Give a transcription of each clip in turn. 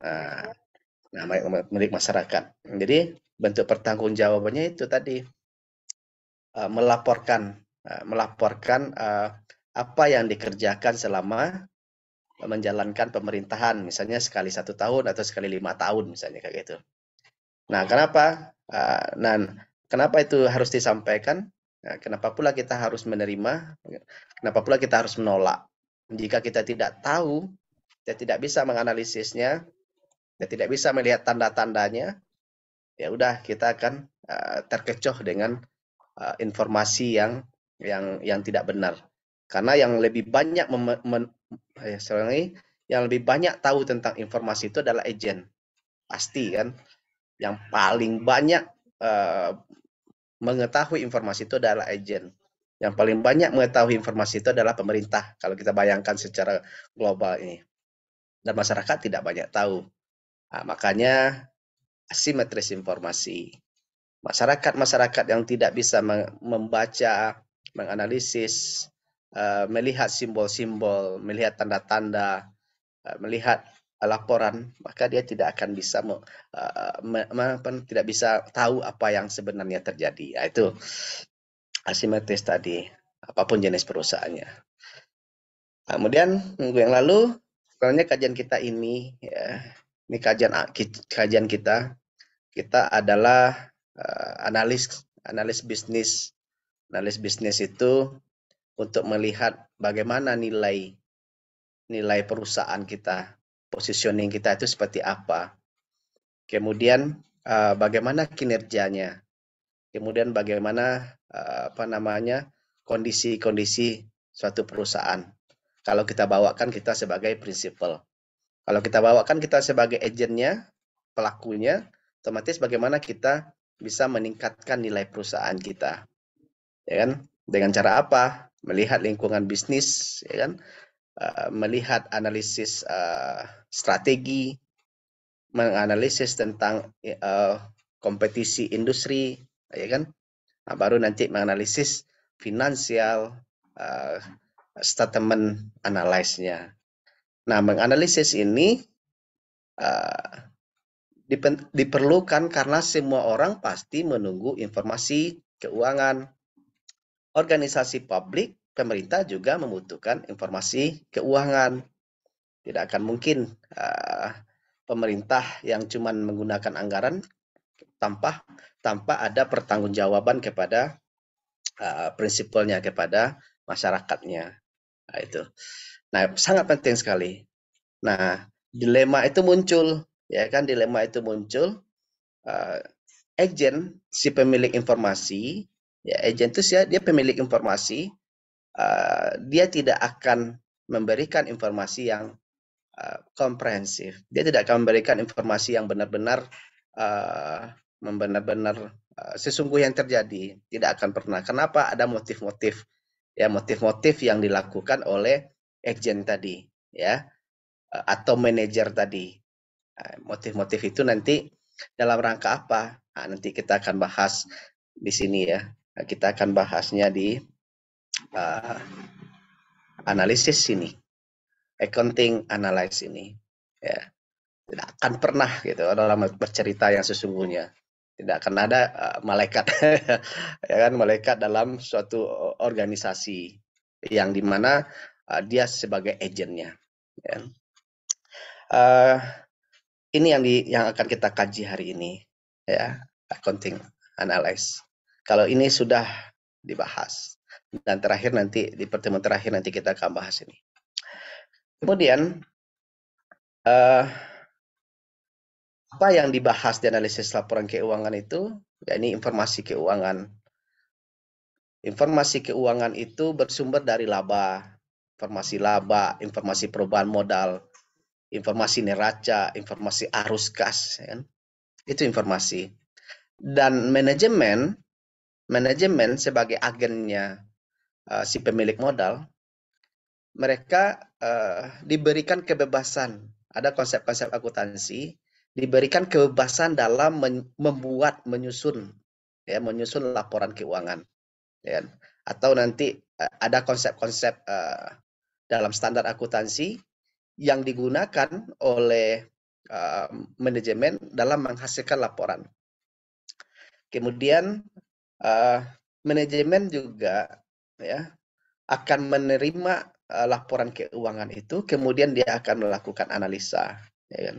Nah, iya. nah milik masyarakat. Jadi bentuk pertanggungjawabannya itu tadi eh, melaporkan eh, melaporkan eh, apa yang dikerjakan selama menjalankan pemerintahan misalnya sekali satu tahun atau sekali lima tahun misalnya kayak gitu. Nah kenapa? Uh, nah kenapa itu harus disampaikan? Nah, kenapa pula kita harus menerima? Kenapa pula kita harus menolak? Jika kita tidak tahu, kita tidak bisa menganalisisnya, dan tidak bisa melihat tanda-tandanya, ya udah kita akan eh, terkecoh dengan eh, informasi yang yang yang tidak benar. Karena yang lebih banyak mem, men, ya, sorry, yang lebih banyak tahu tentang informasi itu adalah agen, Pasti kan yang paling banyak uh, mengetahui informasi itu adalah agen. Yang paling banyak mengetahui informasi itu adalah pemerintah. Kalau kita bayangkan secara global ini, dan masyarakat tidak banyak tahu. Nah, makanya asimetris informasi. Masyarakat-masyarakat yang tidak bisa membaca, menganalisis, eh, melihat simbol-simbol, melihat tanda-tanda, eh, melihat laporan, maka dia tidak akan bisa eh, tidak bisa tahu apa yang sebenarnya terjadi. Nah, itu asimetris tadi, apapun jenis perusahaannya. Kemudian minggu yang lalu, sebenarnya kajian kita ini ya, ini kajian kajian kita kita adalah uh, analis analis bisnis analis bisnis itu untuk melihat bagaimana nilai nilai perusahaan kita positioning kita itu seperti apa kemudian uh, bagaimana kinerjanya kemudian bagaimana uh, apa namanya kondisi-kondisi suatu perusahaan kalau kita bawakan kita sebagai prinsipal kalau kita bawa kan kita sebagai agennya, pelakunya, otomatis bagaimana kita bisa meningkatkan nilai perusahaan kita. Ya kan? Dengan cara apa? Melihat lingkungan bisnis, ya kan? Uh, melihat analisis uh, strategi, menganalisis tentang uh, kompetisi industri, ya kan? Nah, baru nanti menganalisis finansial, uh, statement analisnya. Nah, menganalisis ini uh, diperlukan karena semua orang pasti menunggu informasi keuangan. Organisasi publik, pemerintah juga membutuhkan informasi keuangan. Tidak akan mungkin uh, pemerintah yang cuma menggunakan anggaran tanpa tanpa ada pertanggungjawaban kepada uh, prinsipalnya kepada masyarakatnya. Nah, itu. Nah, sangat penting sekali. Nah, dilema itu muncul, ya kan? Dilema itu muncul. Uh, agent si pemilik informasi, ya agent itu ya, dia pemilik informasi, uh, dia tidak akan memberikan informasi yang uh, komprehensif. Dia tidak akan memberikan informasi yang benar-benar membenar benar-benar uh, sesungguhnya yang terjadi. Tidak akan pernah. Kenapa? Ada motif-motif ya motif-motif yang dilakukan oleh agent tadi ya eh, atau manajer tadi eh, motif-motif itu nanti dalam rangka apa nah, nanti kita akan bahas di sini ya nah, kita akan bahasnya di uh, analisis sini accounting analysis ini ya tidak akan pernah gitu dalam bercerita yang sesungguhnya tidak akan ada uh, malaikat ya kan malaikat dalam suatu organisasi yang dimana uh, dia sebagai agennya. Ya. Uh, ini yang di yang akan kita kaji hari ini ya accounting analysis. Kalau ini sudah dibahas dan terakhir nanti di pertemuan terakhir nanti kita akan bahas ini. Kemudian uh, apa yang dibahas di analisis laporan keuangan itu, ya ini informasi keuangan. Informasi keuangan itu bersumber dari laba, informasi laba, informasi perubahan modal, informasi neraca, informasi arus kas, ya kan? itu informasi. Dan manajemen, manajemen sebagai agennya uh, si pemilik modal, mereka uh, diberikan kebebasan. Ada konsep-konsep akuntansi diberikan kebebasan dalam men membuat, menyusun, ya, menyusun laporan keuangan, ya. Kan? Atau nanti eh, ada konsep-konsep uh, dalam standar akuntansi yang digunakan oleh uh, manajemen dalam menghasilkan laporan. Kemudian uh, manajemen juga ya akan menerima uh, laporan keuangan itu, kemudian dia akan melakukan analisa, ya kan?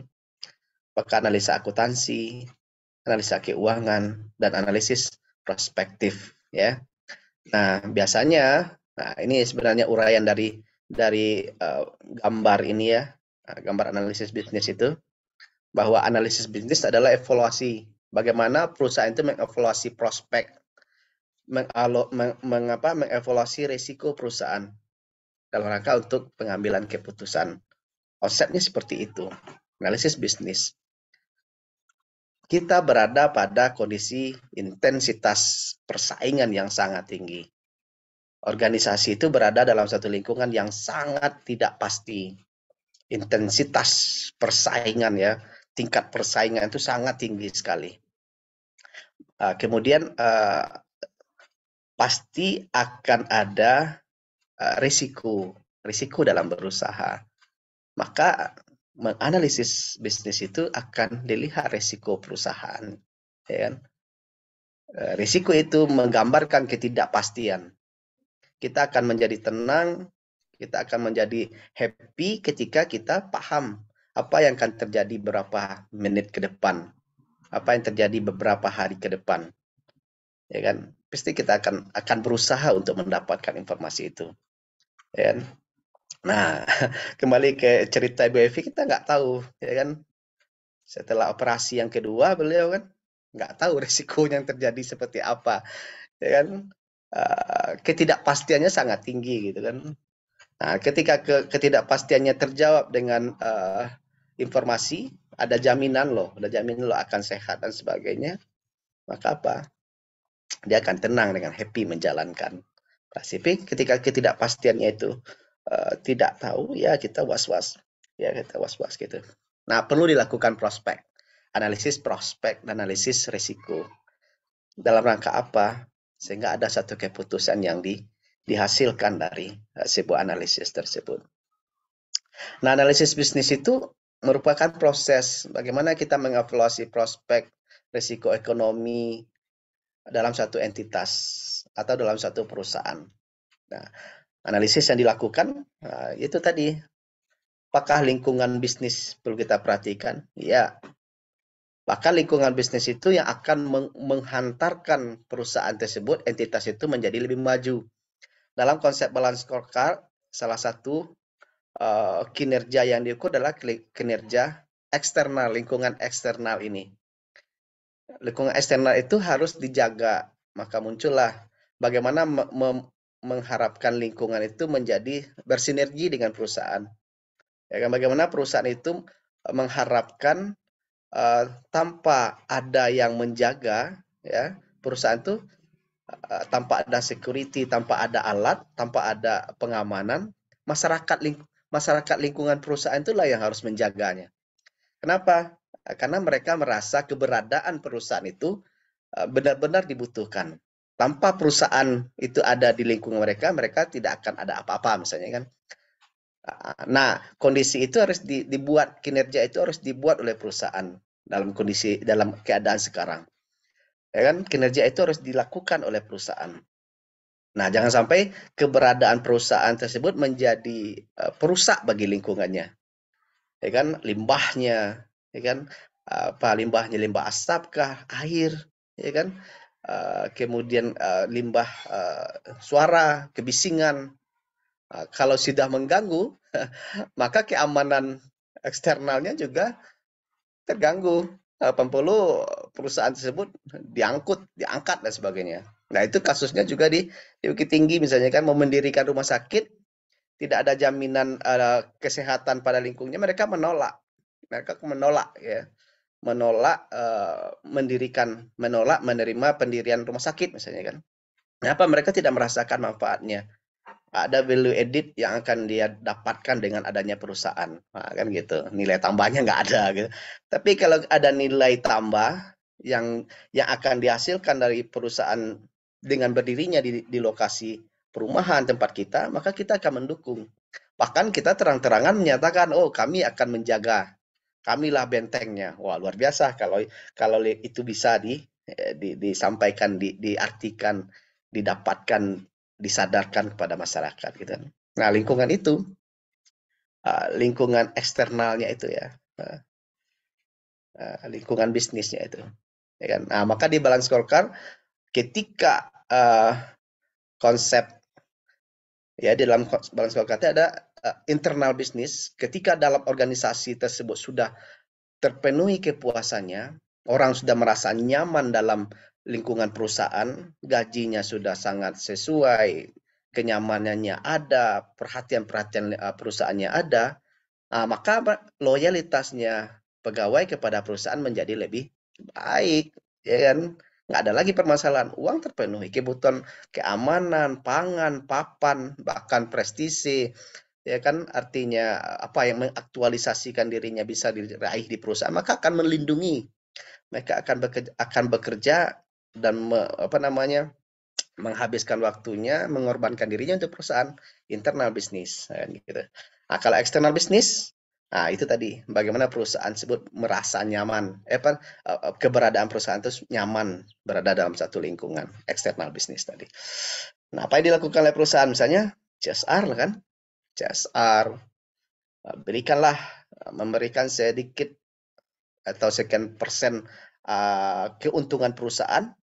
Apakah analisa akuntansi, analisa keuangan, dan analisis prospektif, ya. Nah, biasanya, nah ini sebenarnya uraian dari dari uh, gambar ini ya, eh, gambar analisis bisnis itu, bahwa analisis bisnis adalah evaluasi. Bagaimana perusahaan itu mengevaluasi prospek, mengalo, meng, mengapa mengevaluasi risiko perusahaan dalam rangka untuk pengambilan keputusan. Konsepnya seperti itu, analisis bisnis. Kita berada pada kondisi intensitas persaingan yang sangat tinggi organisasi itu berada dalam satu lingkungan yang sangat tidak pasti. Intensitas persaingan ya, tingkat persaingan itu sangat tinggi sekali. Ah, kemudian ah, pasti akan ada ah, risiko, risiko dalam berusaha. Maka menganalisis bisnis itu akan dilihat risiko perusahaan, ya kan? risiko itu menggambarkan ketidakpastian kita akan menjadi tenang, kita akan menjadi happy ketika kita paham apa yang akan terjadi beberapa menit ke depan, apa yang terjadi beberapa hari ke depan. Ya kan? Pasti kita akan akan berusaha untuk mendapatkan informasi itu. Ya kan? Nah, kembali ke cerita Ibu Evi, kita nggak tahu, ya kan? Setelah operasi yang kedua, beliau kan nggak tahu resiko yang terjadi seperti apa, ya kan? Eh, ketidakpastiannya sangat tinggi gitu kan. Hmm. Nah, ketika ke, ketidakpastiannya terjawab dengan uh, informasi, ada jaminan loh, ada jaminan loh akan sehat dan sebagainya, maka apa? Dia akan tenang dengan happy menjalankan. Pasifik. Nah, ketika ketidakpastiannya itu uh, tidak tahu, ya kita was-was, ya kita was-was gitu. Nah, perlu dilakukan prospek, analisis prospek analisis risiko. Dalam rangka apa? sehingga ada satu keputusan yang di, dihasilkan dari eh, sebuah analisis tersebut. Nah, analisis bisnis itu merupakan proses bagaimana kita mengevaluasi prospek risiko ekonomi dalam satu entitas atau dalam satu perusahaan. Nah, analisis yang dilakukan eh, itu tadi apakah lingkungan bisnis perlu kita perhatikan? Ya, bahkan lingkungan bisnis itu yang akan menghantarkan perusahaan tersebut, entitas itu menjadi lebih maju. Dalam konsep balance scorecard, salah satu uh, kinerja yang diukur adalah kinerja eksternal, lingkungan eksternal ini. Lingkungan eksternal itu harus dijaga, maka muncullah bagaimana mengharapkan lingkungan itu menjadi bersinergi dengan perusahaan. Ya, kan, bagaimana perusahaan itu mengharapkan Eh, tanpa ada yang menjaga ya perusahaan itu uh, tanpa ada security, tanpa ada alat, tanpa ada pengamanan, masyarakat ling masyarakat lingkungan perusahaan itulah yang harus menjaganya. Kenapa? Eh, karena mereka merasa keberadaan perusahaan itu benar-benar dibutuhkan. Tanpa perusahaan itu ada di lingkungan mereka, mereka tidak akan ada apa-apa misalnya kan. Nah, kondisi itu harus dibuat kinerja itu harus dibuat oleh perusahaan dalam kondisi dalam keadaan sekarang. Ya kan? Kinerja itu harus dilakukan oleh perusahaan. Nah, jangan sampai keberadaan perusahaan tersebut menjadi eh, perusak bagi lingkungannya. Ya kan? Limbahnya, ya kan? Apa limbahnya limbah asapkah, air, ya kan? Eh, kemudian eh, limbah suara, kebisingan, Ah, kalau sudah mengganggu, maka keamanan eksternalnya juga terganggu. Ah, Pempulu perusahaan tersebut diangkut, diangkat dan sebagainya. Nah itu kasusnya juga di, di Bukit Tinggi misalnya kan mau mendirikan rumah sakit, tidak ada jaminan uh, kesehatan pada lingkungnya, mereka menolak, mereka menolak ya, menolak uh, mendirikan, menolak menerima pendirian rumah sakit misalnya kan. Kenapa mereka tidak merasakan manfaatnya? ada value edit yang akan dia dapatkan dengan adanya perusahaan nah, kan gitu nilai tambahnya nggak ada gitu tapi kalau ada nilai tambah yang yang akan dihasilkan dari perusahaan dengan berdirinya di, di lokasi perumahan tempat kita maka kita akan mendukung bahkan kita terang-terangan menyatakan oh kami akan menjaga kamilah bentengnya wah luar biasa kalau kalau itu bisa di, eh, di disampaikan di, diartikan didapatkan disadarkan kepada masyarakat gitu. Nah lingkungan itu, ah, lingkungan eksternalnya itu ya, ah, ah, lingkungan bisnisnya itu, ya kan? Nah maka di balance scorecard ketika konsep ya di dalam balance scorecard ada internal bisnis. Ketika dalam organisasi tersebut sudah terpenuhi kepuasannya, orang sudah merasa nyaman dalam lingkungan perusahaan, gajinya sudah sangat sesuai, kenyamanannya ada, perhatian-perhatian eh, perusahaannya ada, ah, maka loyalitasnya pegawai kepada perusahaan menjadi lebih baik, ya kan? Nggak ada lagi permasalahan. Uang terpenuhi, kebutuhan keamanan, pangan, papan, bahkan prestisi, ya kan? Artinya apa yang mengaktualisasikan dirinya bisa diraih di perusahaan, maka akan melindungi mereka akan bekerja, akan bekerja dan me, apa namanya menghabiskan waktunya, mengorbankan dirinya untuk perusahaan internal bisnis, ya kan, gitu. Nah, kalau eksternal bisnis, nah itu tadi bagaimana perusahaan tersebut merasa nyaman, eh apa eh, eh, keberadaan perusahaan itu nyaman berada dalam satu lingkungan eksternal bisnis tadi. Nah, apa yang dilakukan oleh perusahaan misalnya CSR kan? CSR eh, berikanlah memberikan sedikit atau sekian persen uh, keuntungan perusahaan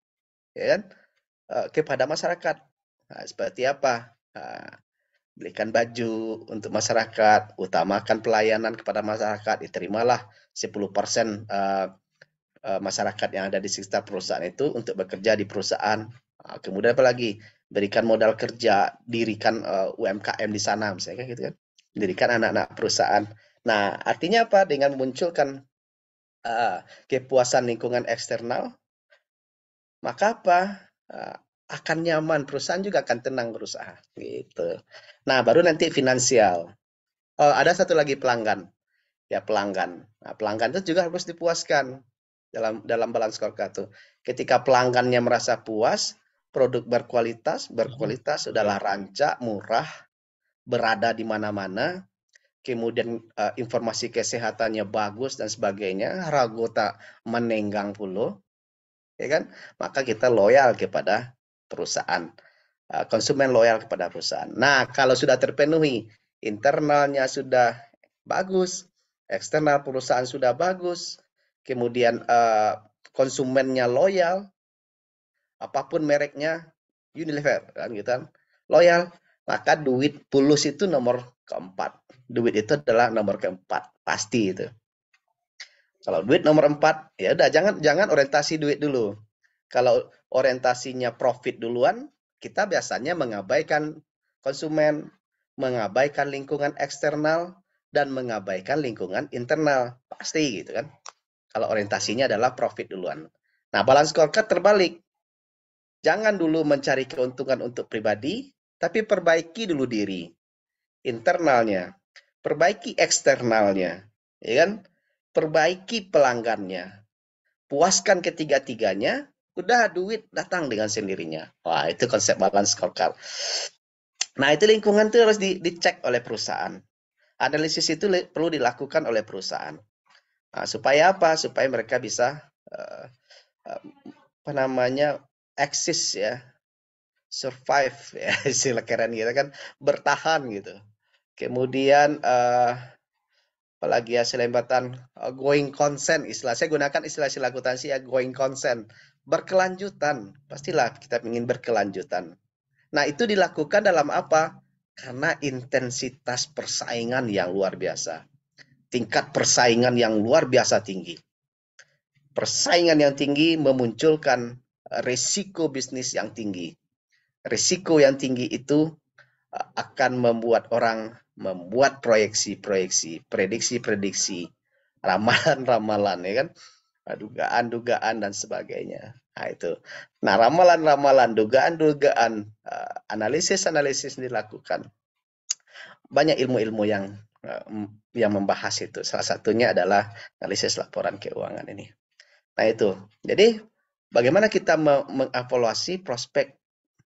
ya kan? Eh, kepada masyarakat. Nah, seperti apa? Nah, belikan baju untuk masyarakat, utamakan pelayanan kepada masyarakat, diterimalah 10% eh, eh, masyarakat yang ada di sekitar perusahaan itu untuk bekerja di perusahaan. Nah, kemudian apalagi Berikan modal kerja, dirikan UMKM di sana, misalnya gitu kan. Dirikan anak-anak perusahaan. Nah, artinya apa? Dengan munculkan kepuasan lingkungan eksternal, maka apa? Ah, akan nyaman, perusahaan juga akan tenang berusaha gitu. Nah, baru nanti finansial. Oh, ada satu lagi pelanggan. Ya, pelanggan. Nah, pelanggan itu juga harus dipuaskan dalam dalam balance scorecard itu. Ketika pelanggannya merasa puas, produk berkualitas, berkualitas adalah mm-hmm. rancak, murah, berada di mana-mana, kemudian uh, informasi kesehatannya bagus dan sebagainya, ragota menenggang puluh ya kan? Maka kita loyal kepada perusahaan. Eh, konsumen loyal kepada perusahaan. Nah, kalau sudah terpenuhi, internalnya sudah bagus, eksternal perusahaan sudah bagus, kemudian eh, konsumennya loyal, apapun mereknya, Unilever, kan gitu kan. Loyal, maka duit pulus itu nomor keempat. Duit itu adalah nomor keempat, pasti itu. Kalau duit nomor empat, ya udah jangan jangan orientasi duit dulu. Kalau orientasinya profit duluan, kita biasanya mengabaikan konsumen, mengabaikan lingkungan eksternal dan mengabaikan lingkungan internal. Pasti gitu kan. Kalau orientasinya adalah profit duluan. Nah, balance scorecard terbalik. Jangan dulu mencari keuntungan untuk pribadi, tapi perbaiki dulu diri internalnya, perbaiki eksternalnya, ya kan? perbaiki pelanggannya, puaskan ketiga-tiganya, udah duit datang dengan sendirinya. Wah, itu konsep balance scorecard. Nah, itu lingkungan itu harus di, dicek oleh perusahaan. Analisis itu li, perlu dilakukan oleh perusahaan. Nah, supaya apa? Supaya mereka bisa uh, uh, apa namanya eksis ya, survive ya, istilah keren gitu kan, bertahan gitu. Kemudian uh, apalagi hasil ya, hambatan uh, going consent istilah saya gunakan istilah-istilah akuntansi ya going consent berkelanjutan pastilah kita ingin berkelanjutan nah itu dilakukan dalam apa karena intensitas persaingan yang luar biasa tingkat persaingan yang luar biasa tinggi persaingan yang tinggi memunculkan risiko bisnis yang tinggi risiko yang tinggi itu uh, akan membuat orang membuat proyeksi-proyeksi, prediksi-prediksi, ramalan-ramalan ya kan, dugaan-dugaan dan sebagainya. Nah itu. Nah ramalan-ramalan, dugaan-dugaan, eh, analisis-analisis dilakukan. Banyak ilmu-ilmu yang eh, yang membahas itu. Salah satunya adalah analisis laporan keuangan ini. Nah itu. Jadi bagaimana kita mengevaluasi prospek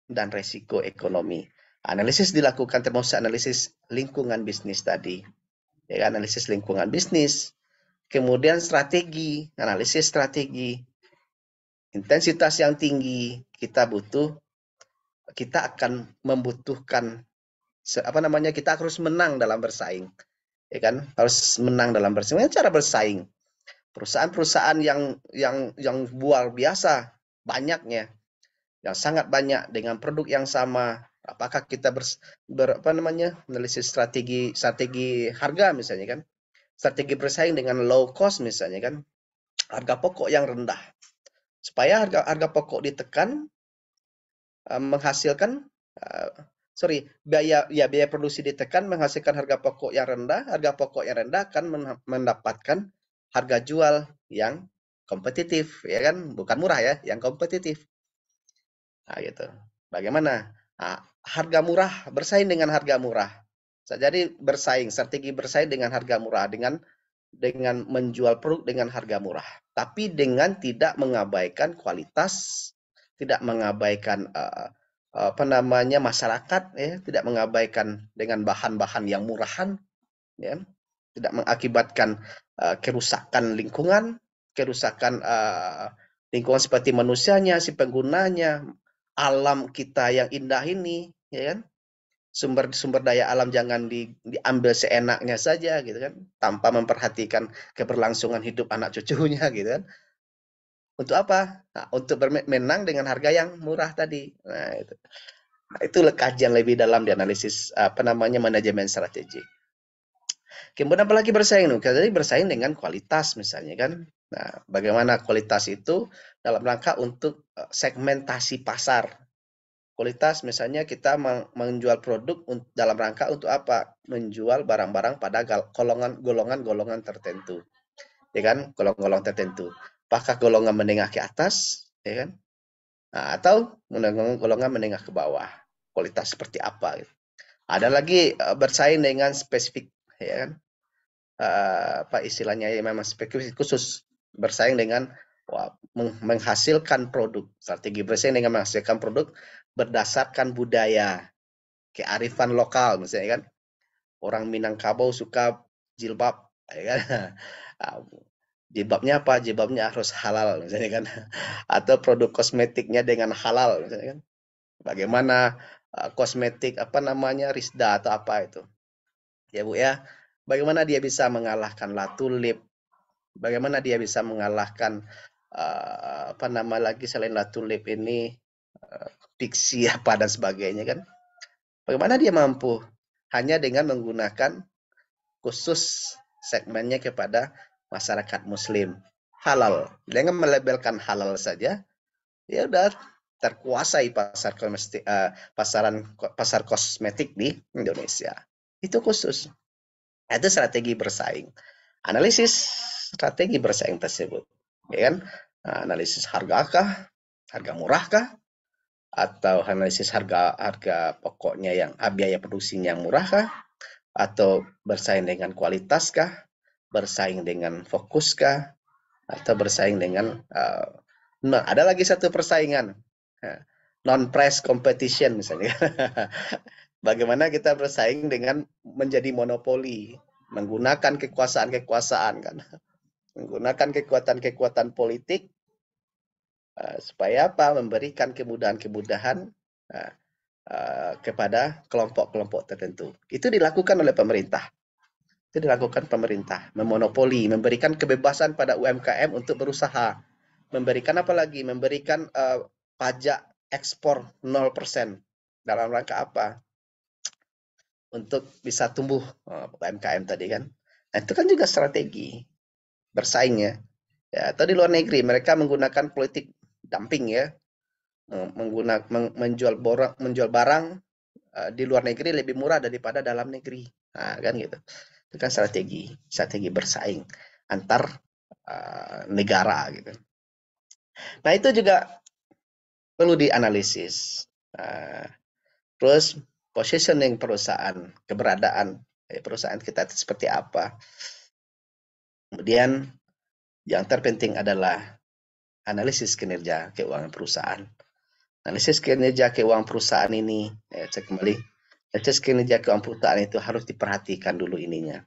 dan resiko ekonomi Analisis dilakukan termasuk analisis lingkungan bisnis tadi. Ya, kan, analisis lingkungan bisnis, kemudian strategi, analisis strategi. Intensitas yang tinggi, kita butuh kita akan membutuhkan apa namanya? Kita harus menang dalam bersaing. Ya kan? Harus menang dalam bersaing. cara bersaing. Perusahaan-perusahaan yang yang yang luar biasa banyaknya yang sangat banyak dengan produk yang sama apakah kita ber, ber apa namanya analisis strategi strategi harga misalnya kan strategi bersaing dengan low cost misalnya kan harga pokok yang rendah supaya harga harga pokok ditekan eh, menghasilkan uh, sorry biaya ya biaya produksi ditekan menghasilkan harga pokok yang rendah harga pokok yang rendah akan mendapatkan harga jual yang kompetitif ya kan bukan murah ya yang kompetitif nah, gitu bagaimana Nah, harga murah bersaing dengan harga murah. Jadi bersaing, strategi bersaing dengan harga murah dengan dengan menjual produk dengan harga murah, tapi dengan tidak mengabaikan kualitas, tidak mengabaikan uh, apa namanya masyarakat ya, tidak mengabaikan dengan bahan-bahan yang murahan ya, tidak mengakibatkan uh, kerusakan lingkungan, kerusakan uh, lingkungan seperti manusianya, si penggunanya, alam kita yang indah ini, ya kan? Sumber-sumber daya alam jangan di, diambil seenaknya saja gitu kan, tanpa memperhatikan keberlangsungan hidup anak cucunya gitu kan. Untuk apa? Nah, untuk menang dengan harga yang murah tadi. Nah, itu. Nah, itu kajian lebih dalam di analisis apa namanya manajemen strategi. Kemudian apalagi bersaing? Tadi bersaing dengan kualitas misalnya kan. Nah, bagaimana kualitas itu dalam rangka untuk eh, segmentasi pasar. Kualitas misalnya kita menjual produk dalam rangka untuk apa? Menjual barang-barang pada golongan-golongan-golongan tertentu. Ya kan? Golongan-golongan tertentu. Apakah golongan menengah ke atas? Ya kan? Nah, atau golongan menengah ke bawah. Kualitas seperti apa? Ada lagi eh, bersaing dengan spesifik, ya kan? Eh, apa istilahnya ya memang spesifik khusus bersaing dengan wah, menghasilkan produk strategi branding dengan menghasilkan produk berdasarkan budaya kearifan lokal misalnya kan orang Minangkabau suka jilbab ya kan ah, jilbabnya apa jilbabnya harus halal misalnya kan atau produk kosmetiknya dengan halal misalnya kan bagaimana ah, kosmetik apa namanya risda atau apa itu ya Bu ya bagaimana dia bisa mengalahkan La Tulip bagaimana dia bisa mengalahkan Eh, apa nama lagi selain lip ini uh, diksi apa dan sebagainya kan bagaimana dia mampu hanya dengan menggunakan khusus segmennya kepada masyarakat muslim halal dengan melabelkan halal saja ya udah terkuasai pasar kosmetik, uh, eh, pasaran pasar kosmetik di Indonesia itu khusus itu strategi bersaing analisis strategi bersaing tersebut ya kan? Analisis hargakah, harga murahkah, atau analisis harga harga pokoknya yang ah, biaya produksinya yang murahkah, atau bersaing dengan kualitas kualitaskah, bersaing dengan fokus fokuskah, atau bersaing dengan uh, nah, ada lagi satu persaingan eh, non price competition misalnya. Bagaimana kita bersaing dengan menjadi monopoli, menggunakan kekuasaan-kekuasaan kan menggunakan kekuatan-kekuatan politik uh, supaya apa memberikan kemudahan-kemudahan uh, uh, kepada kelompok-kelompok tertentu. Itu dilakukan oleh pemerintah. Itu dilakukan pemerintah, memonopoli, memberikan kebebasan pada UMKM untuk berusaha, memberikan apa lagi? Memberikan uh, pajak ekspor 0% dalam rangka apa? Untuk bisa tumbuh UMKM tadi kan. Nah, itu kan juga strategi bersaing ya. ya atau di luar negeri mereka menggunakan politik dumping ya e, menggunakan menjual borang menjual barang uh, di luar negeri lebih murah daripada dalam negeri nah, kan gitu itu kan strategi strategi bersaing antar uh, negara gitu nah itu juga perlu dianalisis uh, terus positioning perusahaan keberadaan eh, perusahaan kita itu seperti apa Kemudian yang terpenting adalah analisis kinerja keuangan perusahaan. Analisis kinerja keuangan perusahaan ini, ya, cek kembali, analisis kinerja keuangan perusahaan itu harus diperhatikan dulu ininya.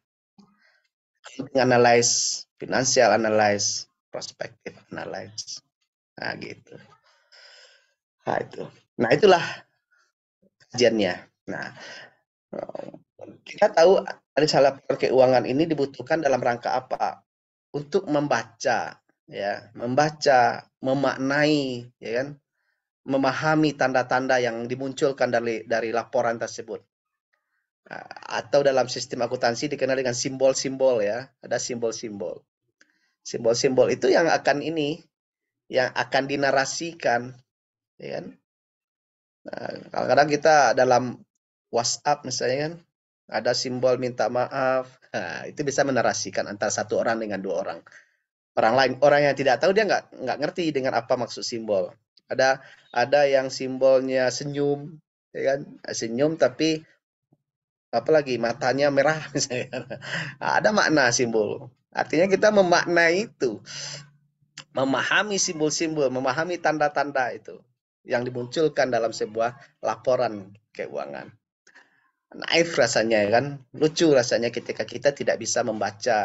Analysis, finansial, analysis, prospektif, analysis. Nah, gitu. Nah, itu. Nah, itulah kajiannya. Nah, kita tahu analisa laporan keuangan ini dibutuhkan dalam rangka apa? Untuk membaca, ya, membaca, memaknai, ya kan, memahami tanda-tanda yang dimunculkan dari dari laporan tersebut. Nah, atau dalam sistem akuntansi dikenal dengan simbol-simbol ya, ada simbol-simbol. Simbol-simbol itu yang akan ini, yang akan dinarasikan, ya kan? Nah, kadang-kadang kita dalam WhatsApp misalnya kan, ada simbol minta maaf. Nah, itu bisa menarasikan antara satu orang dengan dua orang. Orang lain, orang yang tidak tahu dia nggak nggak ngerti dengan apa maksud simbol. Ada ada yang simbolnya senyum, ya kan? Senyum tapi apalagi matanya merah misalnya. Nah, ada makna simbol. Artinya kita memaknai itu. Memahami simbol-simbol, memahami tanda-tanda itu yang dimunculkan dalam sebuah laporan keuangan naif rasanya ya kan lucu rasanya ketika kita tidak bisa membaca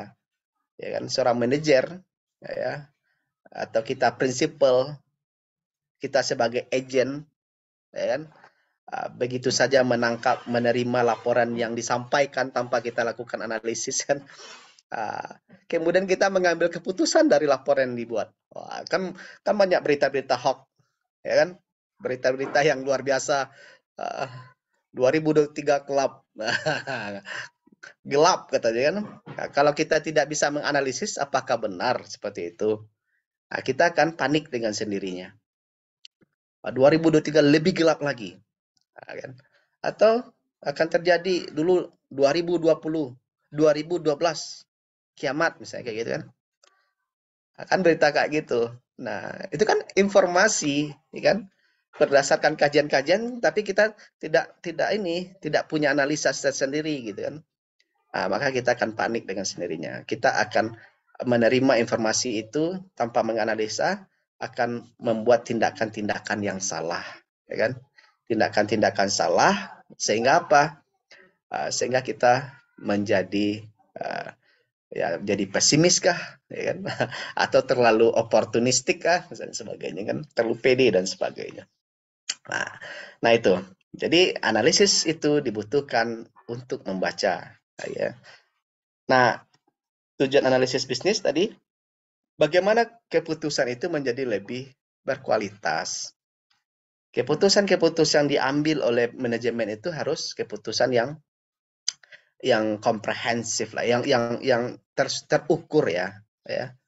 ya kan seorang manajer ya, atau kita prinsipal kita sebagai agent ya kan ah, begitu saja menangkap menerima laporan yang disampaikan tanpa kita lakukan analisis kan ah, kemudian kita mengambil keputusan dari laporan yang dibuat Wah, kan kan banyak berita-berita hoax ya kan berita-berita yang luar biasa ah, 2003 gelap. gelap katanya kan. Kalau kita tidak bisa menganalisis apakah benar seperti itu, nah, kita akan panik dengan sendirinya. 2023 nah, lebih gelap lagi. Nah, kan? Atau akan terjadi dulu 2020, 2012 kiamat misalnya kayak gitu kan. Akan berita kayak gitu. Nah, itu kan informasi, ya kan? berdasarkan kajian-kajian tapi kita tidak tidak ini tidak punya analisa sendiri gitu kan nah, maka kita akan panik dengan sendirinya kita akan menerima informasi itu tanpa menganalisa akan membuat tindakan-tindakan yang salah ya kan tindakan-tindakan salah sehingga apa uh, sehingga kita menjadi uh, ya jadi pesimis kah ya kan atau terlalu oportunistik kah dan sebagainya kan terlalu pede dan sebagainya Nah, nah itu. Jadi analisis itu dibutuhkan untuk membaca, ya. Nah, tujuan analisis bisnis tadi bagaimana keputusan itu menjadi lebih berkualitas. Keputusan-keputusan yang diambil oleh manajemen itu harus keputusan yang yang komprehensif lah, yang yang yang ter, terukur ya, ya.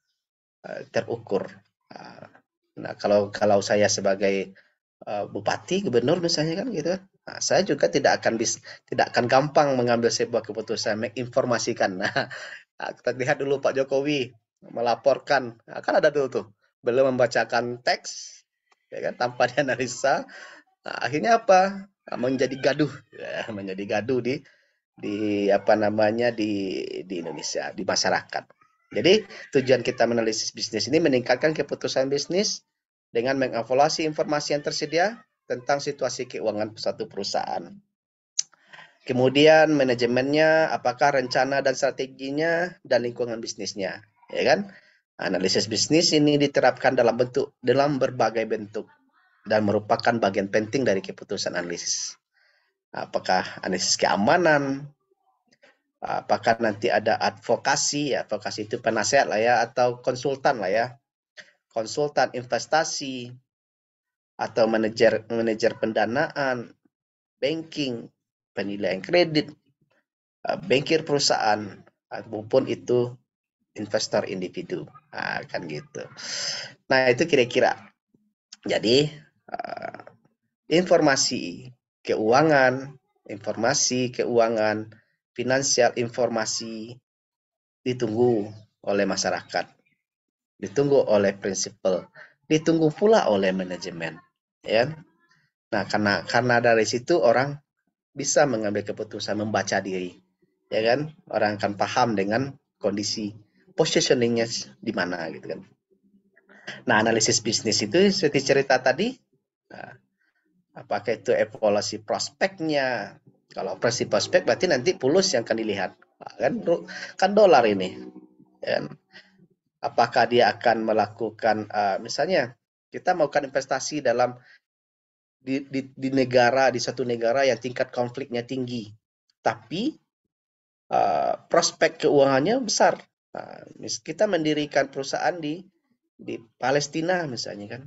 Eh, terukur. Ah, nah, kalau kalau saya sebagai Eh, bupati, gubernur misalnya kan gitu. Nah, saya juga tidak akan bisa tidak akan gampang mengambil sebuah keputusan, menginformasikan. Nah, kita lihat dulu Pak Jokowi melaporkan, nah, kan ada dulu tuh, belum membacakan teks, ya kan, tanpa dianalisa. Nah, akhirnya apa? Nah, menjadi gaduh, ya, menjadi gaduh di di apa namanya di di Indonesia di masyarakat. Jadi tujuan kita menganalisis bisnis ini meningkatkan keputusan bisnis, dengan mengevaluasi informasi yang tersedia tentang situasi keuangan suatu perusahaan. Kemudian manajemennya, apakah rencana dan strateginya dan lingkungan bisnisnya, ya kan? Analisis bisnis ini diterapkan dalam bentuk dalam berbagai bentuk dan merupakan bagian penting dari keputusan analisis. Apakah analisis keamanan, apakah nanti ada advokasi, advokasi itu penasehat lah ya atau konsultan lah ya konsultan investasi, atau manajer manajer pendanaan, banking, penilaian kredit, eh, bankir perusahaan, maupun itu investor individu, nah, gitu. Nah itu kira-kira. Jadi eh, informasi keuangan, informasi keuangan, finansial informasi ditunggu oleh masyarakat ditunggu oleh prinsipal, ditunggu pula oleh manajemen, ya. Kan? Nah, karena karena dari situ orang bisa mengambil keputusan membaca diri, ya kan? Orang akan paham dengan kondisi positioningnya di mana gitu kan. Nah, analisis bisnis itu seperti cerita tadi, nah, apakah itu evaluasi prospeknya? Kalau operasi prospek berarti nanti pulus yang akan dilihat, nah, kan? Kan dolar ini, ya kan? apakah dia akan melakukan uh, misalnya kita melakukan investasi dalam di, di, di negara di satu negara yang tingkat konfliknya tinggi tapi uh, prospek keuangannya besar uh, kita mendirikan perusahaan di di Palestina misalnya kan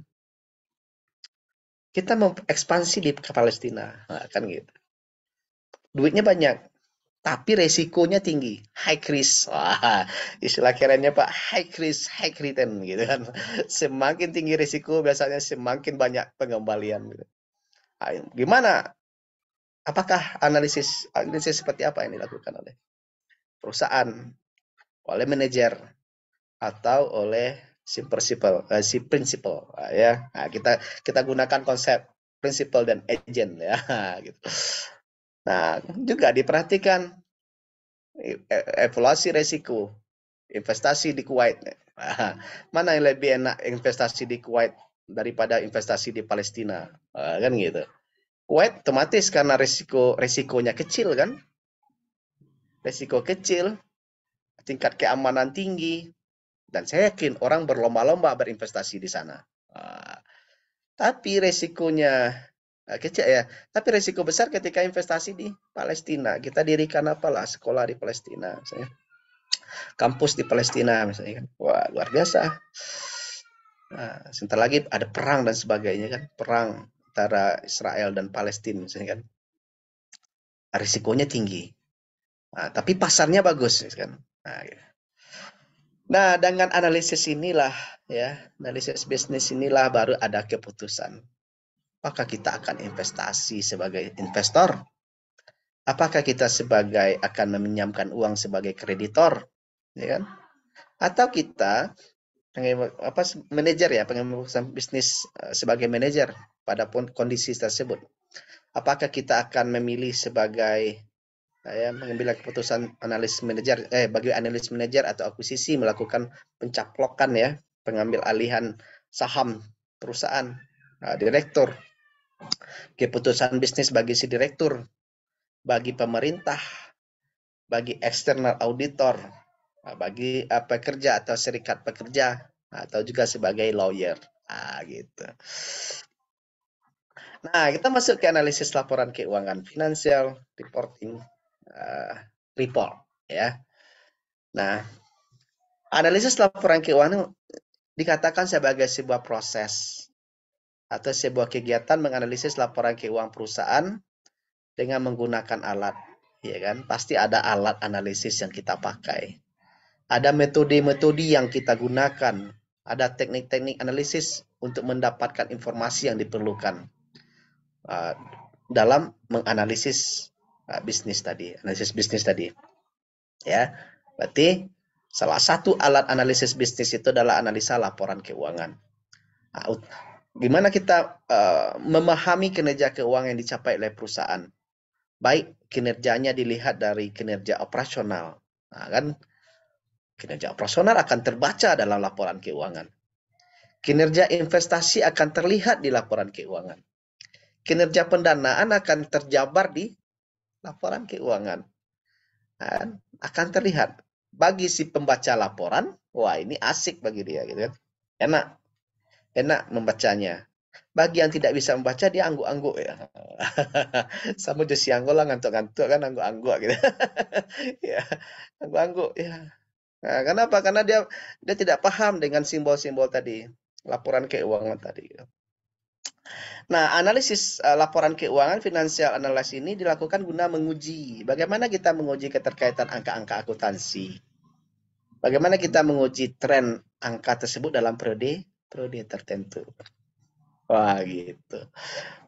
kita mau ekspansi di Palestina nah, kan gitu duitnya banyak tapi resikonya tinggi, high risk. Wah, istilah kerennya Pak, high risk, high return gitu kan. Semakin tinggi risiko biasanya semakin banyak pengembalian gitu. Ayo, nah, gimana? Apakah analisis analisis seperti apa yang dilakukan oleh perusahaan, oleh manajer atau oleh si principal, uh, si principal ya. Nah, kita kita gunakan konsep principal dan agent ya gitu. Nah, juga diperhatikan e, e, evaluasi resiko investasi di Kuwait. Mana yang lebih enak investasi di Kuwait daripada investasi di Palestina? Ah, kan gitu. Kuwait otomatis karena resiko resikonya kecil kan? Resiko kecil, tingkat keamanan tinggi, dan saya yakin orang berlomba-lomba berinvestasi di sana. Ah. Tapi resikonya Eh, kecil ya. Tapi risiko besar ketika investasi di Palestina. Kita dirikan apalah sekolah di Palestina misalnya. Kampus di Palestina misalnya kan. Wah, luar biasa. Nah, sebentar lagi ada perang dan sebagainya kan. Perang antara Israel dan Palestina misalnya kan. Nah, risikonya tinggi. Nah, tapi pasarnya bagus kan. Nah, gitu. nah, dengan analisis inilah ya, analisis bisnis inilah baru ada keputusan Apakah kita akan investasi sebagai investor? Apakah kita sebagai akan meminjamkan uang sebagai kreditor? Ya kan? Atau kita apa manajer ya, pengembangan bisnis eh, sebagai manajer pada kondisi tersebut. Apakah kita akan memilih sebagai eh, ya, mengambil keputusan analis manajer eh bagi analis manajer atau akuisisi melakukan pencaplokan ya pengambil alihan saham perusahaan eh, direktur Keputusan bisnis bagi si direktur, bagi pemerintah, bagi eksternal auditor, nah, bagi eh, pekerja atau serikat pekerja, nah, atau juga sebagai lawyer. Ah, gitu. Nah, kita masuk ke analisis laporan keuangan finansial reporting uh, report ya. Nah, analisis laporan keuangan dikatakan sebagai sebuah proses atau sebuah kegiatan menganalisis laporan keuangan perusahaan dengan menggunakan alat, ya kan? Pasti ada alat analisis yang kita pakai. Ada metode-metode yang kita gunakan, ada teknik-teknik analisis untuk mendapatkan informasi yang diperlukan uh, dalam menganalisis uh, bisnis tadi, analisis bisnis tadi. Ya, berarti salah satu alat analisis bisnis itu adalah analisa laporan keuangan. Nah, gimana kita uh, memahami kinerja keuangan yang dicapai oleh perusahaan. Baik kinerjanya dilihat dari kinerja operasional, nah, kan kinerja operasional akan terbaca dalam laporan keuangan. Kinerja investasi akan terlihat di laporan keuangan. Kinerja pendanaan akan terjabar di laporan keuangan. Nah, akan terlihat bagi si pembaca laporan, wah ini asik bagi dia gitu kan. Enak enak membacanya. Bagi yang tidak bisa membaca dia angguk-angguk ya. Sama dia siang lah ngantuk-ngantuk kan angguk-angguk gitu. ya, angguk-angguk ya. Nah, kenapa? Karena dia dia tidak paham dengan simbol-simbol tadi, laporan keuangan tadi. Gitu. Nah, analisis uh, laporan keuangan finansial analis ini dilakukan guna menguji bagaimana kita menguji keterkaitan angka-angka akuntansi. Bagaimana kita menguji tren angka tersebut dalam periode periode gitu, tertentu. Wah gitu.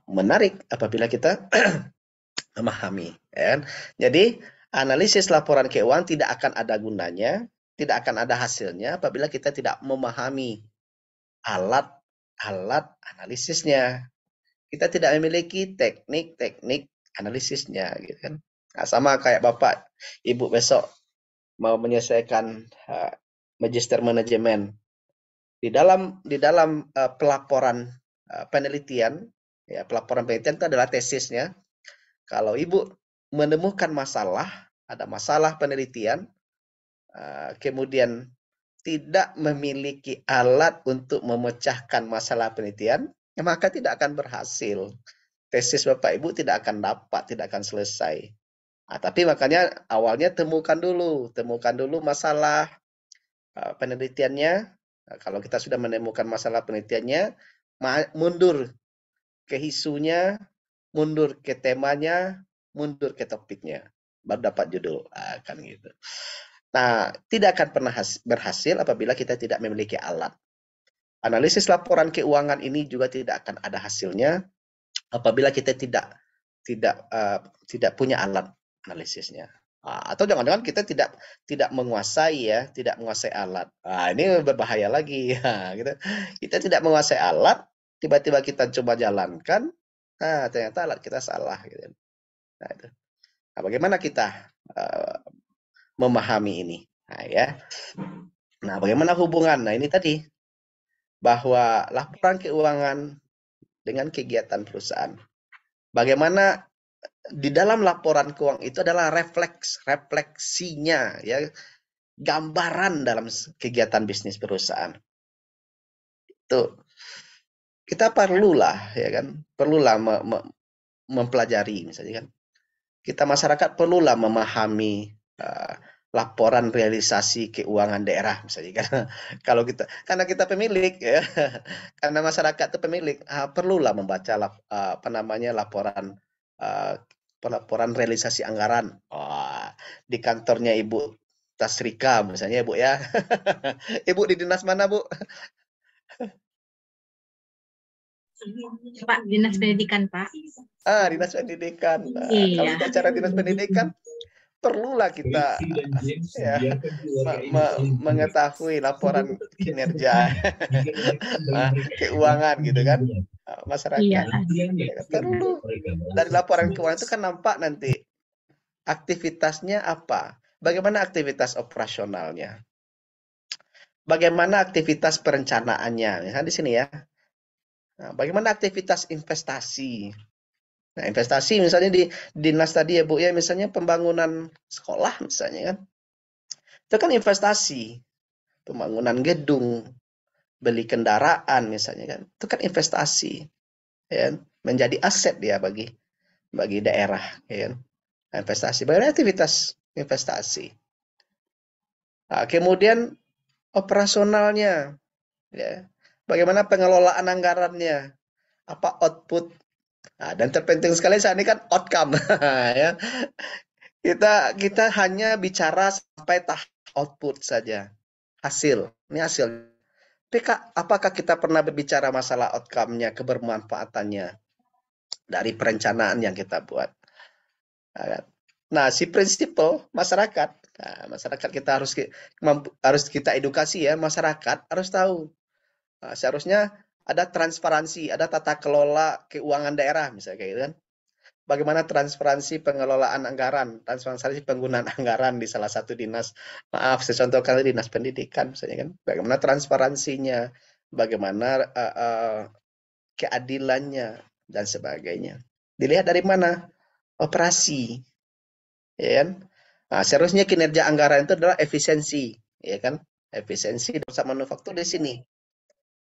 Menarik apabila kita memahami. Ya. Kan? Jadi analisis laporan keuangan tidak akan ada gunanya, tidak akan ada hasilnya apabila kita tidak memahami alat-alat analisisnya. Kita tidak memiliki teknik-teknik analisisnya, gitu kan? Nah, sama kayak bapak, ibu besok mau menyelesaikan uh, eh, magister manajemen, di dalam di dalam uh, pelaporan uh, penelitian ya pelaporan penelitian itu adalah tesisnya kalau ibu menemukan masalah ada masalah penelitian uh, kemudian tidak memiliki alat untuk memecahkan masalah penelitian ya maka tidak akan berhasil tesis bapak ibu tidak akan dapat tidak akan selesai nah, tapi makanya awalnya temukan dulu temukan dulu masalah uh, penelitiannya Nah, kalau kita sudah menemukan masalah penelitiannya, mundur ke isunya, mundur ke temanya, mundur ke topiknya, baru dapat judul, nah, kan gitu. Nah, tidak akan pernah berhasil apabila kita tidak memiliki alat. Analisis laporan keuangan ini juga tidak akan ada hasilnya apabila kita tidak tidak uh, tidak punya alat analisisnya. Ah, atau jangan-jangan kita tidak tidak menguasai ya, tidak menguasai alat. Nah, ini berbahaya lagi ya, kita gitu. Kita tidak menguasai alat, tiba-tiba kita coba jalankan, nah ternyata alat kita salah gitu. Nah, itu. nah bagaimana kita uh, memahami ini? Nah, ya. Nah, bagaimana hubungan? Nah, ini tadi bahwa laporan keuangan dengan kegiatan perusahaan. Bagaimana di dalam laporan keuangan itu adalah refleks, refleksinya ya, gambaran dalam kegiatan bisnis perusahaan. Itu kita perlulah ya kan, perlulah me me mempelajari misalnya kan. Kita masyarakat perlulah memahami uh, laporan realisasi keuangan daerah misalnya kan kalau kita karena kita pemilik ya karena masyarakat itu pemilik uh, perlulah membaca uh, apa namanya laporan uh, pelaporan realisasi anggaran oh, di kantornya Ibu Tasrika misalnya Ibu ya. Ibu di dinas mana Bu? Pak dinas pendidikan Pak. Ah dinas pendidikan. Nah, iya. Kalau bicara dinas pendidikan perlulah kita ah, ya, ma mengetahui laporan kinerja ah, keuangan gitu kan. Iya. Eh, masyarakat. Iya. Perlu ya, dari laporan keuangan itu kan nampak nanti aktivitasnya apa, bagaimana aktivitas operasionalnya, bagaimana aktivitas perencanaannya, Nah, di sini ya. Nah, bagaimana aktivitas investasi? Nah, investasi misalnya di dinas tadi ya Bu ya, misalnya pembangunan sekolah misalnya kan. Itu kan investasi. Pembangunan gedung, beli kendaraan misalnya kan itu kan investasi ya kan. menjadi aset dia bagi bagi daerah ya kan. investasi bagaimana aktivitas investasi nah, kemudian operasionalnya ya bagaimana pengelolaan anggarannya apa output nah, dan terpenting sekali saat ini kan outcome ya kita kita hanya bicara sampai tahap output saja hasil ini hasil PK, apakah kita pernah berbicara masalah outcome-nya, kebermanfaatannya dari perencanaan yang kita buat? Nah, nah si prinsipal masyarakat, nah, masyarakat kita harus harus kita edukasi ya, masyarakat harus tahu. Nah, seharusnya ada transparansi, ada tata kelola keuangan daerah misalnya kayak gitu kan bagaimana transparansi pengelolaan anggaran, transparansi penggunaan anggaran di salah satu dinas, maaf, saya contohkan dinas pendidikan misalnya kan, bagaimana transparansinya, bagaimana uh, uh, keadilannya dan sebagainya. Dilihat dari mana? Operasi, ya kan? Nah, seharusnya kinerja anggaran itu adalah efisiensi, ya kan? Efisiensi dosa manufaktur di sini.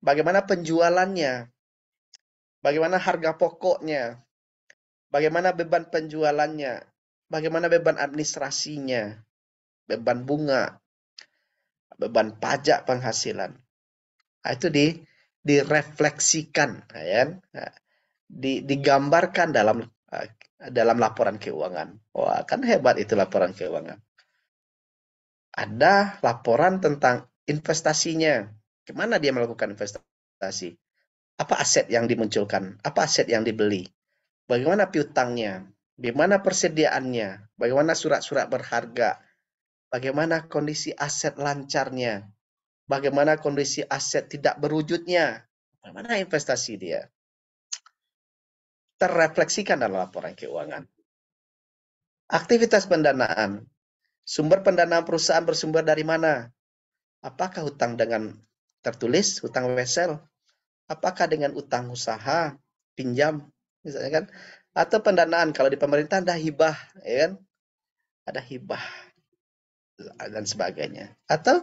Bagaimana penjualannya? Bagaimana harga pokoknya? bagaimana beban penjualannya, bagaimana beban administrasinya, beban bunga, beban pajak penghasilan. Nah, itu di direfleksikan, ya, kan? nah, di, digambarkan dalam eh, dalam laporan keuangan. Wah, kan hebat itu laporan keuangan. Ada laporan tentang investasinya. Kemana dia melakukan investasi? Apa aset yang dimunculkan? Apa aset yang dibeli? bagaimana piutangnya, bagaimana persediaannya, bagaimana surat-surat berharga, bagaimana kondisi aset lancarnya, bagaimana kondisi aset tidak berwujudnya, bagaimana investasi dia. Terrefleksikan dalam laporan keuangan. Aktivitas pendanaan. Sumber pendanaan perusahaan bersumber dari mana? Apakah hutang dengan tertulis, hutang wesel? Apakah dengan utang usaha, pinjam, misalnya kan atau pendanaan kalau di pemerintah ada hibah ya kan ada hibah dan sebagainya atau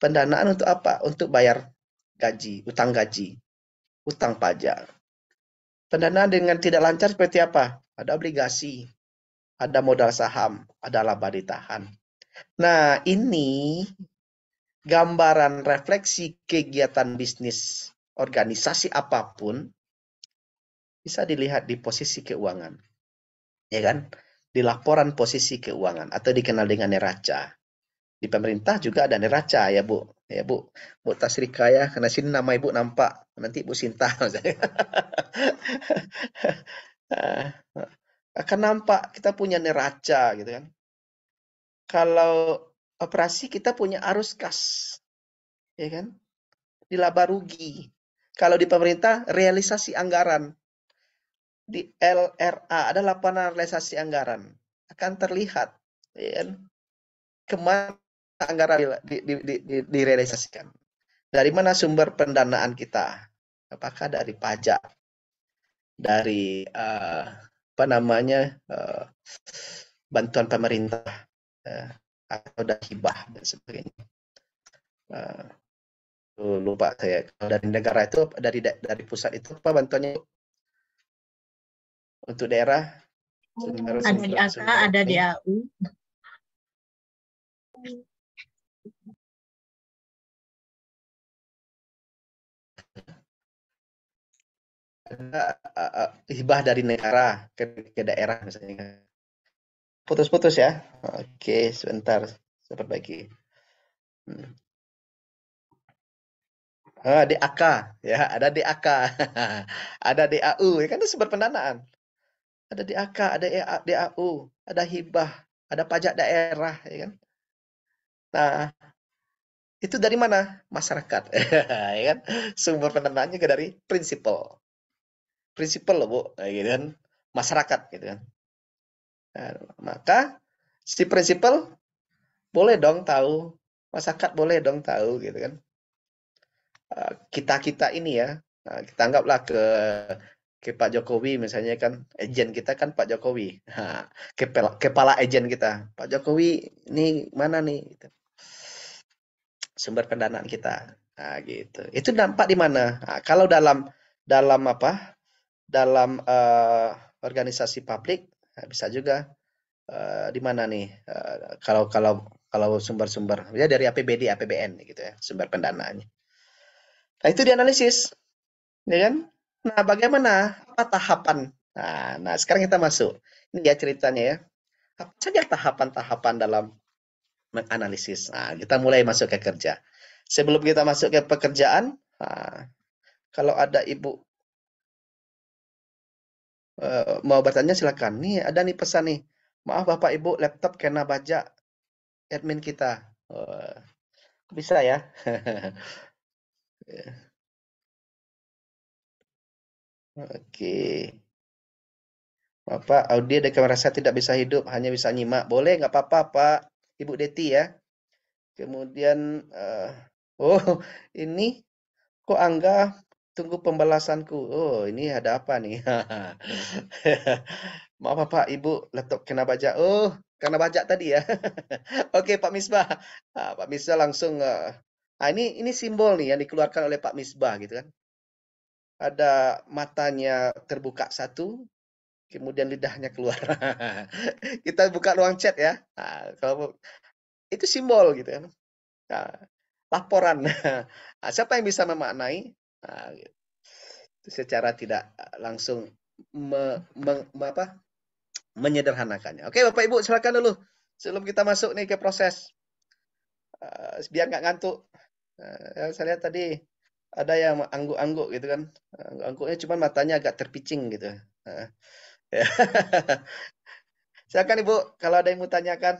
pendanaan untuk apa untuk bayar gaji utang gaji utang pajak pendanaan dengan tidak lancar seperti apa ada obligasi ada modal saham ada laba ditahan nah ini gambaran refleksi kegiatan bisnis organisasi apapun bisa dilihat di posisi keuangan. Ya kan? Di laporan posisi keuangan atau dikenal dengan neraca. Di pemerintah juga ada neraca ya, Bu. Ya, Bu. Bu Tasrika ya, karena sini nama Ibu nampak. Nanti bu Sinta akan nampak kita punya neraca gitu kan. Kalau operasi kita punya arus kas. Ya kan? Di rugi. Kalau di pemerintah realisasi anggaran di LRA ada laporan realisasi anggaran akan terlihat ya, kan? kemana anggaran di, di, di, di, direalisasikan dari mana sumber pendanaan kita apakah dari pajak dari uh, apa namanya uh, bantuan pemerintah uh, atau dari hibah dan sebagainya uh, lupa saya kalau dari negara itu dari dari pusat itu apa bantuannya untuk daerah Semeru, ada di AK Semeru. ada di AU. hibah dari negara ke, ke daerah misalnya. Putus-putus ya. Oke, sebentar saya perbaiki. Hmm. Ah, DAK ya, ada DAK, ada DAU ya kan itu sumber pendanaan ada DAK, ada e DAU, ada hibah, ada pajak daerah, ya kan? Nah, itu dari mana? Masyarakat, ya kan? Sumber pendanaan juga dari prinsipal, prinsipal loh bu, ya kan? Masyarakat, gitu kan? Nah, maka si prinsipal boleh dong tahu, masyarakat boleh dong tahu, gitu kan? Ah, kita kita ini ya, nah, kita anggaplah ke ke Pak Jokowi misalnya kan ejen kita kan Pak Jokowi ha, kepala kepala ejen kita Pak Jokowi ini mana nih gitu. sumber pendanaan kita nah, gitu itu dampak di mana nah, kalau dalam dalam apa dalam uh, organisasi publik bisa juga uh, di mana nih uh, kalau kalau kalau sumber-sumber ya dari APBD APBN gitu ya sumber pendanaannya nah itu dianalisis ya kan Nah, bagaimana? Apa tahapan? Nah, nah sekarang kita masuk. Ini ya ceritanya ya. Apa saja tahapan-tahapan dalam menganalisis? Nah, kita mulai masuk ke kerja. Sebelum kita masuk ke pekerjaan, nah, kalau ada ibu eh, mau bertanya silakan. Nih ada nih pesan nih. Maaf bapak ibu, laptop kena baja admin kita. Oh, bisa ya? Oke. Bapak, Audi ada kamera saya tidak bisa hidup, hanya bisa nyimak. Boleh, nggak apa-apa, Pak. Ibu Deti ya. Kemudian, uh, oh ini kok Angga tunggu pembalasanku. Oh, ini ada apa nih? Maaf pak, Ibu, laptop kena baca. Oh, karena bajak tadi ya. Oke, Pak Misbah. Nah, Pak Misbah langsung uh, ah ini ini simbol nih yang dikeluarkan oleh Pak Misbah gitu kan ada matanya terbuka satu, kemudian lidahnya keluar. kita buka ruang chat ya. Nah, kalau itu simbol gitu kan. Nah, laporan. Nah, siapa yang bisa memaknai? Nah, gitu. secara tidak langsung me, me, me, apa? menyederhanakannya. Oke, Bapak Ibu silakan dulu sebelum kita masuk nih ke proses. Eh, biar nggak ngantuk. Eh, saya lihat tadi ada yang angguk-angguk gitu kan angguk-angguknya cuma matanya agak terpicing gitu ya. silakan ibu kalau ada yang mau tanyakan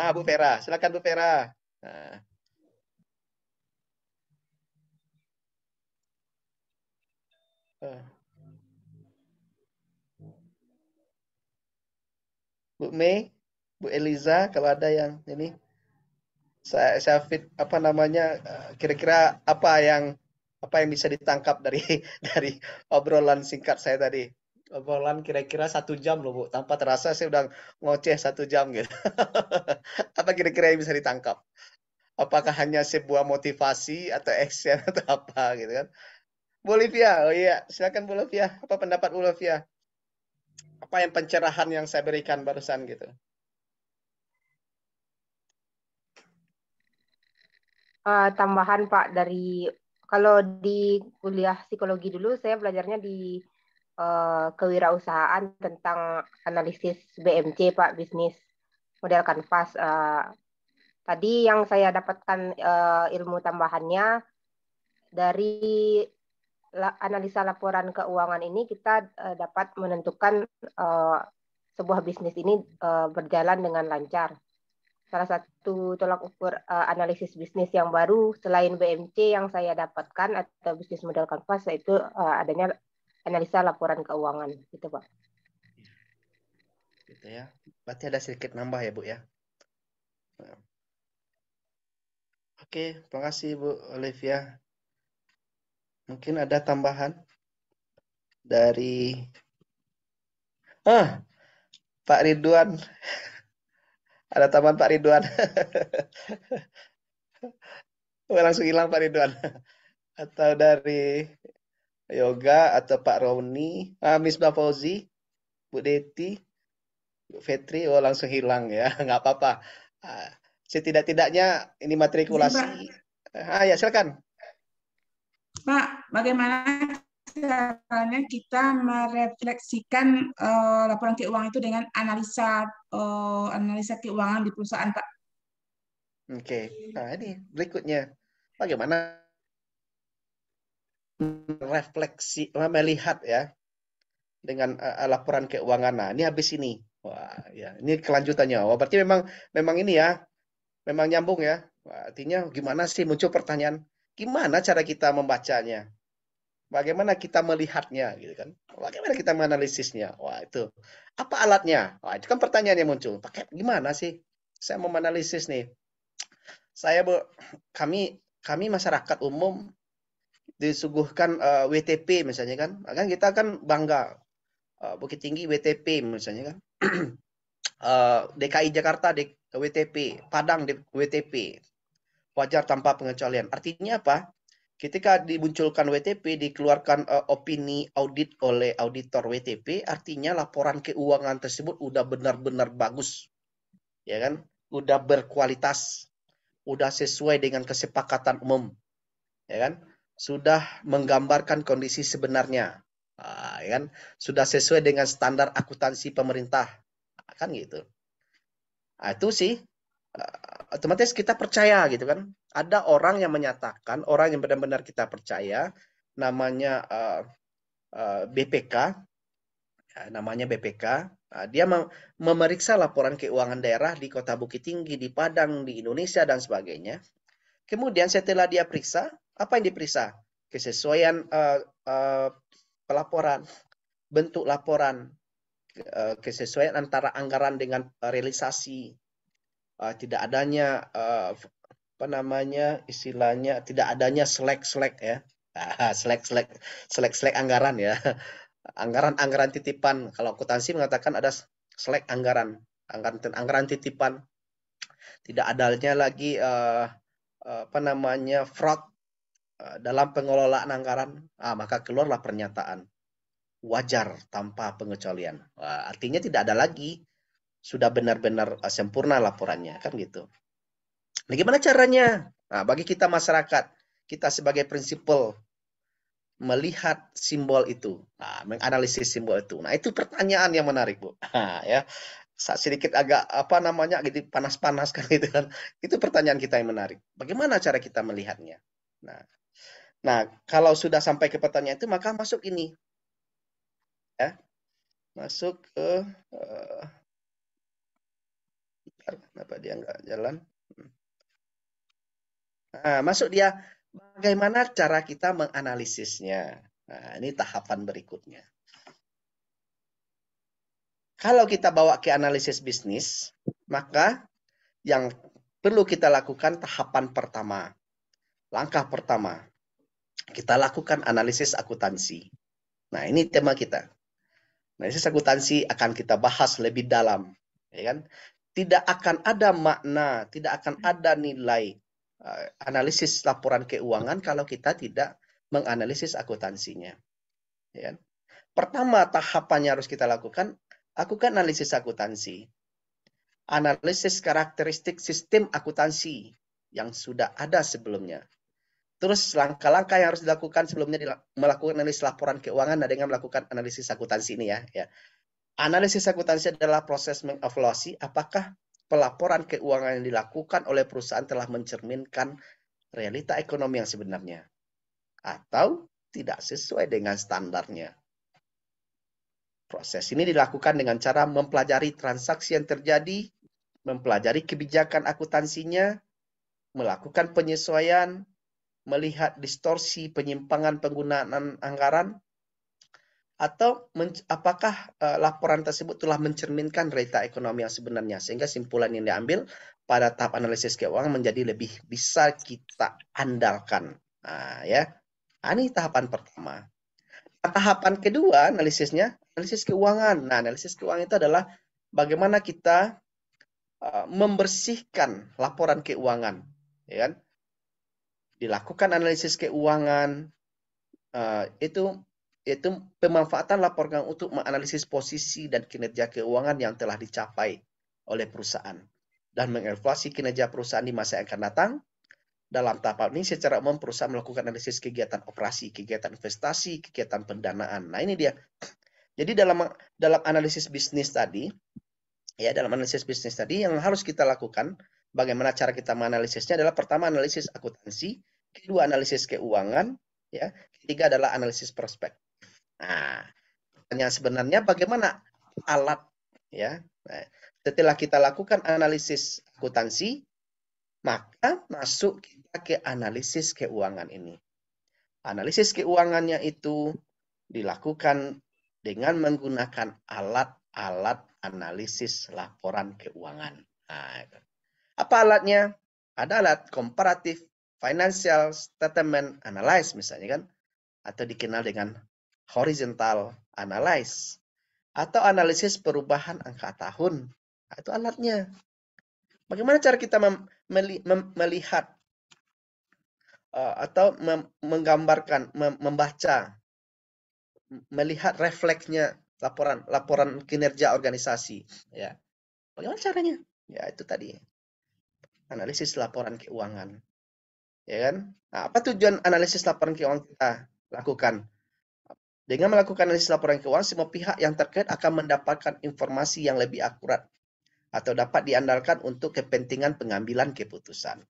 ah bu Vera silakan bu Vera Bu Mei, Bu Eliza, kalau ada yang ini saya, saya fit apa namanya eh, kira-kira apa yang apa yang bisa ditangkap dari dari obrolan singkat saya tadi obrolan kira-kira satu jam loh bu tanpa terasa saya udah ngoceh satu jam gitu apa kira-kira yang bisa ditangkap apakah hanya sebuah motivasi atau action atau apa gitu kan Bolivia oh iya silakan Bolivia apa pendapat Bolivia apa yang pencerahan yang saya berikan barusan gitu Eh, tambahan Pak dari kalau di kuliah psikologi dulu saya belajarnya di uh, kewirausahaan tentang analisis BMC Pak bisnis model kanvas. Uh, tadi yang saya dapatkan uh, ilmu tambahannya dari analisa laporan keuangan ini kita uh, dapat menentukan uh, sebuah bisnis ini uh, berjalan dengan lancar salah satu tolak ukur uh, analisis bisnis yang baru selain BMC yang saya dapatkan atau bisnis model kanvas yaitu uh, adanya analisa laporan keuangan gitu pak. Gitu ya. Berarti ada sedikit nambah ya bu ya. Oke, terima kasih Bu Olivia. Mungkin ada tambahan dari ah Pak Ridwan. Ada tambahan Pak Ridwan. Langsung hilang Pak Ridwan. Atau dari Yoga atau Pak Roni, ah, Misbah Fauzi, Bu Deti, Bu Fetri, oh langsung hilang ya, nggak apa-apa. Ah, setidak-tidaknya ini iya, matrikulasi. Ah ya silakan. Pak, bagaimana caranya kita merefleksikan uh, laporan keuangan itu dengan analisa uh, analisa keuangan di perusahaan, Pak. Oke, okay. nah ini berikutnya bagaimana refleksi melihat ya dengan uh, laporan keuangan. Nah ini habis ini, wah ya ini kelanjutannya. Wah berarti memang memang ini ya, memang nyambung ya. artinya gimana sih muncul pertanyaan, gimana cara kita membacanya? bagaimana kita melihatnya gitu kan bagaimana kita menganalisisnya wah itu apa alatnya wah itu kan pertanyaan yang muncul pakai gimana sih saya mau menganalisis nih saya bu, kami kami masyarakat umum disuguhkan uh, eh, WTP misalnya kan kan kita kan bangga uh, Bukit Tinggi WTP misalnya kan uh, eh, DKI Jakarta di WTP Padang di WTP wajar tanpa pengecualian artinya apa ketika dimunculkan WTP, dikeluarkan uh, opini audit oleh auditor WTP, artinya laporan keuangan tersebut udah benar-benar bagus, ya kan? Udah berkualitas, udah sesuai dengan kesepakatan umum, ya kan? Sudah menggambarkan kondisi sebenarnya, nah, ya kan? Sudah sesuai dengan standar akuntansi pemerintah, ah, kan gitu. Nah, itu sih otomatis kita percaya gitu kan. Ada orang yang menyatakan, orang yang benar-benar kita percaya, namanya uh, eh, uh, eh, BPK, ya, namanya BPK, nah, eh, dia memeriksa laporan keuangan daerah di Kota Bukit Tinggi, di Padang, di Indonesia dan sebagainya. Kemudian setelah dia periksa, apa yang diperiksa? Kesesuaian uh, uh, pelaporan, bentuk laporan, kesesuaian antara anggaran dengan realisasi, uh, tidak adanya uh, apa namanya istilahnya tidak adanya selek-selek ya selek-selek selek-selek anggaran ya anggaran-anggaran titipan kalau akuntansi mengatakan ada selek anggaran anggaran anggaran titipan tidak adanya lagi uh, apa namanya fraud dalam pengelolaan anggaran ah, maka keluarlah pernyataan wajar tanpa pengecualian artinya tidak ada lagi sudah benar-benar eh, sempurna laporannya kan gitu. Nah, gimana caranya? Nah, bagi kita masyarakat, kita sebagai prinsipal melihat simbol itu, nah, menganalisis simbol itu. Nah, itu pertanyaan yang menarik, Bu. Ah, ya. Saat sedikit agak apa namanya gitu panas-panas kan gitu kan. Itu pertanyaan kita yang menarik. Bagaimana cara kita melihatnya? Nah, Nah, kalau sudah sampai ke pertanyaan itu maka masuk ini. Ya. Masuk ke uh, Kenapa dia nggak jalan? Hmm. Nah, masuk dia. Bagaimana cara kita menganalisisnya? Nah, ini tahapan berikutnya. Kalau kita bawa ke analisis bisnis, maka yang perlu kita lakukan tahapan pertama. Langkah pertama, kita lakukan analisis akuntansi. Nah, ini tema kita. Analisis akuntansi akan kita bahas lebih dalam, ya kan? tidak akan ada makna, tidak akan hmm. ada nilai eh, analisis laporan keuangan kalau kita tidak menganalisis akuntansinya. Ya. Kan? Pertama tahapannya harus kita lakukan, lakukan analisis akuntansi. Analisis karakteristik sistem akuntansi yang sudah ada sebelumnya. Terus langkah-langkah yang harus dilakukan sebelumnya melakukan analisis laporan keuangan dengan melakukan analisis akuntansi ini ya. ya. Analisis akuntansi adalah proses mengevaluasi apakah pelaporan keuangan yang dilakukan oleh perusahaan telah mencerminkan realita ekonomi yang sebenarnya atau tidak sesuai dengan standarnya. Proses ini dilakukan dengan cara mempelajari transaksi yang terjadi, mempelajari kebijakan akuntansinya, melakukan penyesuaian, melihat distorsi penyimpangan penggunaan anggaran, atau apakah uh, laporan tersebut telah mencerminkan realita ekonomi yang sebenarnya sehingga simpulan yang diambil pada tahap analisis keuangan menjadi lebih bisa kita andalkan nah, ya nah, ini tahapan pertama nah, tahapan kedua analisisnya analisis keuangan nah analisis keuangan itu adalah bagaimana kita uh, membersihkan laporan keuangan ya kan dilakukan analisis keuangan uh, itu yaitu pemanfaatan laporan untuk menganalisis posisi dan kinerja keuangan yang telah dicapai oleh perusahaan dan mengevaluasi kinerja perusahaan di masa yang akan datang. Dalam tahap ini secara umum perusahaan melakukan analisis kegiatan operasi, kegiatan investasi, kegiatan pendanaan. Nah, ini dia. Jadi dalam dalam analisis bisnis tadi ya dalam analisis bisnis tadi yang harus kita lakukan bagaimana cara kita menganalisisnya adalah pertama analisis akuntansi, kedua analisis keuangan, ya, ketiga adalah analisis prospek. Nah, hanya sebenarnya bagaimana alat ya? Nah, setelah kita lakukan analisis akuntansi, maka masuk kita ke analisis keuangan ini. Analisis keuangannya itu dilakukan dengan menggunakan alat-alat analisis laporan keuangan. Nah, apa alatnya? Ada alat komparatif, financial statement analysis misalnya kan, atau dikenal dengan horizontal analysis atau analisis perubahan angka tahun. Nah, itu alatnya. Bagaimana cara kita melihat eh, atau menggambarkan, membaca, melihat refleksnya laporan laporan kinerja organisasi, ya. Bagaimana caranya? Ya, itu tadi. Analisis laporan keuangan. Ya kan? Nah, apa tujuan analisis laporan keuangan kita lakukan? Dengan melakukan analisis laporan keuangan, semua pihak yang terkait akan mendapatkan informasi yang lebih akurat atau dapat diandalkan untuk kepentingan pengambilan keputusan.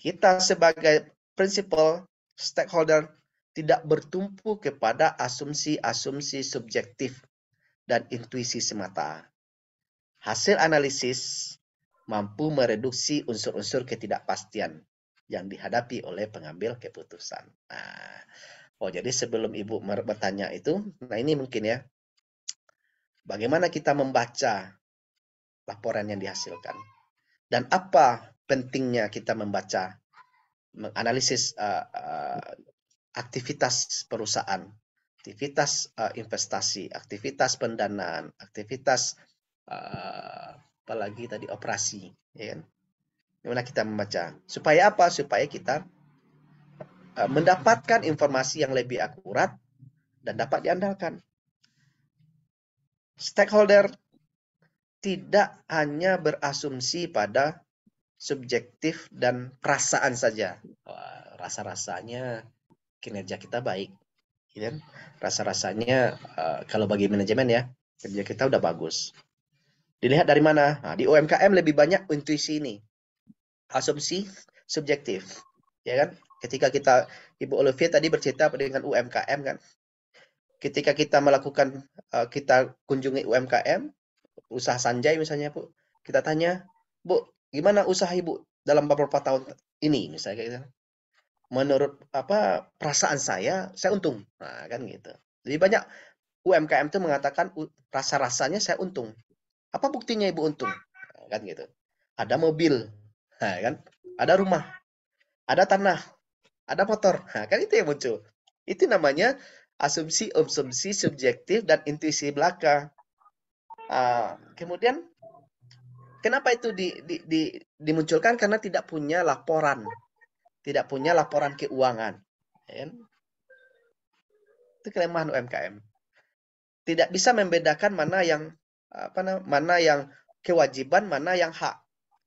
Kita sebagai prinsipal stakeholder tidak bertumpu kepada asumsi-asumsi subjektif dan intuisi semata. Hasil analisis mampu mereduksi unsur-unsur ketidakpastian yang dihadapi oleh pengambil keputusan. Nah, Oh, jadi sebelum Ibu bertanya itu, nah ini mungkin ya. Bagaimana kita membaca laporan yang dihasilkan? Dan apa pentingnya kita membaca, menganalisis uh, uh, aktivitas perusahaan, aktivitas uh, investasi, aktivitas pendanaan, aktivitas uh, apalagi tadi operasi, ya kan? Gimana kita membaca? Supaya apa? Supaya kita Eh, mendapatkan informasi yang lebih akurat dan dapat diandalkan. Stakeholder tidak hanya berasumsi pada subjektif dan perasaan saja. Rasa-rasanya kinerja kita baik. Ya kan? Rasa-rasanya eh, kalau bagi manajemen ya, kerja kita udah bagus. Dilihat dari mana? Nah, di UMKM lebih banyak intuisi ini. Asumsi subjektif. Ya kan? Ketika kita Ibu Olivia tadi bercerita dengan UMKM kan. Ketika kita melakukan eh, kita kunjungi UMKM, usaha Sanjay misalnya Bu, kita tanya, "Bu, gimana usaha Ibu dalam beberapa tahun ini?" misalnya gitu. Menurut apa perasaan saya, saya untung. Nah, kan gitu. Jadi banyak UMKM itu mengatakan rasa-rasanya saya untung. Apa buktinya Ibu untung? Nah, kan gitu. Ada mobil, nah, kan? Ada rumah, ada tanah, ada motor. Nah, kan itu yang muncul. Itu namanya asumsi-asumsi subjektif dan intuisi belaka. Uh, kemudian kenapa itu di, di, di, dimunculkan karena tidak punya laporan, tidak punya laporan keuangan. Ya. Itu kelemahan UMKM. Tidak bisa membedakan mana yang apa mana yang kewajiban, mana yang hak,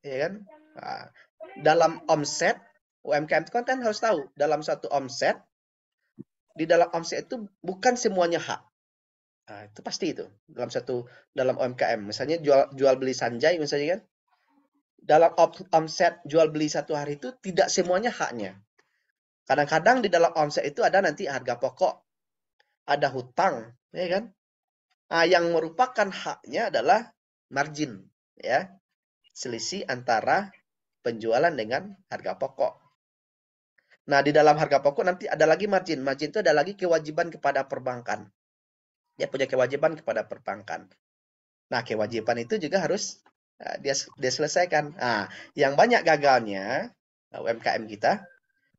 ya kan? Nah, dalam omset UMKM itu kan, kan, harus tahu dalam satu omset di dalam omset itu bukan semuanya hak. Nah, itu pasti itu dalam satu dalam UMKM. Misalnya jual jual beli sanjai misalnya kan. Dalam omset jual beli satu hari itu tidak semuanya haknya. Kadang-kadang di dalam omset itu ada nanti harga pokok, ada hutang, ya kan? Nah, yang merupakan haknya adalah margin, ya. Selisih antara penjualan dengan harga pokok. Nah, di dalam harga pokok nanti ada lagi margin. Margin itu ada lagi kewajiban kepada perbankan. Dia punya kewajiban kepada perbankan. Nah, kewajiban itu juga harus eh, dia, dia selesaikan. Nah, yang banyak gagalnya eh, UMKM kita,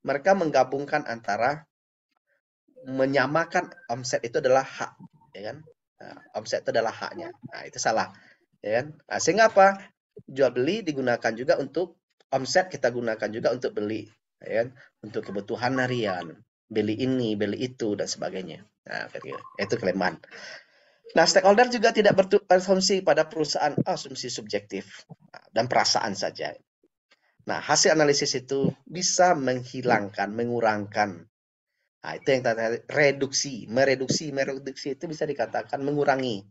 mereka menggabungkan antara menyamakan omset itu adalah hak, ya kan? Nah, omset itu adalah haknya. Nah, itu salah. Ya kan? Nah, sehingga apa? Jual beli digunakan juga untuk omset kita gunakan juga untuk beli ya, kan, untuk kebutuhan harian, beli ini, beli itu, dan sebagainya. Nah, gitu. itu kelemahan. Nah, stakeholder juga tidak berasumsi pada perusahaan asumsi subjektif nah, dan perasaan saja. Nah, hasil analisis itu bisa menghilangkan, mengurangkan. Nah, itu yang tadi reduksi, mereduksi, mereduksi itu bisa dikatakan mengurangi.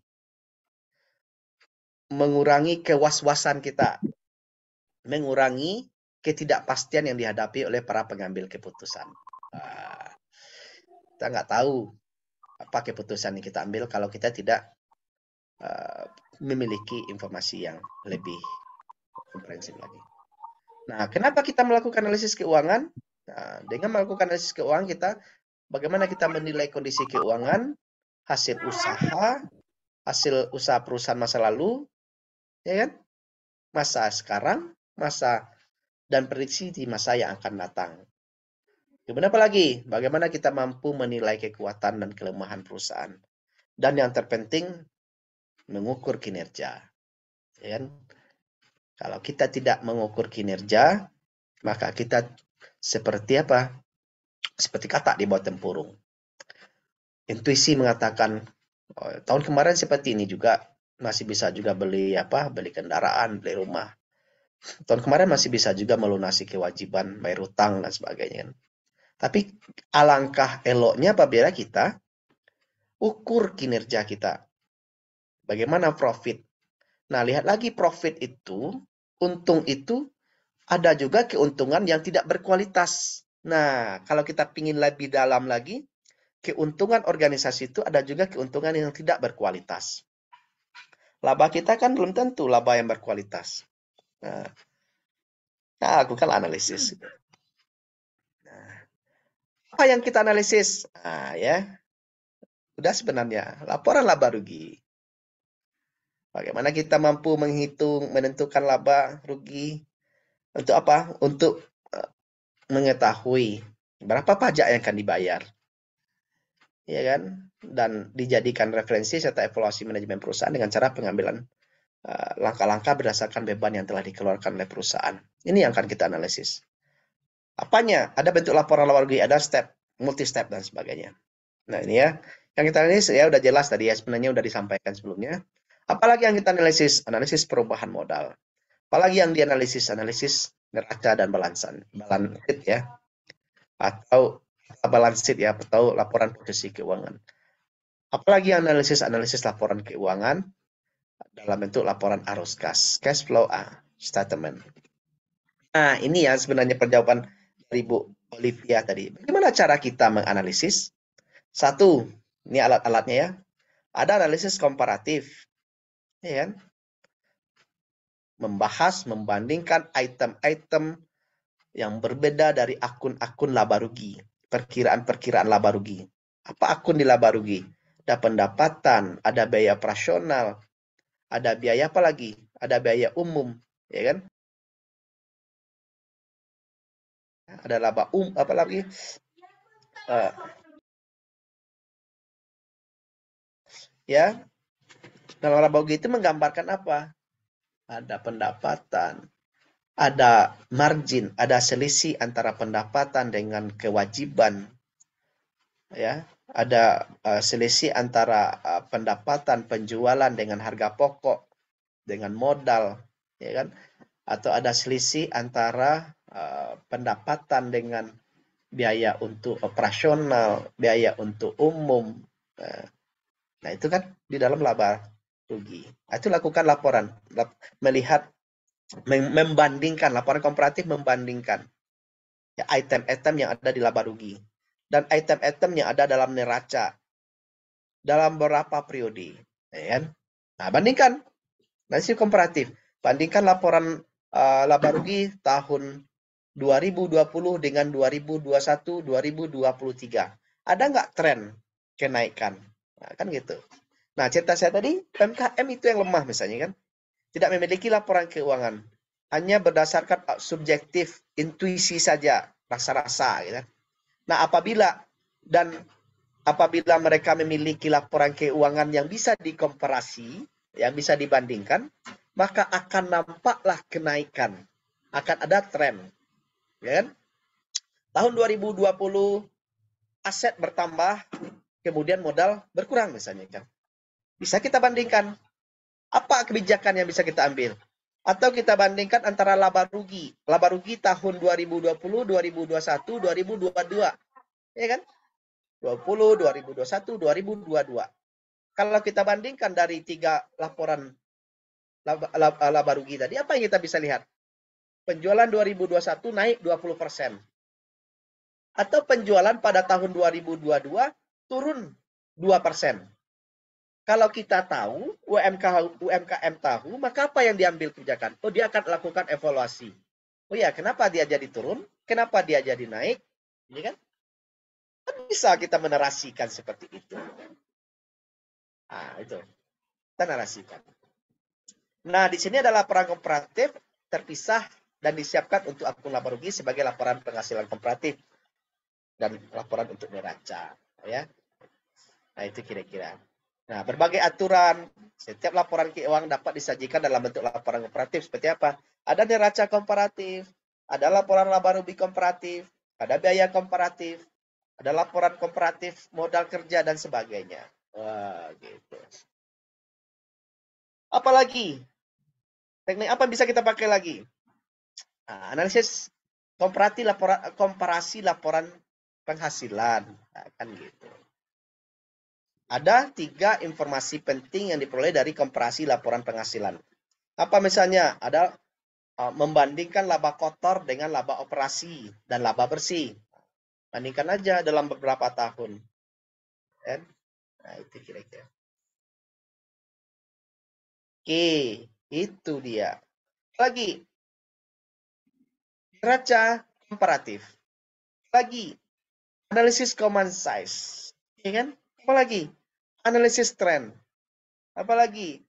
Mengurangi kewaswasan kita. Mengurangi ketidakpastian yang dihadapi oleh para pengambil keputusan. Ah, kita nggak tahu apa keputusan yang kita ambil kalau kita tidak ah, memiliki informasi yang lebih komprehensif lagi. Nah, kenapa kita melakukan analisis keuangan? Nah, dengan melakukan analisis keuangan kita, bagaimana kita menilai kondisi keuangan, hasil usaha, hasil usaha perusahaan masa lalu, ya kan? Masa sekarang, masa dan prediksi di masa yang akan datang. Kemudian apa lagi? Bagaimana kita mampu menilai kekuatan dan kelemahan perusahaan? Dan yang terpenting, mengukur kinerja. Ya kan? Kalau kita tidak mengukur kinerja, maka kita seperti apa? Seperti kata di bawah tempurung. Intuisi mengatakan oh, tahun kemarin seperti ini juga masih bisa juga beli apa? Beli kendaraan, beli rumah. Tahun kemarin masih bisa juga melunasi kewajiban, bayar utang dan sebagainya. Tapi alangkah eloknya apabila kita ukur kinerja kita. Bagaimana profit? Nah, lihat lagi profit itu, untung itu ada juga keuntungan yang tidak berkualitas. Nah, kalau kita pingin lebih dalam lagi, keuntungan organisasi itu ada juga keuntungan yang tidak berkualitas. Laba kita kan belum tentu laba yang berkualitas. Nah, ya, aku lakukan analisis. Hmm. Gitu. Nah, apa yang kita analisis? Nah, ya, udah sebenarnya laporan laba rugi. Bagaimana kita mampu menghitung, menentukan laba rugi untuk apa? Untuk eh, mengetahui berapa pajak yang akan dibayar, ya kan? Dan dijadikan referensi serta evaluasi manajemen perusahaan dengan cara pengambilan Eh, langkah-langkah berdasarkan beban yang telah dikeluarkan oleh perusahaan. Ini yang akan kita analisis. Apanya? Ada bentuk laporan luar negeri, ada step, multi step dan sebagainya. Nah ini ya, yang kita analisis ya udah jelas tadi ya sebenarnya udah disampaikan sebelumnya. Apalagi yang kita analisis, analisis perubahan modal. Apalagi yang dianalisis, analisis neraca dan balansan, balance sheet ya, atau balance sheet ya, atau laporan posisi keuangan. Apalagi analisis, analisis laporan keuangan, dalam bentuk laporan arus kas, cash flow A, ah, statement. Nah, ini ya sebenarnya perjawaban dari Bu Olivia tadi. Bagaimana cara kita menganalisis? Satu, ini alat-alatnya ya. Ada analisis komparatif. Ya kan? Membahas, membandingkan item-item yang berbeda dari akun-akun laba rugi. Perkiraan-perkiraan laba rugi. Apa akun di laba rugi? Ada pendapatan, ada biaya operasional, ada biaya apa lagi? Ada biaya umum, ya kan? Ada laba um apa lagi? Uh, ya. Kalau nah, laba rugi itu menggambarkan apa? Ada pendapatan, ada margin, ada selisih antara pendapatan dengan kewajiban. Ya ada uh, selisih antara uh, pendapatan penjualan dengan harga pokok dengan modal ya kan atau ada selisih antara uh, pendapatan dengan biaya untuk operasional biaya untuk umum uh, nah itu kan di dalam laba rugi nah, itu lakukan laporan lap, melihat membandingkan laporan komparatif membandingkan ya, item-item ya, yang ada di laba rugi dan item-item yang ada dalam neraca dalam berapa periode. Ya kan? Nah, bandingkan. Nasib komparatif. Bandingkan laporan uh, laba rugi tahun 2020 dengan 2021, 2023. Ada nggak tren kenaikan? Nah, kan gitu. Nah, cerita saya tadi, PMKM itu yang lemah misalnya kan. Tidak memiliki laporan keuangan. Hanya berdasarkan subjektif, intuisi saja, rasa-rasa gitu kan? Nah, apabila dan apabila mereka memiliki laporan keuangan yang bisa dikomparasi, yang bisa dibandingkan, maka akan nampaklah kenaikan, akan ada tren. Ya kan? Tahun 2020 aset bertambah, kemudian modal berkurang misalnya kan. Bisa kita bandingkan apa kebijakan yang bisa kita ambil? Atau kita bandingkan antara laba rugi. Laba rugi tahun 2020, 2021, 2022. Ya kan? 20, 2021, 2022. Kalau kita bandingkan dari tiga laporan laba, laba, eh, laba rugi tadi, apa yang kita bisa lihat? Penjualan 2021 naik 20 persen. Atau penjualan pada tahun 2022 turun 2 persen. Kalau kita tahu, UMK, UMKM tahu, maka apa yang diambil kebijakan? Oh, dia akan lakukan evaluasi. Oh ya, kenapa dia jadi turun? Kenapa dia jadi naik? Ini iya kan? kan bisa kita menarasikan seperti itu. Ah, itu. Kita narasikan. Nah, di sini adalah laporan komparatif terpisah dan disiapkan untuk akun lapor rugi sebagai laporan penghasilan komparatif dan laporan untuk neraca, ya. Nah, itu kira-kira. Nah, berbagai aturan, setiap laporan keuangan dapat disajikan dalam bentuk laporan komparatif seperti apa? Ada neraca komparatif, ada laporan laba rugi komparatif, ada biaya komparatif, ada laporan komparatif modal kerja dan sebagainya. Wah, gitu. Apalagi teknik apa yang bisa kita pakai lagi? Nah, analisis komparatif laporan komparasi laporan penghasilan, nah, kan gitu. Ada tiga informasi penting yang diperoleh dari komparasi laporan penghasilan. Apa misalnya? Ada uh, membandingkan laba kotor dengan laba operasi dan laba bersih. Bandingkan aja dalam beberapa tahun. Kan? Nah, itu kira-kira. Oke, itu dia. Lagi, neraca komparatif. Lagi, analisis command size. Ya kan? Apalagi analisis tren. Apalagi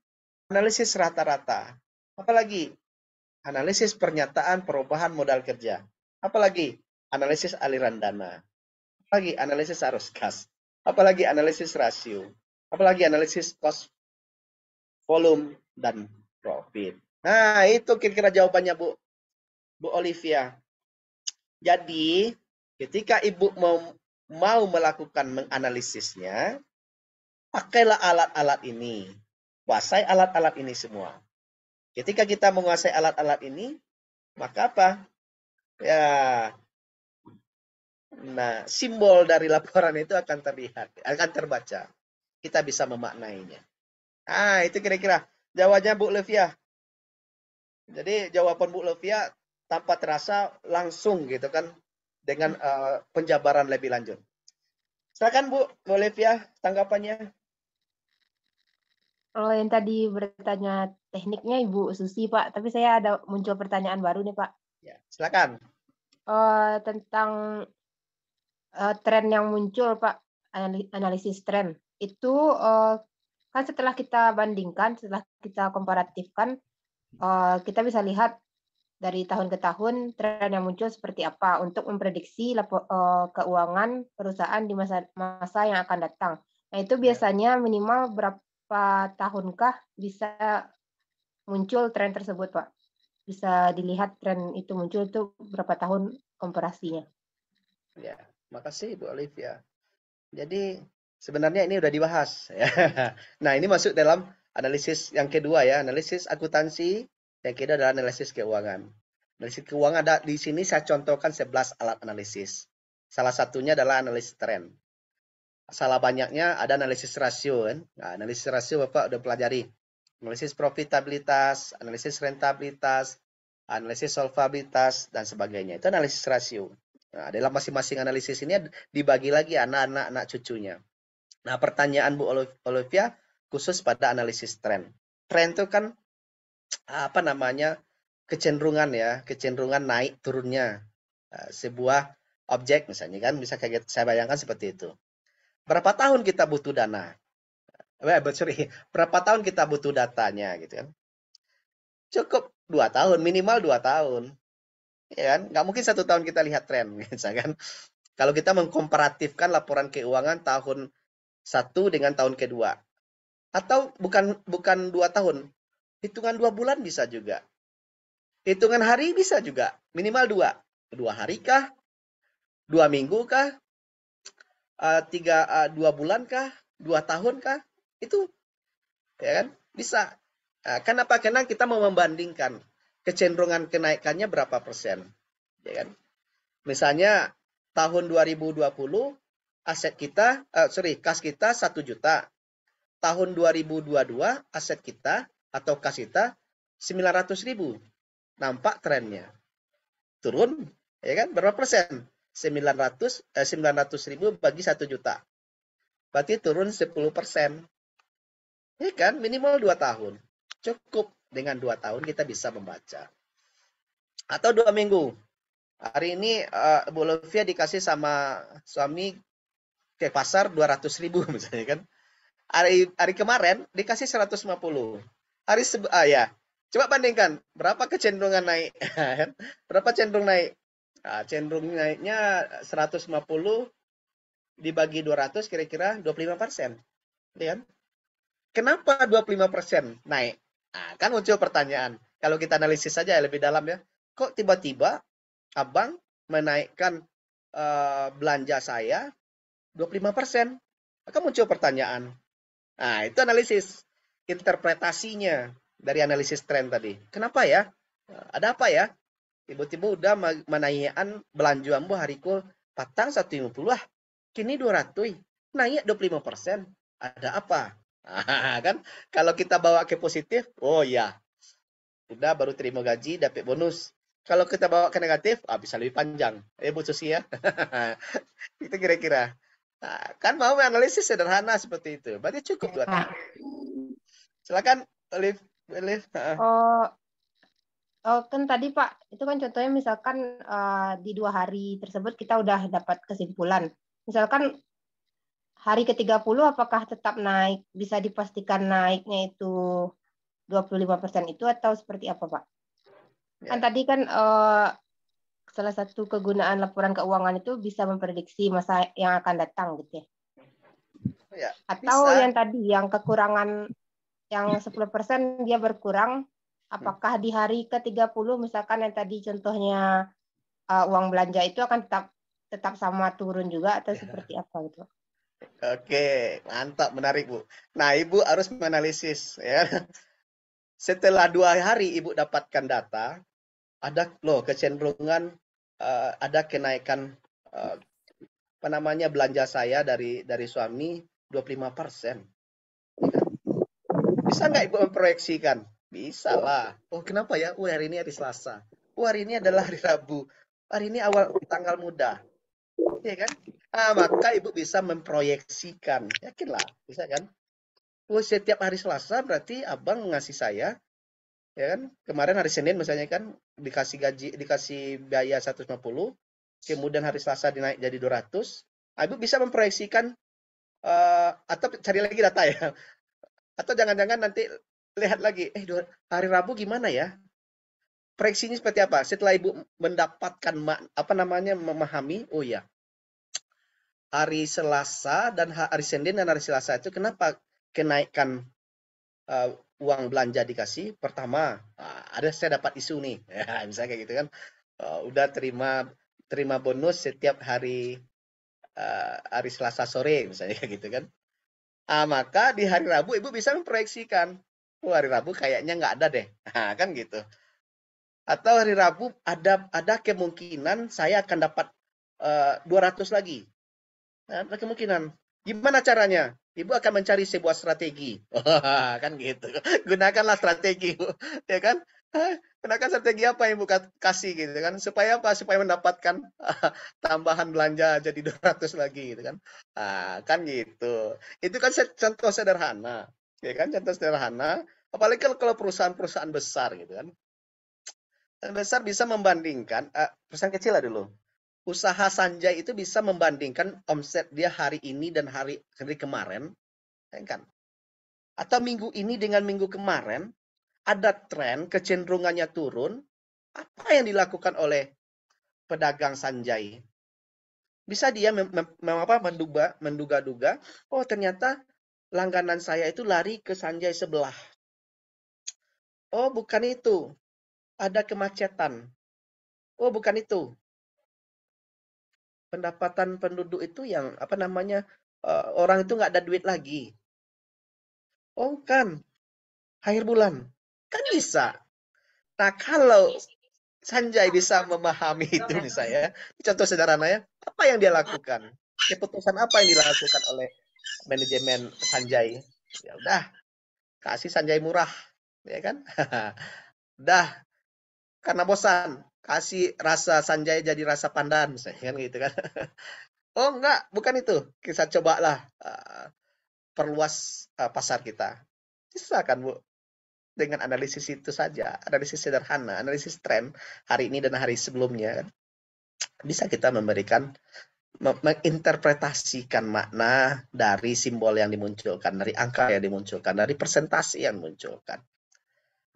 analisis rata-rata. Apalagi analisis pernyataan perubahan modal kerja. Apalagi analisis aliran dana. Apalagi analisis arus kas. Apalagi analisis rasio. Apalagi analisis cost volume dan profit. Nah, itu kira-kira jawabannya, Bu. Bu Olivia. Jadi, ketika Ibu mau mau melakukan menganalisisnya, pakailah alat-alat ini. Kuasai alat-alat ini semua. Ketika kita menguasai alat-alat ini, maka apa? Ya, nah simbol dari laporan itu akan terlihat, akan terbaca. Kita bisa memaknainya. Ah, itu kira-kira jawabannya Bu Levia. Jadi jawaban Bu Levia tanpa terasa langsung gitu kan dengan uh, penjabaran lebih lanjut. Silakan Bu Olivia tanggapannya. Kalau yang tadi bertanya tekniknya Ibu Susi Pak, tapi saya ada muncul pertanyaan baru nih Pak. Ya, silakan. Uh, tentang uh, tren yang muncul Pak, analisis tren itu uh, kan setelah kita bandingkan, setelah kita komparatifkan, uh, kita bisa lihat dari tahun ke tahun tren yang muncul seperti apa untuk memprediksi eh, keuangan perusahaan di masa masa yang akan datang. Nah, itu ya. biasanya minimal berapa tahunkah bisa muncul tren tersebut, Pak? Bisa dilihat tren itu muncul itu berapa tahun komparasinya? Ya, makasih Bu Olivia. Ya. Jadi sebenarnya ini sudah dibahas. ya. nah, ini masuk dalam analisis yang kedua ya, analisis akuntansi yang kedua adalah analisis keuangan. Analisis keuangan ada di sini saya contohkan 11 alat analisis. Salah satunya adalah analisis tren. Salah banyaknya ada analisis rasio kan. Nah, analisis rasio Bapak sudah pelajari. Analisis profitabilitas, analisis rentabilitas, analisis solvabilitas dan sebagainya. Itu analisis rasio. Nah, dalam masing-masing analisis ini dibagi lagi anak anak cucunya. Nah, pertanyaan Bu Olivia khusus pada analisis tren. Tren itu kan apa namanya kecenderungan ya kecenderungan naik turunnya nah, sebuah objek misalnya kan bisa kayak gitu, saya bayangkan seperti itu berapa tahun kita butuh dana eh, eh sorry berapa tahun kita butuh datanya gitu kan cukup dua tahun minimal dua tahun ya kan nggak mungkin satu tahun kita lihat tren misalkan kalau kita mengkomparatifkan laporan keuangan tahun satu dengan tahun kedua atau bukan bukan dua tahun hitungan dua bulan bisa juga. Hitungan hari bisa juga, minimal dua. Dua hari kah? Dua minggu kah? Uh, tiga, uh, dua bulan kah? Dua tahun kah? Itu, ya kan? Bisa. Uh, eh, kenapa? Karena kita mau membandingkan kecenderungan kenaikannya berapa persen, ya kan? Misalnya tahun 2020 aset kita, uh, sorry, kas kita satu juta. Tahun 2022 aset kita atau kasita 900 ribu. Nampak trennya. Turun, ya kan? Berapa persen? 900, eh, 900 ribu bagi 1 juta. Berarti turun 10 persen. Ya kan? Minimal 2 tahun. Cukup dengan 2 tahun kita bisa membaca. Atau 2 minggu. Hari ini uh, Bu Lovia dikasih sama suami ke pasar 200 ribu misalnya kan. Hari, hari kemarin dikasih 150 hari sebe ah ya coba bandingkan berapa kecenderungan naik berapa cenderung naik nah, cenderung naiknya 150 dibagi 200 kira-kira 25 persen iya kan kenapa 25 persen naik nah, kan muncul pertanyaan kalau kita analisis saja ya, lebih dalam ya kok tiba-tiba abang menaikkan uh, belanja saya 25 persen maka muncul pertanyaan nah itu analisis interpretasinya dari analisis tren tadi. Kenapa ya? Ada apa ya? Tiba-tiba udah menaikan belanja hari hariku patang 150 lah. Kini dua 200. Naik lima persen. Ada apa? Ah, kan kalau kita bawa ke positif, oh ya. Udah baru terima gaji dapat bonus. Kalau kita bawa ke negatif, ah, bisa lebih panjang. Eh Bu Susi ya. Itu kira-kira. Nah, kan mau analisis sederhana seperti itu. Berarti cukup dua iya, tahun silakan Olive, Olive. oh Oh, kan tadi Pak, itu kan contohnya misalkan uh, di dua hari tersebut kita udah dapat kesimpulan. Misalkan hari ke-30 apakah tetap naik? Bisa dipastikan naiknya itu 25% itu atau seperti apa Pak? Ya. Kan tadi kan uh, salah satu kegunaan laporan keuangan itu bisa memprediksi masa yang akan datang gitu ya. ya bisa. atau yang tadi yang kekurangan yang 10% iya. dia berkurang apakah di hari ke-30 misalkan yang tadi contohnya uh, uang belanja itu akan tetap tetap sama turun juga atau ya. seperti apa gitu. Oke, mantap menarik Bu. Nah, Ibu harus menganalisis ya. Setelah dua hari Ibu dapatkan data, ada loh kecenderungan uh, ada kenaikan uh, apa namanya belanja saya dari dari suami 25 persen. Bisa nggak Ibu memproyeksikan? Bisa lah. Oh kenapa ya? Oh hari ini hari Selasa. Oh hari ini adalah hari Rabu. Hari ini awal tanggal muda. Ya kan? Ah, maka Ibu bisa memproyeksikan. Yakinlah. Bisa kan? Oh setiap hari Selasa berarti abang ngasih saya ya kan kemarin hari Senin misalnya kan dikasih gaji dikasih biaya 150 kemudian hari Selasa dinaik jadi 200 ah, Ibu bisa memproyeksikan uh, atau cari lagi data ya atau jangan-jangan nanti lihat lagi, eh hari Rabu gimana ya? Proyeksinya seperti apa? Setelah Ibu mendapatkan apa namanya memahami, oh ya. Hari Selasa dan hari Senin dan hari Selasa itu kenapa kenaikan uh, uang belanja dikasih? Pertama, ah, ada saya dapat isu nih. Ya, misalnya kayak gitu kan. Uh, udah terima terima bonus setiap hari uh, hari Selasa sore misalnya gitu kan Ah, maka di hari Rabu ibu bisa memproyeksikan. Oh, hari Rabu kayaknya nggak ada deh. Nah, kan gitu. Atau hari Rabu ada ada kemungkinan saya akan dapat uh, eh, 200 lagi. Nah, ada kemungkinan. Gimana caranya? Ibu akan mencari sebuah strategi. Oh, kan gitu. Gunakanlah strategi, ya kan? Ah, gunakan strategi apa yang buka kasih gitu kan supaya apa supaya mendapatkan uh, tambahan belanja jadi 200 lagi gitu kan ah kan gitu itu kan contoh sederhana ya kan contoh sederhana apalagi kalau, kalau perusahaan-perusahaan besar gitu kan besar bisa membandingkan uh, perusahaan kecil lah dulu usaha Sanjay itu bisa membandingkan omset dia hari ini dan hari, hari kemarin ya kan atau minggu ini dengan minggu kemarin ada tren kecenderungannya turun, apa yang dilakukan oleh pedagang Sanjai? Bisa dia mem, apa, menduga, menduga-duga, oh ternyata langganan saya itu lari ke Sanjai sebelah. Oh bukan itu, ada kemacetan. Oh bukan itu, pendapatan penduduk itu yang apa namanya eh, orang itu nggak ada duit lagi. Oh kan, akhir bulan. Kan bisa. Nah, kalau Sanjay bisa memahami itu nih misalnya, contoh sederhana ya. apa yang dia lakukan? Ya, keputusan apa yang dilakukan oleh manajemen Sanjay? Ya udah, kasih Sanjay murah, ya kan? Dah, karena bosan, kasih rasa Sanjay jadi rasa pandan, misalnya kan gitu kan? oh enggak, bukan itu. Kita cobalah uh, perluas uh, pasar kita. Bisa kan, Bu? dengan analisis itu saja, analisis sederhana, analisis tren hari ini dan hari sebelumnya kan. Bisa kita memberikan menginterpretasikan makna dari simbol yang dimunculkan, dari angka yang dimunculkan, dari presentasi yang dimunculkan.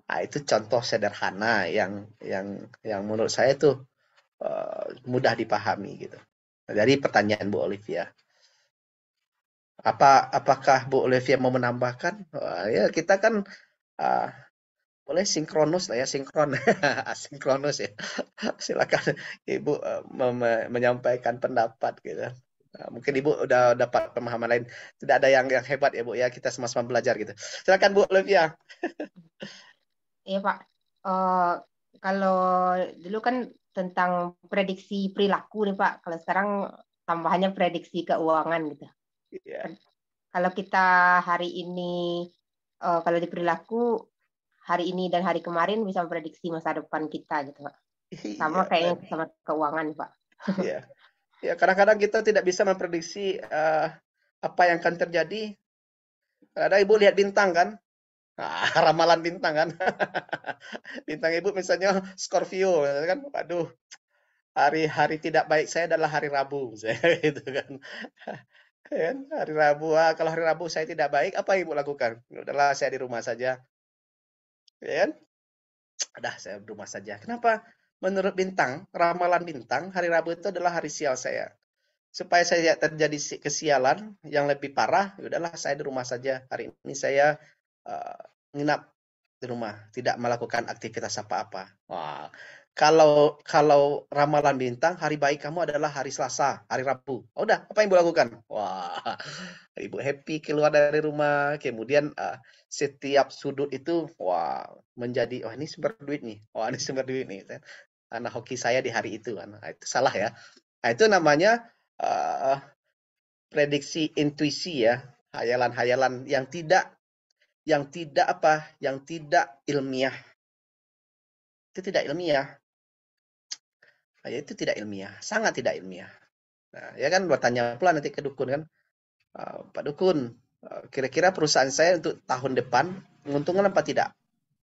Nah, itu contoh sederhana yang yang yang menurut saya itu uh, eh, mudah dipahami gitu. Jadi dari pertanyaan Bu Olivia, apa apakah Bu Olivia mau menambahkan? Wah, ya kita kan Ah, boleh sinkronus lah ya sinkron asinkronus ya silakan ibu uh, menyampaikan pendapat gitu ah, mungkin ibu udah dapat pemahaman lain tidak ada yang yang hebat ya bu ya kita sama-sama belajar gitu silakan bu Olivia iya pak uh, kalau dulu kan tentang prediksi perilaku nih pak kalau sekarang tambahannya prediksi keuangan gitu yeah. kalau kita hari ini uh, kalau di perilaku hari ini dan hari kemarin bisa memprediksi masa depan kita gitu pak iya, sama yeah. kayaknya eh. sama keuangan pak iya ya kadang-kadang kita tidak bisa memprediksi uh, apa yang akan terjadi ada ibu lihat bintang kan Ah, ramalan bintang kan bintang ibu misalnya Scorpio kan aduh hari-hari tidak baik saya adalah hari Rabu saya gitu kan Ya, hari Rabu, ah, kalau hari Rabu saya tidak baik, apa ibu lakukan? Ya udahlah, saya di rumah saja. Ya kan? Udah, saya di rumah saja. Kenapa? Menurut bintang, ramalan bintang, hari Rabu itu adalah hari sial saya. Supaya saya tidak terjadi kesialan yang lebih parah, ya udahlah saya di rumah saja. Hari ini saya uh, nginap di rumah, tidak melakukan aktivitas apa-apa. Wah, kalau kalau ramalan bintang hari baik kamu adalah hari Selasa, hari Rabu. Oh, udah, apa yang ibu lakukan? Wah, ibu happy keluar dari rumah. Kemudian uh, setiap sudut itu wah menjadi wah oh, ini sumber duit nih. Wah, oh, ini sumber duit nih. Anak hoki saya di hari itu. Nah, itu salah ya. Nah, itu namanya uh, prediksi intuisi ya, hayalan-hayalan yang tidak yang tidak apa? Yang tidak ilmiah. Itu tidak ilmiah Nah, itu tidak ilmiah, sangat tidak ilmiah. Nah, ya kan bertanya pula nanti ke dukun kan, ah, Pak Dukun, ah, kira-kira perusahaan saya untuk tahun depan menguntungkan apa tidak?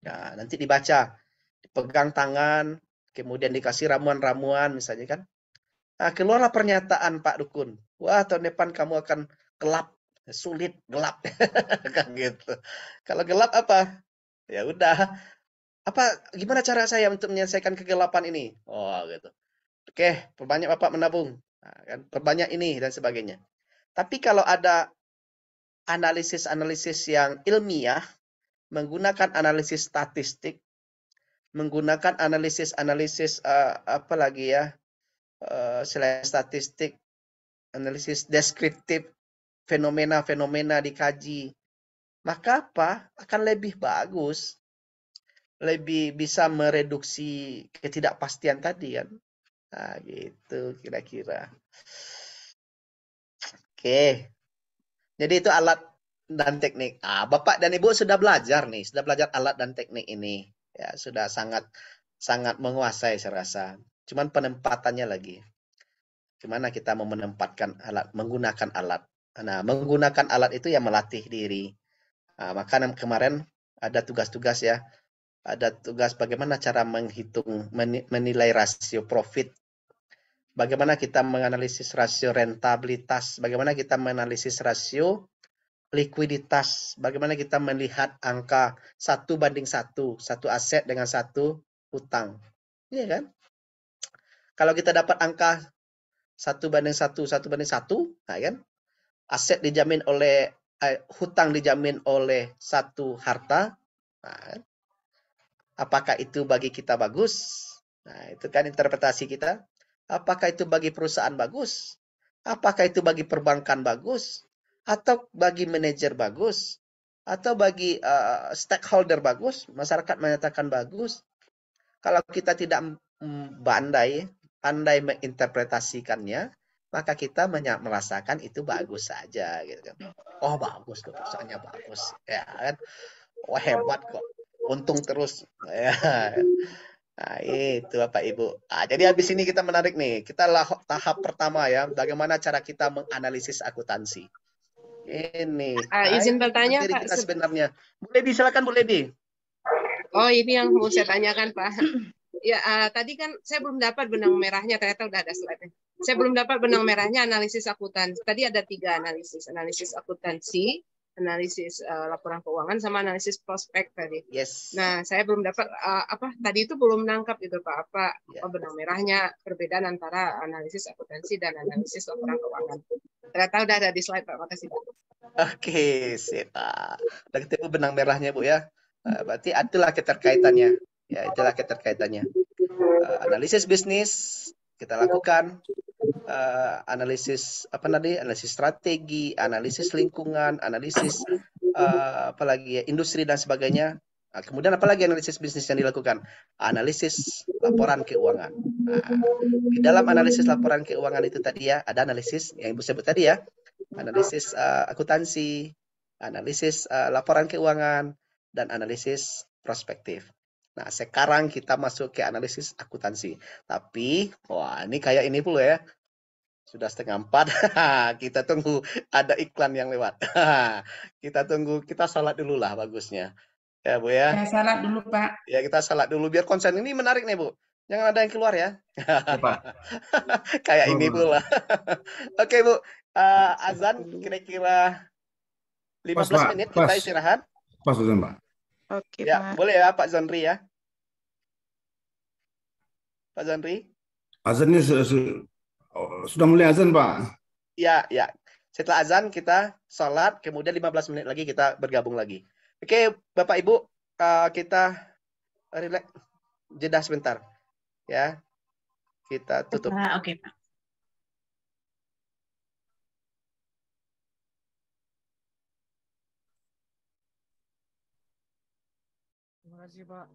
Nah, nanti dibaca, dipegang tangan, kemudian dikasih ramuan-ramuan misalnya kan. Nah, keluarlah pernyataan Pak Dukun, wah tahun depan kamu akan gelap, sulit gelap, kan gitu. Kalau gelap apa? Ya udah, apa gimana cara saya untuk menyelesaikan kegelapan ini? Oh gitu. Oke, perbanyak Bapak menabung, nah, kan? perbanyak ini dan sebagainya. Tapi kalau ada analisis-analisis yang ilmiah, menggunakan analisis statistik, menggunakan analisis-analisis uh, apa lagi ya, uh, selain statistik, analisis deskriptif, fenomena-fenomena dikaji, maka apa akan lebih bagus lebih bisa mereduksi ketidakpastian tadi kan. Nah, gitu kira-kira. Oke. Jadi itu alat dan teknik. Ah, Bapak dan Ibu sudah belajar nih, sudah belajar alat dan teknik ini. Ya, sudah sangat sangat menguasai saya rasa. Cuman penempatannya lagi. Gimana kita mau menempatkan alat, menggunakan alat. Nah, menggunakan alat itu ya melatih diri. Nah, maka kemarin ada tugas-tugas ya ada tugas bagaimana cara menghitung menilai rasio profit bagaimana kita menganalisis rasio rentabilitas bagaimana kita menganalisis rasio likuiditas bagaimana kita melihat angka satu banding satu satu aset dengan satu utang iya kan kalau kita dapat angka satu banding satu satu banding satu nah kan aset dijamin oleh eh, hutang dijamin oleh satu harta nah, kan? Apakah itu bagi kita bagus? Nah, itu kan interpretasi kita. Apakah itu bagi perusahaan bagus? Apakah itu bagi perbankan bagus? Atau bagi manajer bagus? Atau bagi uh, stakeholder bagus? Masyarakat menyatakan bagus. Kalau kita tidak bandai, pandai menginterpretasikannya, maka kita merasakan itu bagus saja gitu kan. Oh bagus tuh perusahaannya bagus ya kan. Wah oh, hebat kok untung terus. Ya. Nah, itu Bapak Ibu. Nah, jadi habis ini kita menarik nih. Kita lah, tahap pertama ya, bagaimana cara kita menganalisis akuntansi. Ini. Uh, izin bertanya Pak. Kita sebenarnya. Boleh silakan Bu di? Oh, ini yang mau saya tanyakan Pak. Ya, uh, tadi kan saya belum dapat benang merahnya, ternyata udah ada slide-nya. Saya belum dapat benang merahnya analisis akuntansi. Tadi ada tiga analisis. Analisis akuntansi, analisis uh, laporan keuangan sama analisis prospek tadi. Yes. Nah, saya belum dapat uh, apa tadi itu belum nangkap itu Pak apa yeah. benang merahnya perbedaan antara analisis akuntansi dan analisis laporan keuangan. Ternyata udah ada di slide Pak. Makasih Pak. Oke, sip Pak. Udah benang merahnya Bu ya. Eh, berarti itulah keterkaitannya. Ya, itulah keterkaitannya. analisis bisnis kita iya. lakukan uh, analisis apa tadi analisis strategi analisis lingkungan analisis uh, eh, apalagi ya industri dan sebagainya nah, kemudian apalagi analisis bisnis yang dilakukan analisis laporan keuangan nah, di dalam analisis laporan keuangan itu tadi ya ada analisis yang ibu sebut tadi ya analisis uh, akuntansi analisis uh, laporan keuangan dan analisis prospektif Nah, sekarang kita masuk ke analisis akuntansi. Tapi, wah ini kayak ini pula ya. Sudah setengah empat, kita tunggu ada iklan yang lewat. kita tunggu, kita salat dulu lah bagusnya. Ya Bu ya. Kita ya, salat dulu Pak. Ya kita salat dulu biar konsen ini menarik nih Bu. Jangan ada yang keluar ya. Iya, kayak ini pula. Oke Bu, uh, azan kira-kira 15 pas, menit kita pas. istirahat. Pas Pak. Oke, ya, Pak. Boleh ya Pak Zanri ya? Pak Zandri? Azannya sudah, sudah mulai azan, Pak. Ya, ya. Setelah azan kita sholat, kemudian 15 menit lagi kita bergabung lagi. Oke, Bapak Ibu, eh, kita relax jeda sebentar. Ya. Kita tutup. Oke, Pak. 味は。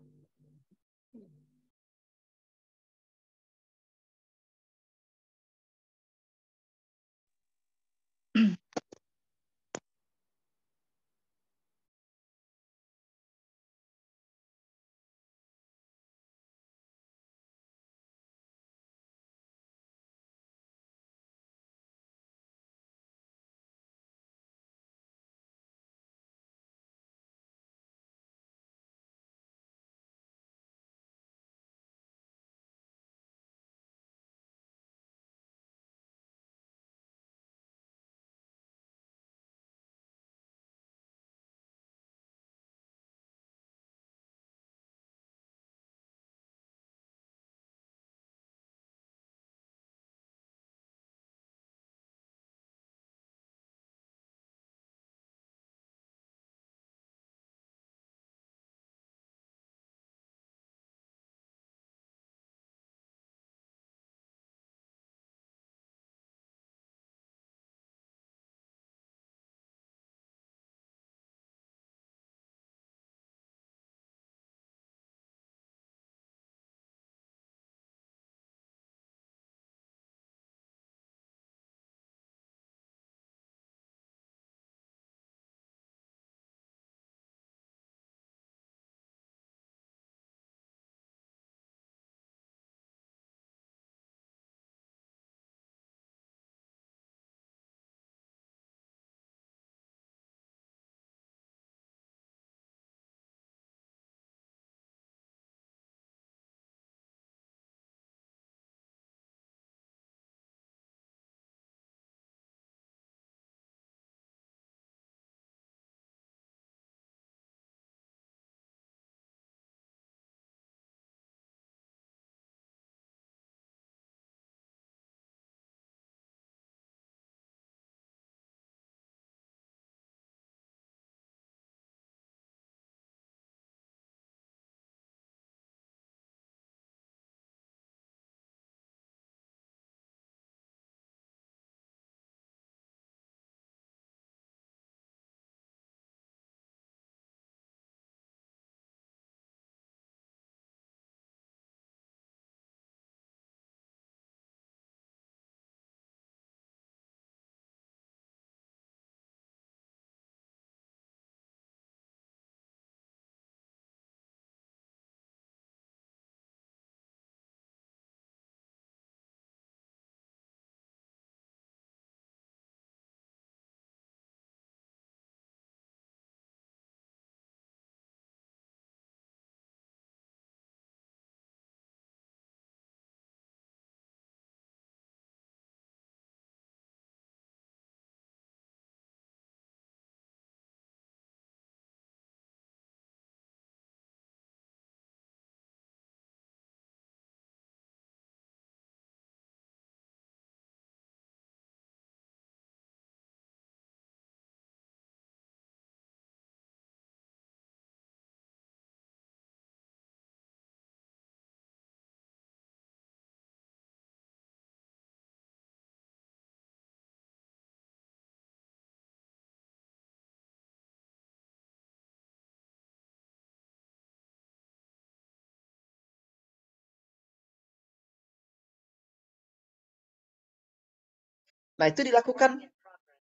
Nah, itu dilakukan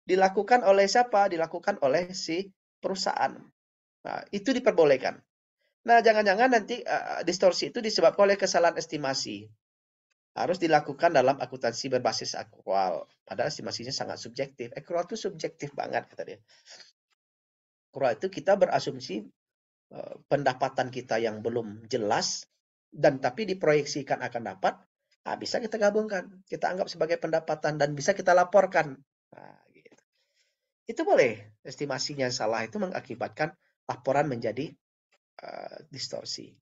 dilakukan oleh siapa? Dilakukan oleh si perusahaan. Nah, itu diperbolehkan. Nah, jangan-jangan nanti uh, distorsi itu disebabkan oleh kesalahan estimasi. Harus dilakukan dalam akuntansi berbasis akual. Padahal estimasinya sangat subjektif. Eh, akual itu subjektif banget, kata dia. Akual itu kita berasumsi pendapatan kita yang belum jelas, dan tapi diproyeksikan akan dapat, Nah, bisa kita gabungkan, kita anggap sebagai pendapatan dan bisa kita laporkan. Nah, gitu. Itu boleh. Estimasinya salah itu mengakibatkan laporan menjadi uh, distorsi.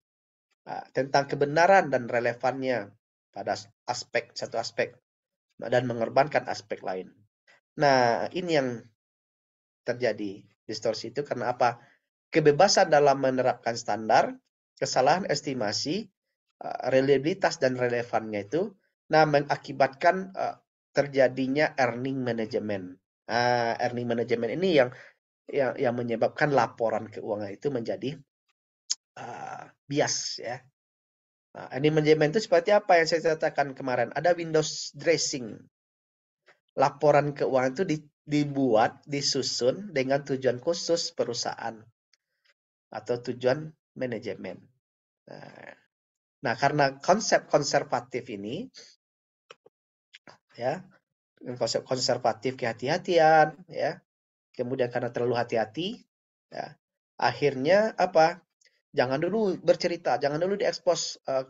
uh, tentang kebenaran dan relevannya pada aspek satu aspek nah, dan mengorbankan aspek lain. Nah, ini yang terjadi distorsi itu karena apa? Kebebasan dalam menerapkan standar, kesalahan estimasi, Eh, reliabilitas dan relevannya itu nah mengakibatkan uh, terjadinya earning management. Uh, earning management ini yang yang yang menyebabkan laporan keuangan itu menjadi uh, bias ya. Nah, earning management itu seperti apa yang saya katakan kemarin? Ada Windows dressing. Laporan keuangan itu di, dibuat, disusun dengan tujuan khusus perusahaan atau tujuan manajemen. Nah, Nah, karena konsep konservatif ini, ya, konsep konservatif kehati-hatian, ya, kemudian karena terlalu hati-hati, ya, akhirnya apa? Jangan dulu bercerita, jangan dulu diekspos uh,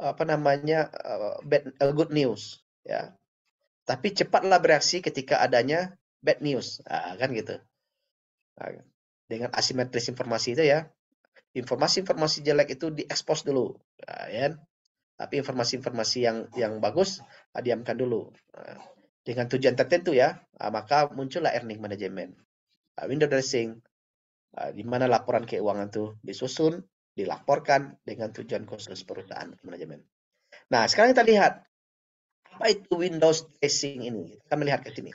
apa namanya uh, bad, uh, good news, ya. Tapi cepatlah bereaksi ketika adanya bad news, nah, kan gitu. Nah, dengan asimetris informasi itu ya, informasi-informasi jelek itu diekspos dulu nah, ya kan? tapi informasi-informasi yang yang bagus ah, diamkan dulu nah, dengan tujuan tertentu ya ah, maka muncullah earning management ah, window dressing ah, di mana laporan keuangan itu disusun dilaporkan dengan tujuan khusus perusahaan manajemen nah sekarang kita lihat apa itu window dressing ini? Kita melihat ke sini.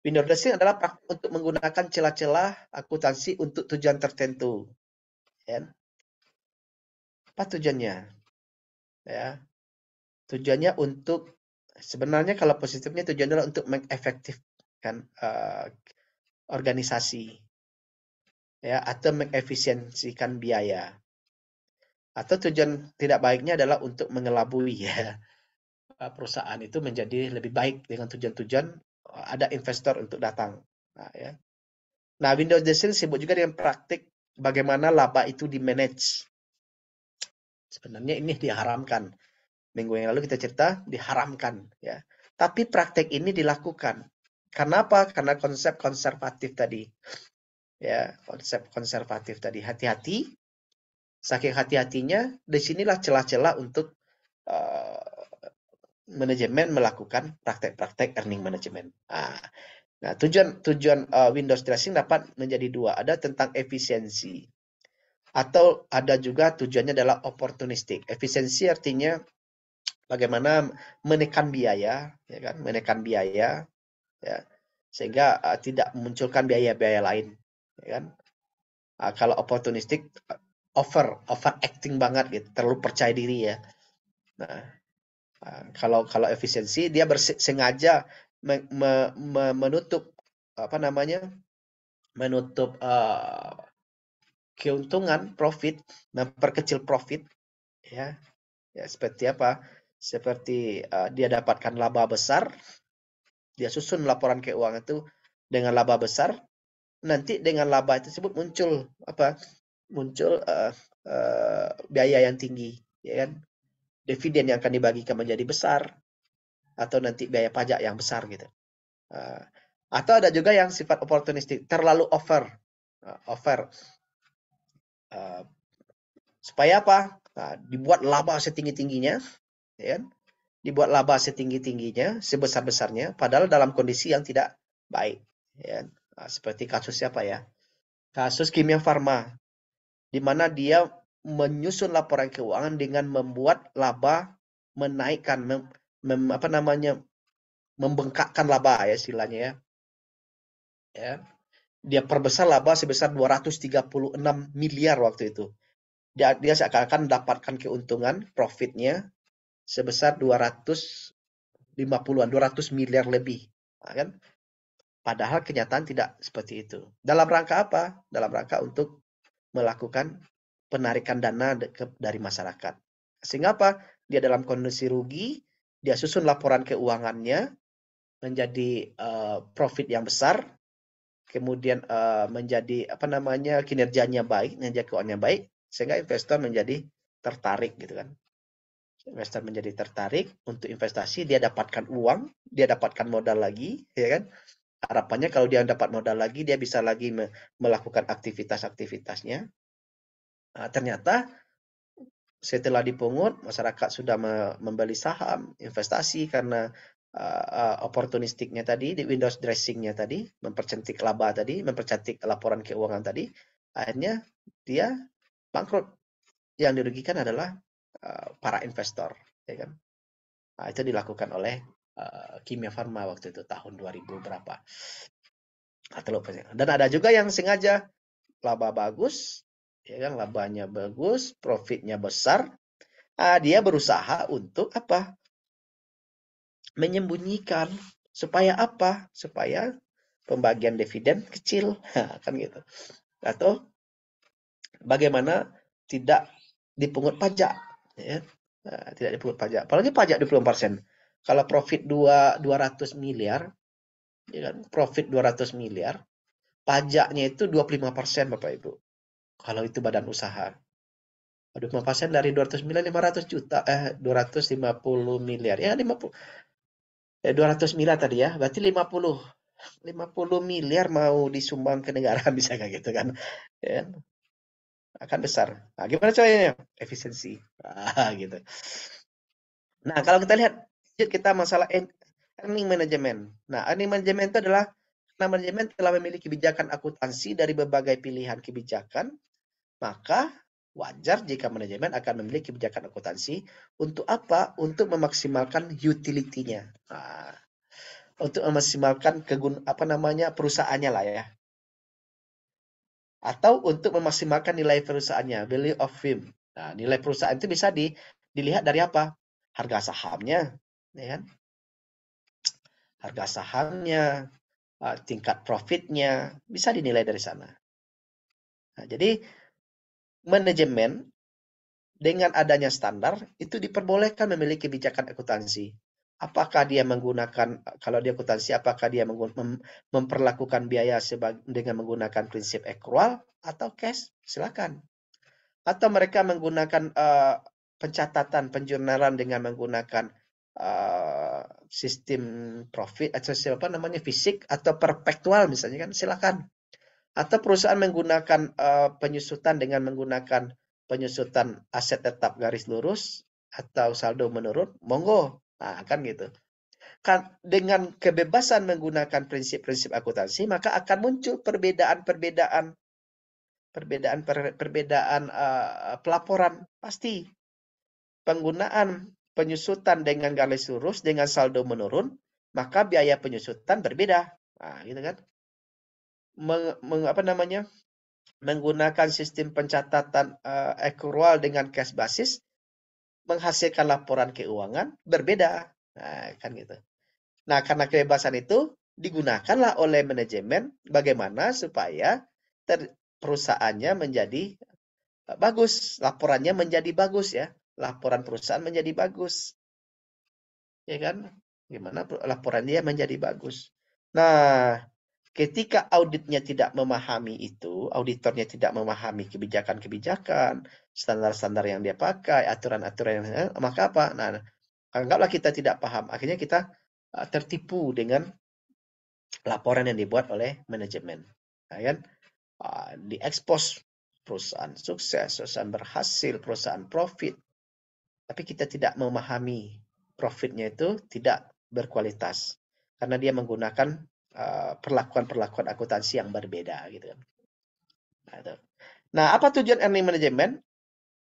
Window dressing adalah praktik untuk menggunakan celah-celah akuntansi untuk tujuan tertentu ya. apa tujuannya ya tujuannya untuk sebenarnya kalau positifnya tujuannya adalah untuk mengefektifkan uh, organisasi ya atau mengefisiensikan biaya atau tujuan tidak baiknya adalah untuk mengelabui ya eh, perusahaan itu menjadi lebih baik dengan tujuan-tujuan ada investor untuk datang nah ya nah Windows Design sibuk juga dengan praktik bagaimana laba itu di manage. Sebenarnya ini diharamkan. Minggu yang lalu kita cerita diharamkan ya. Tapi praktek ini dilakukan. Kenapa? Karena konsep konservatif tadi. Ya, konsep konservatif tadi. Hati-hati. Saking hati-hatinya, disinilah celah-celah untuk uh, manajemen melakukan praktek-praktek earning management. Ah, Nah, tujuan tujuan uh, Windows dressing dapat menjadi dua. Ada tentang efisiensi atau ada juga tujuannya adalah oportunistik. Efisiensi artinya bagaimana menekan biaya, ya kan? Menekan biaya, ya sehingga uh, tidak memunculkan biaya-biaya lain, ya kan? Uh, kalau oportunistik uh, over over acting banget gitu, terlalu percaya diri ya. Nah, uh, kalau kalau efisiensi dia bersengaja me me menutup apa namanya menutup uh, keuntungan profit memperkecil profit ya ya seperti apa seperti uh, dia dapatkan laba besar dia susun laporan keuangan itu dengan laba besar nanti dengan laba tersebut muncul apa muncul uh, uh, biaya yang tinggi ya kan dividen yang akan dibagikan menjadi besar atau nanti biaya pajak yang besar gitu. Uh, atau ada juga yang sifat oportunistik, terlalu over, uh, over. Uh, supaya apa? Uh, dibuat laba setinggi tingginya, ya kan? dibuat laba setinggi tingginya, sebesar besarnya, padahal dalam kondisi yang tidak baik, ya kan? seperti kasus siapa ya? Kasus kimia farma, di mana dia menyusun laporan keuangan dengan membuat laba menaikkan, mem, apa namanya membengkakkan laba ya istilahnya ya. ya. Dia perbesar laba sebesar 236 miliar waktu itu. Dia, dia seakan-akan mendapatkan keuntungan profitnya sebesar 250-an, 200 miliar lebih. Nah, kan? Padahal kenyataan tidak seperti itu. Dalam rangka apa? Dalam rangka untuk melakukan penarikan dana dari masyarakat. Sehingga apa? Dia dalam kondisi rugi, dia susun laporan keuangannya menjadi uh, profit yang besar, kemudian uh, menjadi apa namanya kinerjanya baik, kinerja keuangannya baik, sehingga investor menjadi tertarik gitu kan. Investor menjadi tertarik untuk investasi, dia dapatkan uang, dia dapatkan modal lagi, ya kan? Harapannya kalau dia dapat modal lagi, dia bisa lagi me melakukan aktivitas-aktivitasnya. Nah, ternyata setelah dipungut, masyarakat sudah membeli saham, investasi karena uh, uh, oportunistiknya tadi, di windows dressingnya tadi, mempercantik laba tadi, mempercantik laporan keuangan tadi, akhirnya dia bangkrut. Yang dirugikan adalah uh, para investor, ya kan? Nah, itu dilakukan oleh uh, Kimia Farma waktu itu tahun 2000 berapa? Atau Dan ada juga yang sengaja laba bagus, ya kan labanya bagus, profitnya besar, ah dia berusaha untuk apa? Menyembunyikan supaya apa? Supaya pembagian dividen kecil, kan gitu. Atau bagaimana tidak dipungut pajak, ya. Nah, tidak dipungut pajak. Apalagi pajak 20%. Kalau profit 2 200 miliar, ya kan? Profit 200 miliar, pajaknya itu 25% Bapak Ibu kalau itu badan usaha. aduh, mau pasien dari 200 miliar 500 juta eh 250 miliar. Ya 50 eh 200 miliar tadi ya, berarti 50 50 miliar mau disumbang ke negara bisa kayak gitu kan. Ya. Kan? Akan besar. Nah, gimana caranya? Efisiensi. Ah, gitu. Nah, kalau kita lihat kita masalah earning management. Nah, earning management itu adalah Nah, manajemen telah memiliki kebijakan akuntansi dari berbagai pilihan kebijakan maka wajar jika manajemen akan memiliki kebijakan akuntansi untuk apa? Untuk memaksimalkan utility-nya. Nah, untuk memaksimalkan kegun apa namanya perusahaannya lah ya. Atau untuk memaksimalkan nilai perusahaannya, value of firm. Nah, nilai perusahaan itu bisa di, dilihat dari apa? Harga sahamnya, ya kan? Harga sahamnya, ah, tingkat profitnya bisa dinilai dari sana. Nah, jadi manajemen dengan adanya standar itu diperbolehkan memiliki kebijakan akuntansi. Apakah dia menggunakan kalau dia akuntansi apakah dia memperlakukan biaya dengan menggunakan prinsip accrual atau cash? Silakan. Atau mereka menggunakan uh, pencatatan penjurnalan dengan menggunakan uh, sistem profit atau siapa namanya fisik atau perpektual misalnya kan silakan atau perusahaan menggunakan uh, penyusutan dengan menggunakan penyusutan aset tetap garis lurus atau saldo menurun, monggo. Nah, kan gitu. Kan dengan kebebasan menggunakan prinsip-prinsip akuntansi, maka akan muncul perbedaan-perbedaan perbedaan perbedaan uh, pelaporan pasti penggunaan penyusutan dengan garis lurus dengan saldo menurun maka biaya penyusutan berbeda nah, gitu kan meng, meng apa namanya menggunakan sistem pencatatan uh, accrual dengan cash basis menghasilkan laporan keuangan berbeda nah, kan gitu nah karena kebebasan itu digunakanlah oleh manajemen bagaimana supaya ter, perusahaannya menjadi eh, bagus laporannya menjadi bagus ya laporan perusahaan menjadi bagus ya kan gimana laporan dia menjadi bagus nah Ketika auditnya tidak memahami itu, auditornya tidak memahami kebijakan-kebijakan, standar-standar yang dia pakai, aturan-aturan yang eh, maka apa? Nah, anggaplah kita tidak paham, akhirnya kita eh, tertipu dengan laporan yang dibuat oleh manajemen, nah, kan? Ah, di ekspos perusahaan sukses, perusahaan berhasil, perusahaan profit, tapi kita tidak memahami profitnya itu tidak berkualitas karena dia menggunakan Eh, perlakuan-perlakuan uh, akuntansi yang berbeda gitu kan. Nah, nah, apa tujuan earning management?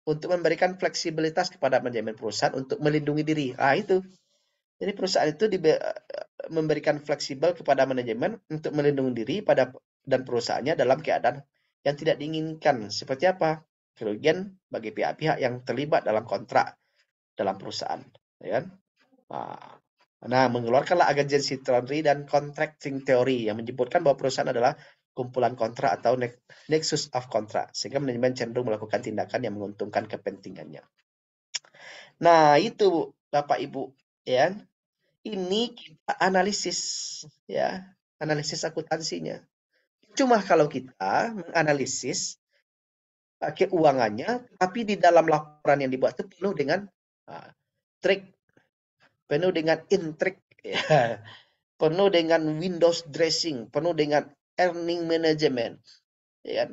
Untuk memberikan fleksibilitas kepada manajemen perusahaan untuk melindungi diri. Ah itu. Jadi perusahaan itu di, eh, memberikan fleksibel kepada manajemen untuk melindungi diri pada dan perusahaannya dalam keadaan yang tidak diinginkan. Seperti apa? Kerugian bagi pihak-pihak yang terlibat dalam kontrak dalam perusahaan, ya kan? Nah, Nah, mengeluarkanlah agensi teori dan contracting theory yang menyebutkan bahwa perusahaan adalah kumpulan kontrak atau nexus of kontrak, sehingga manajemen cenderung melakukan tindakan yang menguntungkan kepentingannya. Nah, itu Bapak Ibu, ya. Ini kita analisis ya, analisis akuntansinya. Cuma kalau kita menganalisis keuangannya, tapi di dalam laporan yang dibuat itu penuh dengan uh, trik penuh dengan intrik, ya. penuh dengan windows dressing, penuh dengan earning management, ya. Kan?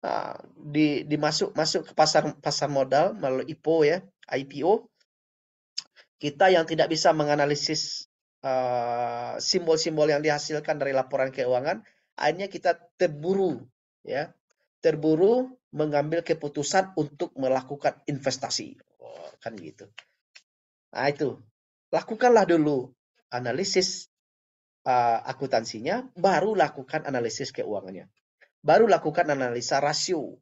Nah, di dimasuk masuk ke pasar pasar modal melalui IPO ya, IPO. Kita yang tidak bisa menganalisis eh, simbol-simbol uh, yang dihasilkan dari laporan keuangan, akhirnya kita terburu ya, terburu mengambil keputusan untuk melakukan investasi. Oh, kan gitu. Nah, itu. Lakukanlah dulu analisis uh, akuntansinya, baru lakukan analisis keuangannya. Baru lakukan analisa rasio,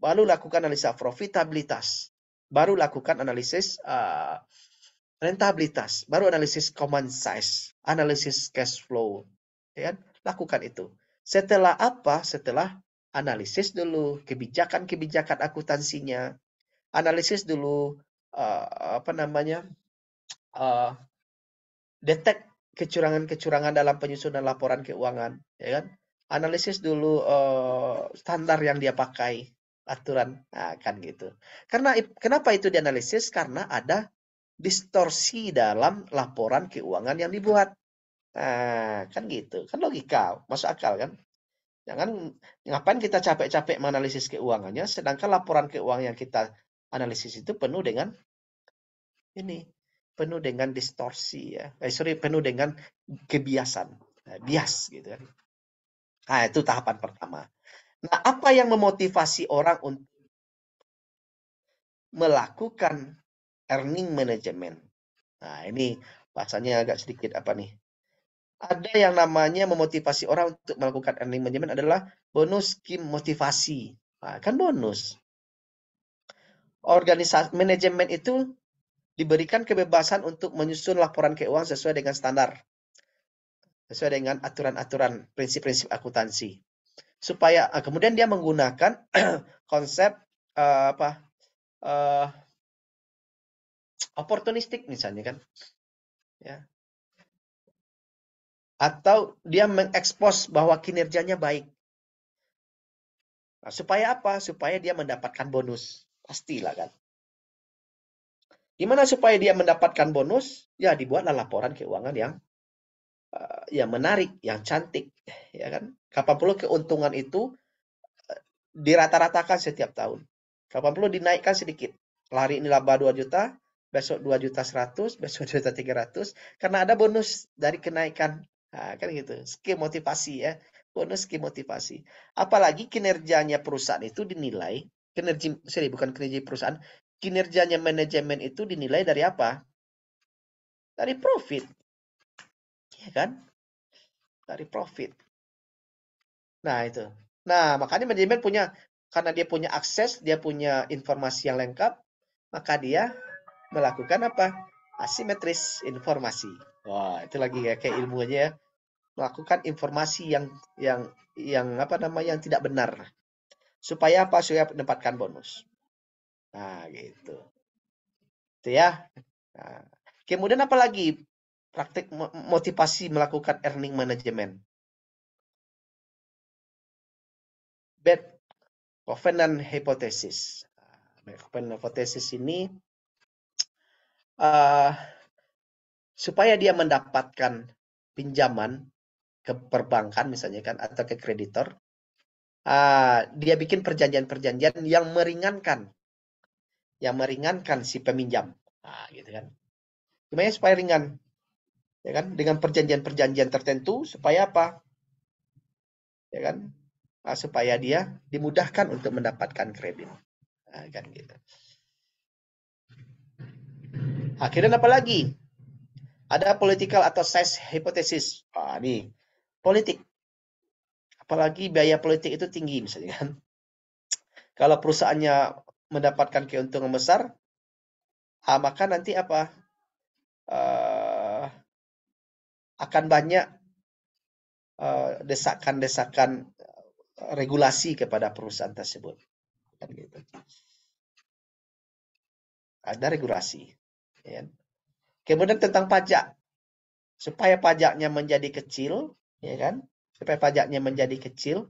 baru lakukan analisa profitabilitas, baru lakukan analisis uh, rentabilitas, baru analisis common size, analisis cash flow. Ya, kan? lakukan itu. Setelah apa? Setelah analisis dulu kebijakan-kebijakan akuntansinya, analisis dulu uh, apa namanya uh, detect kecurangan-kecurangan dalam penyusunan laporan keuangan, ya kan? Analisis dulu uh, standar yang dia pakai, aturan, nah, kan gitu. Karena kenapa itu dianalisis? Karena ada distorsi dalam laporan keuangan yang dibuat. Nah, kan gitu. Kan logika, masuk akal kan? Jangan ngapain kita capek-capek menganalisis keuangannya, sedangkan laporan keuangan yang kita analisis itu penuh dengan ini penuh dengan distorsi ya eh, sorry penuh dengan kebiasaan nah, bias gitu kan nah itu tahapan pertama nah apa yang memotivasi orang untuk melakukan earning management nah ini bahasanya agak sedikit apa nih ada yang namanya memotivasi orang untuk melakukan earning management adalah bonus skim motivasi. Nah, kan bonus organisasi manajemen itu diberikan kebebasan untuk menyusun laporan keuangan sesuai dengan standar, sesuai dengan aturan-aturan prinsip-prinsip akuntansi. Supaya ah, kemudian dia menggunakan konsep uh, apa uh, oportunistik misalnya kan, ya. Atau dia mengekspos bahwa kinerjanya baik. Nah, supaya apa? Supaya dia mendapatkan bonus. Pastilah kan. Gimana supaya dia mendapatkan bonus? Ya dibuatlah laporan keuangan yang uh, yang menarik, yang cantik, ya kan? Kapan perlu keuntungan itu eh, dirata-ratakan setiap tahun. Kapan perlu dinaikkan sedikit. Lari ini laba 2 juta, besok 2 juta 100, besok 2 juta 300 karena ada bonus dari kenaikan. Nah, kan gitu. Skim motivasi ya. Bonus skim motivasi. Apalagi kinerjanya perusahaan itu dinilai kinerja sorry bukan kinerja perusahaan kinerjanya manajemen itu dinilai dari apa dari profit ya kan dari profit nah itu nah makanya manajemen punya karena dia punya akses dia punya informasi yang lengkap maka dia melakukan apa asimetris informasi wah itu lagi ya kayak ilmunya ya melakukan informasi yang yang yang apa nama yang tidak benar supaya apa supaya mendapatkan bonus. Nah, gitu. Itu ya. Nah. Kemudian apalagi praktik motivasi melakukan earning management. Bad covenant hypothesis. Nah, bad covenant hypothesis ini uh, supaya dia mendapatkan pinjaman ke perbankan misalnya kan atau ke kreditor Ah, dia bikin perjanjian-perjanjian yang meringankan, yang meringankan si peminjam, nah, gitu kan? Gimana ya supaya ringan, ya kan? Dengan perjanjian-perjanjian tertentu supaya apa? Ya kan? Nah, supaya dia dimudahkan untuk mendapatkan kredit, nah, kan gitu. Akhirnya apa lagi? Ada political atau size hypothesis. Ah, nih. Politik apalagi biaya politik itu tinggi misalnya kan. Kalau perusahaannya mendapatkan keuntungan besar, ah, maka nanti apa uh, akan banyak desakan ah, desakan-desakan ah, regulasi kepada perusahaan tersebut. Kan gitu. Ada regulasi. Ya. Kan. Kemudian tentang pajak, supaya pajaknya menjadi kecil, ya kan? supaya pajaknya menjadi kecil.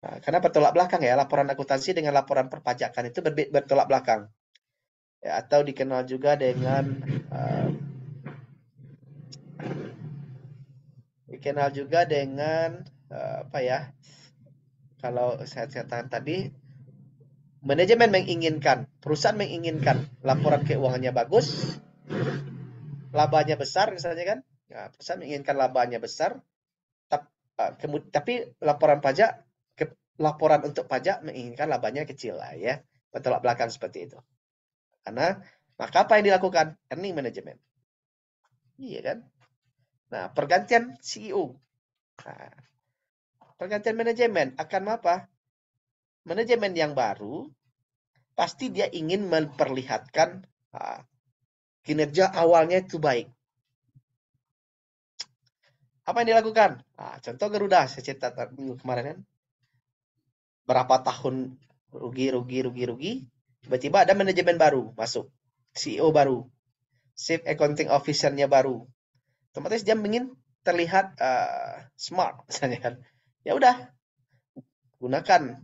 Nah, karena bertolak belakang ya, laporan akuntansi dengan laporan perpajakan itu bertolak belakang. Ya, atau dikenal juga dengan uh, dikenal juga dengan uh, apa ya? Kalau saya katakan tadi manajemen menginginkan, perusahaan menginginkan laporan keuangannya bagus, labanya besar misalnya kan. Nah, perusahaan menginginkan labanya besar, Eh, tapi laporan pajak laporan untuk pajak menginginkan labanya kecil lah ya bertolak belakang seperti itu karena maka apa yang dilakukan earning management iya kan nah pergantian CEO nah, pergantian manajemen akan apa manajemen yang baru pasti dia ingin memperlihatkan uh, kinerja awalnya itu baik apa yang dilakukan? Nah, contoh Garuda, saya cerita minggu kemarin kan. Berapa tahun rugi, rugi, rugi, rugi. Tiba-tiba ada manajemen baru masuk. CEO baru. Chief Accounting Officer-nya baru. Otomatis dia ingin terlihat uh, smart misalnya kan. Ya udah, gunakan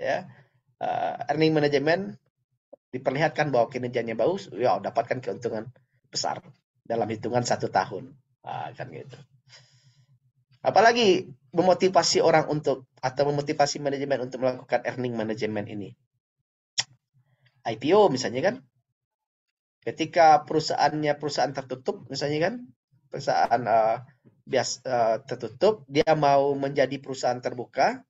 ya uh, earning management diperlihatkan bahwa kinerjanya bagus, ya dapatkan keuntungan besar dalam hitungan satu tahun, uh, kan gitu. Apalagi memotivasi orang untuk atau memotivasi manajemen untuk melakukan earning management ini. IPO misalnya kan. Ketika perusahaannya perusahaan tertutup misalnya kan, perusahaan uh, bias uh, tertutup, dia mau menjadi perusahaan terbuka.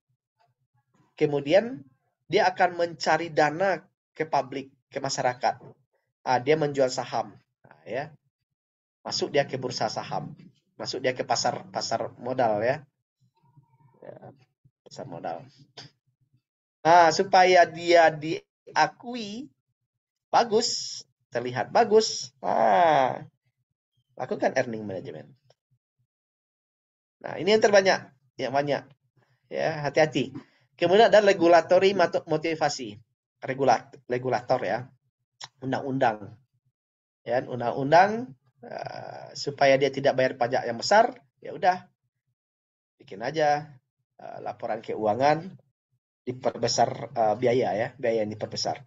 Kemudian dia akan mencari dana ke publik, ke masyarakat. Uh, dia menjual saham, nah, ya. Masuk dia ke bursa saham masuk dia ke pasar pasar modal ya, ya pasar modal. Nah supaya dia diakui bagus terlihat bagus, nah lakukan earning management. Nah ini yang terbanyak yang banyak ya hati-hati. Kemudian ada regulatory motivasi regulator regulator ya undang-undang ya undang-undang Eh, supaya dia tidak bayar pajak yang besar, ya udah bikin aja uh, laporan keuangan diperbesar uh, biaya ya, biaya yang diperbesar.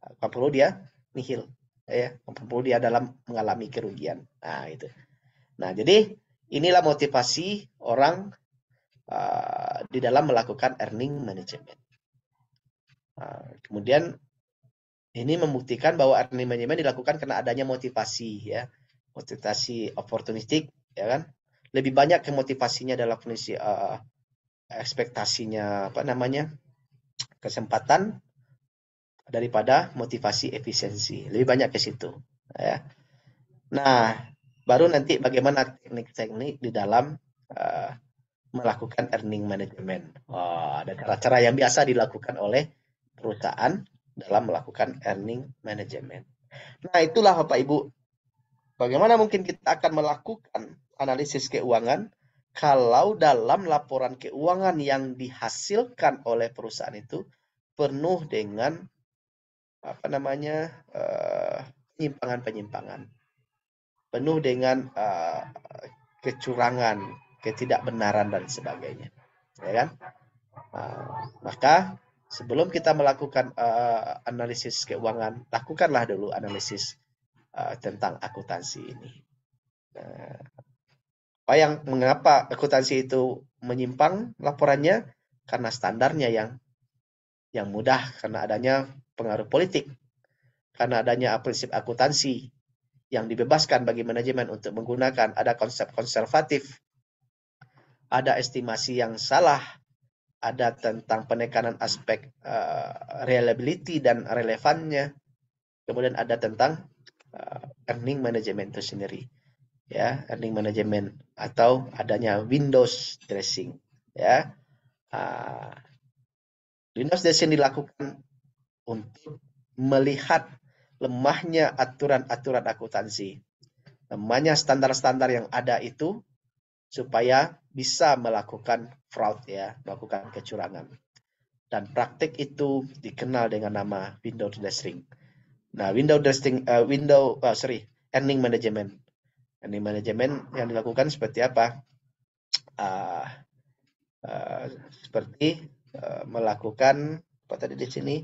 Uh, perlu dia nihil ya, perlu dia dalam mengalami kerugian. Nah, itu. Nah, jadi inilah motivasi orang uh, di dalam melakukan earning management. Uh, kemudian ini membuktikan bahwa earning management dilakukan karena adanya motivasi ya motivasi oportunistik ya kan lebih banyak ke motivasinya adalah kondisi uh, ekspektasinya apa namanya kesempatan daripada motivasi efisiensi lebih banyak ke situ ya nah baru nanti bagaimana teknik-teknik di dalam uh, melakukan earning management oh, ada cara-cara yang biasa dilakukan oleh perusahaan dalam melakukan earning management nah itulah bapak ibu Bagaimana mungkin kita akan melakukan analisis keuangan kalau dalam laporan keuangan yang dihasilkan oleh perusahaan itu penuh dengan apa namanya eh, penyimpangan-penyimpangan, penuh dengan uh, kecurangan, ketidakbenaran dan sebagainya, ya kan? Uh, maka sebelum kita melakukan uh, analisis keuangan, lakukanlah dulu analisis Eh, tentang akuntansi ini. Nah, apa yang mengapa akuntansi itu menyimpang laporannya? Karena standarnya yang yang mudah karena adanya pengaruh politik, karena adanya prinsip akuntansi yang dibebaskan bagi manajemen untuk menggunakan ada konsep konservatif, ada estimasi yang salah, ada tentang penekanan aspek uh, reliability dan relevannya, kemudian ada tentang uh, earning management itu sendiri ya earning management atau adanya Windows dressing ya uh, Windows dressing dilakukan untuk melihat lemahnya aturan-aturan akuntansi lemahnya standar-standar yang ada itu supaya bisa melakukan fraud ya melakukan kecurangan dan praktik itu dikenal dengan nama Windows dressing Nah, window dressing, uh, eh, window, uh, sorry, earning management. Earning management yang dilakukan seperti apa? Uh, uh, seperti uh, melakukan apa tadi di sini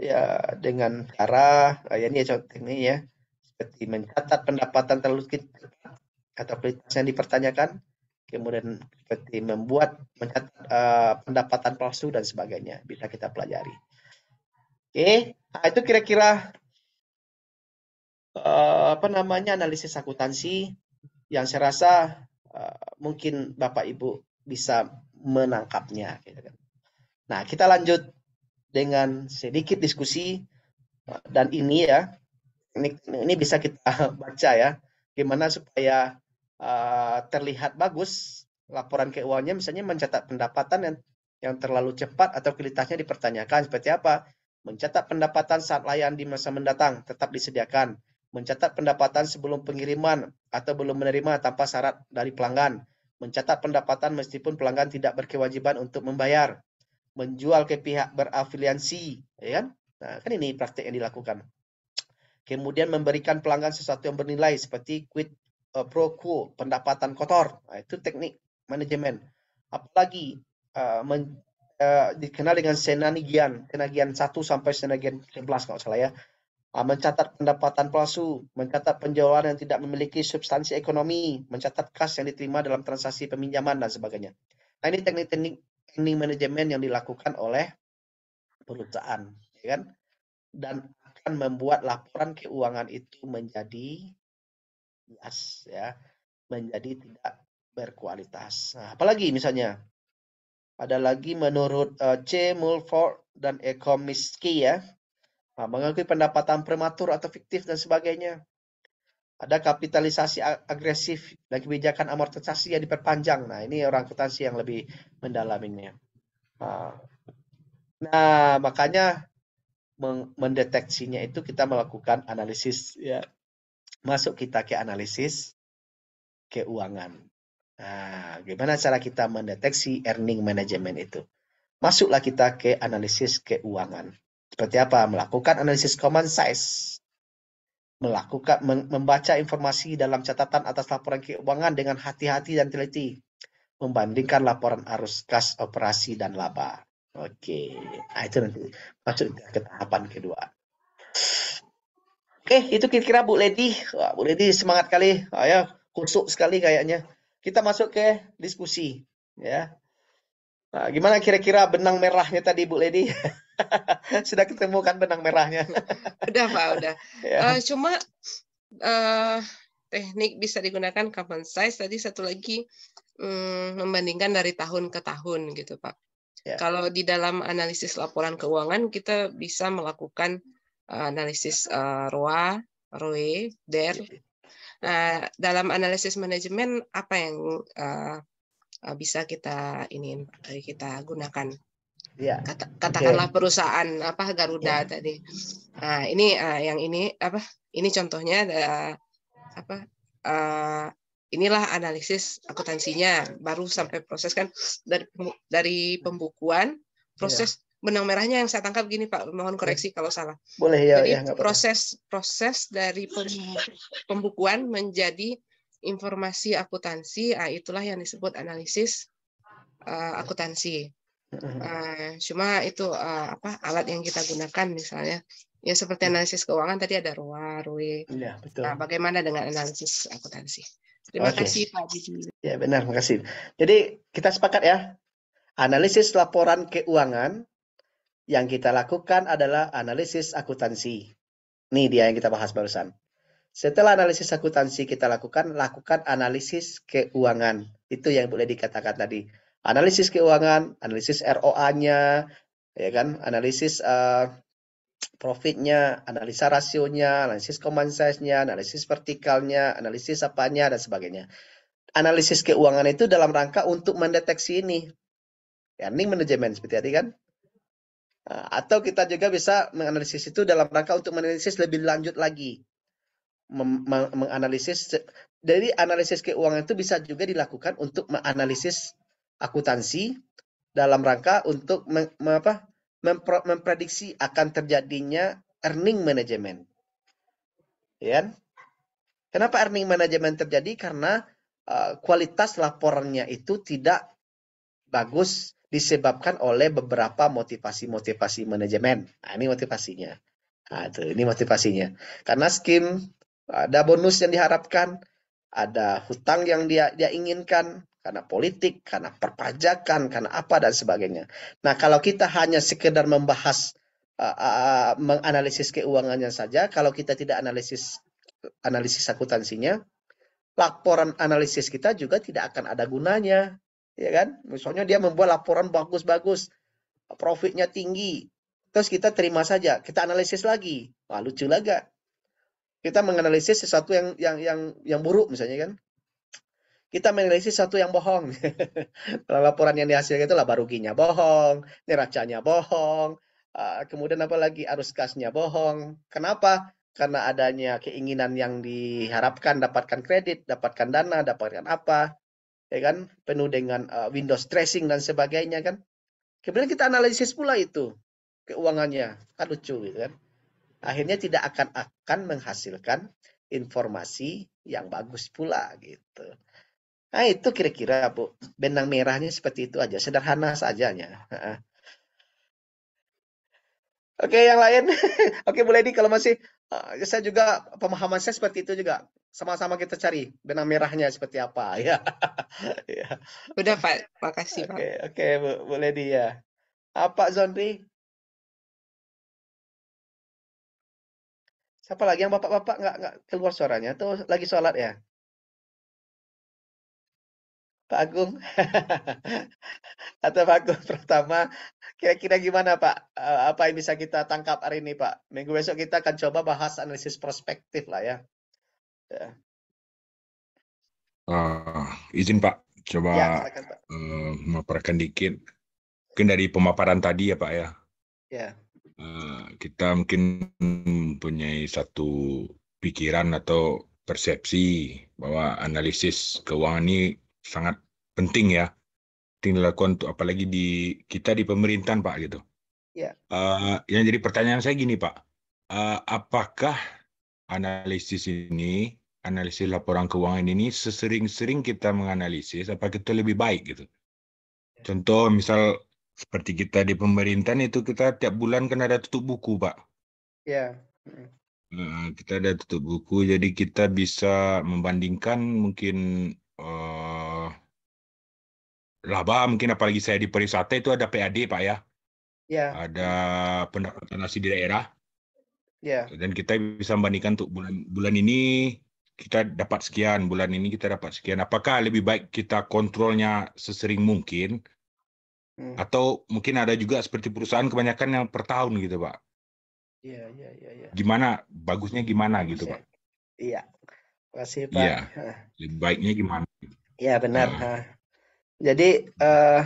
ya dengan cara uh, ya ini ya ini ya seperti mencatat pendapatan terlalu atau kualitas yang dipertanyakan kemudian seperti membuat mencatat uh, pendapatan palsu dan sebagainya bisa kita pelajari oke okay. nah, itu kira-kira Eh, apa namanya analisis akuntansi yang saya rasa uh, mungkin Bapak Ibu bisa menangkapnya. Gitu kan. Nah, kita lanjut dengan sedikit diskusi eh, dan ini ya, ini, ini bisa kita baca ya, gimana supaya uh, terlihat bagus laporan keuangannya, misalnya mencatat pendapatan yang yang terlalu cepat atau kualitasnya dipertanyakan seperti apa, mencatat pendapatan saat layan di masa mendatang tetap disediakan, mencatat pendapatan sebelum pengiriman atau belum menerima tanpa syarat dari pelanggan, mencatat pendapatan meskipun pelanggan tidak berkewajiban untuk membayar, menjual ke pihak berafiliansi, ya kan? Nah, kan ini praktik yang dilakukan. Kemudian memberikan pelanggan sesuatu yang bernilai seperti quid eh, pro quo, pendapatan kotor. Nah, itu teknik manajemen. Apalagi uh, men, uh, dikenal dengan senanigian, kenagian 1 sampai senagian 11 kalau salah ya. Ah, mencatat pendapatan palsu, mencatat penjualan yang tidak memiliki substansi ekonomi, mencatat kas yang diterima dalam transaksi peminjaman dan sebagainya. Nah ini teknik-teknik teknik manajemen yang dilakukan oleh perusahaan, ya kan? Dan akan membuat laporan keuangan itu menjadi bias, ya, menjadi tidak berkualitas. Nah, apalagi misalnya ada lagi menurut eh, C. Mulford dan Ekomiski ya, Ah, mengakui pendapatan prematur atau fiktif dan sebagainya. Ada kapitalisasi agresif dan kebijakan amortisasi yang diperpanjang. Nah, ini orang akuntansi yang lebih mendalaminya. ini. Ah. nah makanya mendeteksinya itu kita melakukan analisis ya. Masuk kita ke analisis keuangan. Nah, gimana cara kita mendeteksi earning management itu? Masuklah kita ke analisis keuangan. Seperti apa? Melakukan analisis common size. Melakukan membaca informasi dalam catatan atas laporan keuangan dengan hati-hati dan teliti. Membandingkan laporan arus kas operasi dan laba. Oke, nah, itu nanti masuk ke tahapan kedua. Oke, itu kira-kira Bu Lady. Wah, Bu Lady semangat kali, Wah, ya kusuk sekali kayaknya. Kita masuk ke diskusi, ya. Nah, gimana kira-kira benang merahnya tadi Bu Lady? Sudah ketemu kan benang merahnya? udah Pak, udah. Ya. Uh, cuma uh, teknik bisa digunakan common size. Tadi satu lagi um, membandingkan dari tahun ke tahun gitu Pak. Ya. Kalau di dalam analisis laporan keuangan kita bisa melakukan uh, analisis uh, ROA, ROE, DER. Iya. Nah, dalam analisis manajemen apa yang uh, uh, bisa kita ini eh, kita gunakan. Ya. Kata, katakanlah okay. perusahaan apa Garuda ya. tadi. Nah, ini uh, yang ini apa? Ini contohnya uh, apa? Uh, inilah analisis akuntansinya baru sampai proses kan dari dari pembukuan proses ya. benang merahnya yang saya tangkap gini Pak mohon koreksi kalau salah boleh ya, Jadi, ya proses apa. proses dari pembukuan menjadi informasi akuntansi, nah, itulah yang disebut analisis uh, akuntansi. Uh, cuma itu uh, apa alat yang kita gunakan misalnya ya seperti analisis keuangan tadi ada ROA, ROE. Ya, betul. Nah, bagaimana dengan analisis akuntansi? Terima okay. kasih Pak Didi. Ya benar, terima kasih. Jadi kita sepakat ya, analisis laporan keuangan yang kita lakukan adalah analisis akuntansi. Ini dia yang kita bahas barusan. Setelah analisis akuntansi kita lakukan, lakukan analisis keuangan. Itu yang boleh dikatakan tadi. Analisis keuangan, analisis ROA-nya, ya kan? Analisis uh, profitnya, analisa rasionya, analisis common size-nya, analisis vertikalnya, analisis apanya dan sebagainya. Analisis keuangan itu dalam rangka untuk mendeteksi ini. Earning ya, management seperti tadi kan? Nah, atau kita juga bisa menganalisis itu dalam rangka untuk menganalisis lebih lanjut lagi menganalisis dari analisis keuangan itu bisa juga dilakukan untuk menganalisis akuntansi dalam rangka untuk mem, apa, mempro, memprediksi akan terjadinya earning management. Ya. Kan? Kenapa earning management terjadi? Karena uh, kualitas laporannya itu tidak bagus disebabkan oleh beberapa motivasi-motivasi manajemen. Nah, ini motivasinya. Nah, itu, ini motivasinya. Karena skim ada bonus yang diharapkan, ada hutang yang dia dia inginkan karena politik, karena perpajakan, karena apa dan sebagainya. Nah, kalau kita hanya sekedar membahas uh, uh, menganalisis keuangannya saja, kalau kita tidak analisis analisis akuntansinya, laporan analisis kita juga tidak akan ada gunanya, ya kan? Misalnya dia membuat laporan bagus-bagus, profitnya tinggi, terus kita terima saja, kita analisis lagi, lalu lucu lagi, kita menganalisis sesuatu yang yang yang yang buruk misalnya kan kita menganalisis sesuatu yang bohong laporan yang dihasilkan itu laba ruginya bohong neracanya bohong eh, kemudian apa lagi arus kasnya bohong kenapa karena adanya keinginan yang diharapkan dapatkan kredit dapatkan dana dapatkan apa ya kan penuh dengan uh, eh, Windows tracing dan sebagainya kan kemudian kita analisis pula itu keuangannya kan lucu gitu kan akhirnya tidak akan akan menghasilkan informasi yang bagus pula gitu. Nah itu kira-kira Bu, benang merahnya seperti itu aja, sederhana sajanya. Oke yang lain, oke Bu Lady kalau masih, eh, saya juga pemahaman saya seperti itu juga. Sama-sama kita cari benang merahnya seperti apa ya. sudah ya. Udah Pak, makasih Pak. Oke, oke Bu, Bu Lady ya. Apa ah, Zondri? Apalagi yang bapak-bapak nggak nggak keluar suaranya atau lagi sholat ya? Pak Agung atau Pak Agung pertama kira-kira gimana Pak eh, apa yang bisa kita tangkap hari ini Pak minggu besok kita akan coba bahas analisis perspektif lah ya, ya. Uh, izin Pak coba ya, silakan, Pak. Uh, memaparkan dikit mungkin dari pemaparan tadi ya Pak ya ya Eh, kita mungkin mempunyai satu pikiran atau persepsi bahwa analisis keuangan ini sangat penting ya penting dilakukan untuk apalagi di kita di pemerintahan pak gitu. Ya. Uh, yang jadi pertanyaan saya gini pak, uh, apakah analisis ini analisis laporan keuangan ini sesering-sering kita menganalisis apakah itu lebih baik gitu. Ya. Contoh misal seperti kita di pemerintahan itu kita tiap bulan kan ada tutup buku, Pak. Ya. Yeah. Nah, kita ada tutup buku, jadi kita bisa membandingkan mungkin uh, laba, mungkin apalagi saya di pariwisata itu ada PAD, Pak ya. Ya. Ada pendapatan asli di daerah. Ya. Dan kita bisa membandingkan untuk bulan bulan ini kita dapat sekian, bulan ini kita dapat sekian. Apakah lebih baik kita kontrolnya sesering mungkin Hmm. Atau mungkin ada juga seperti perusahaan kebanyakan yang per tahun gitu, Pak. Iya, iya, iya. Ya. Gimana, bagusnya gimana gitu, ya. Pak? Iya, kasih Pak. Iya, lebih baiknya gimana? Iya, benar. Ah. Ah. Jadi, uh,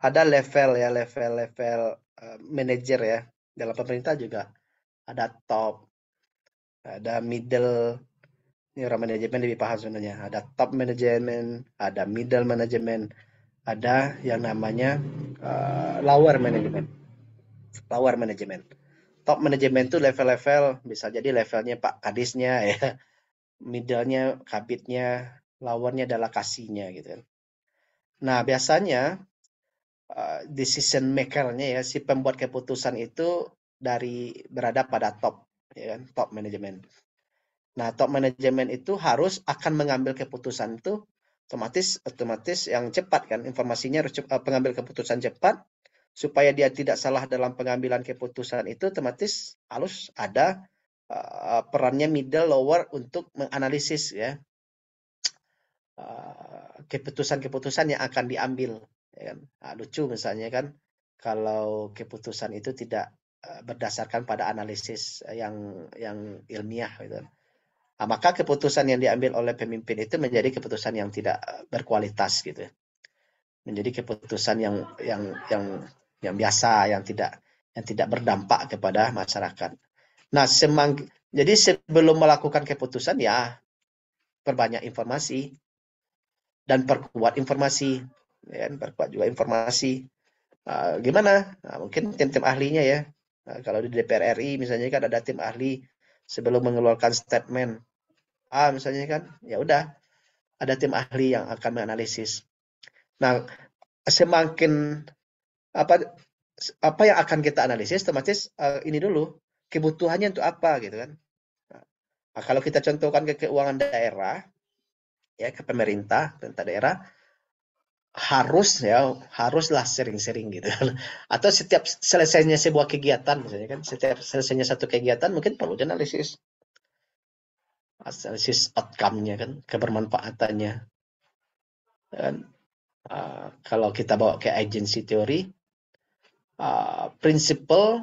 ada level ya, level-level uh, eh, manager ya. Dalam pemerintah juga ada top, ada middle, ini orang manajemen lebih paham sebenarnya. Ada top manajemen, ada middle manajemen, ada yang namanya uh, lower management. Lower management. Top management itu level-level bisa jadi levelnya Pak Kadisnya ya. Middle-nya kabitnya, lowernya adalah kasihnya gitu kan. Nah, biasanya uh, decision maker-nya ya si pembuat keputusan itu dari berada pada top ya kan, top management. Nah, top management itu harus akan mengambil keputusan itu otomatis otomatis yang cepat kan informasinya harus cepat, eh, pengambil keputusan cepat supaya dia tidak salah dalam pengambilan keputusan itu otomatis harus ada uh, perannya middle lower untuk menganalisis ya eh, keputusan-keputusan yang akan diambil ya kan nah, lucu misalnya kan kalau keputusan itu tidak berdasarkan pada analisis yang yang ilmiah gitu kan Nah, maka keputusan yang diambil oleh pemimpin itu menjadi keputusan yang tidak eh, berkualitas gitu. Ya? Menjadi keputusan yang yang yang yang biasa, yang tidak yang tidak berdampak kepada masyarakat. Nah, semang jadi sebelum melakukan keputusan ya perbanyak informasi dan perkuat informasi, ya, perkuat juga informasi. Uh, gimana? Nah, mungkin tim-tim ahlinya ya. Nah, kalau di DPR RI misalnya kan ada tim ahli sebelum mengeluarkan statement A misalnya kan, ya udah ada tim ahli yang akan menganalisis. Nah, semakin apa apa yang akan kita analisis otomatis uh, ini dulu kebutuhannya untuk apa gitu kan. Nah, nah, kalau kita contohkan ke keuangan daerah ya ke pemerintah, pemerintah daerah harus ya haruslah sering-sering gitu kan. atau setiap selesainya sebuah kegiatan misalnya kan setiap selesainya satu kegiatan mungkin perlu analisis analisis outcome-nya kan kebermanfaatannya dan uh, ah, kalau kita bawa ke agency teori uh, prinsipal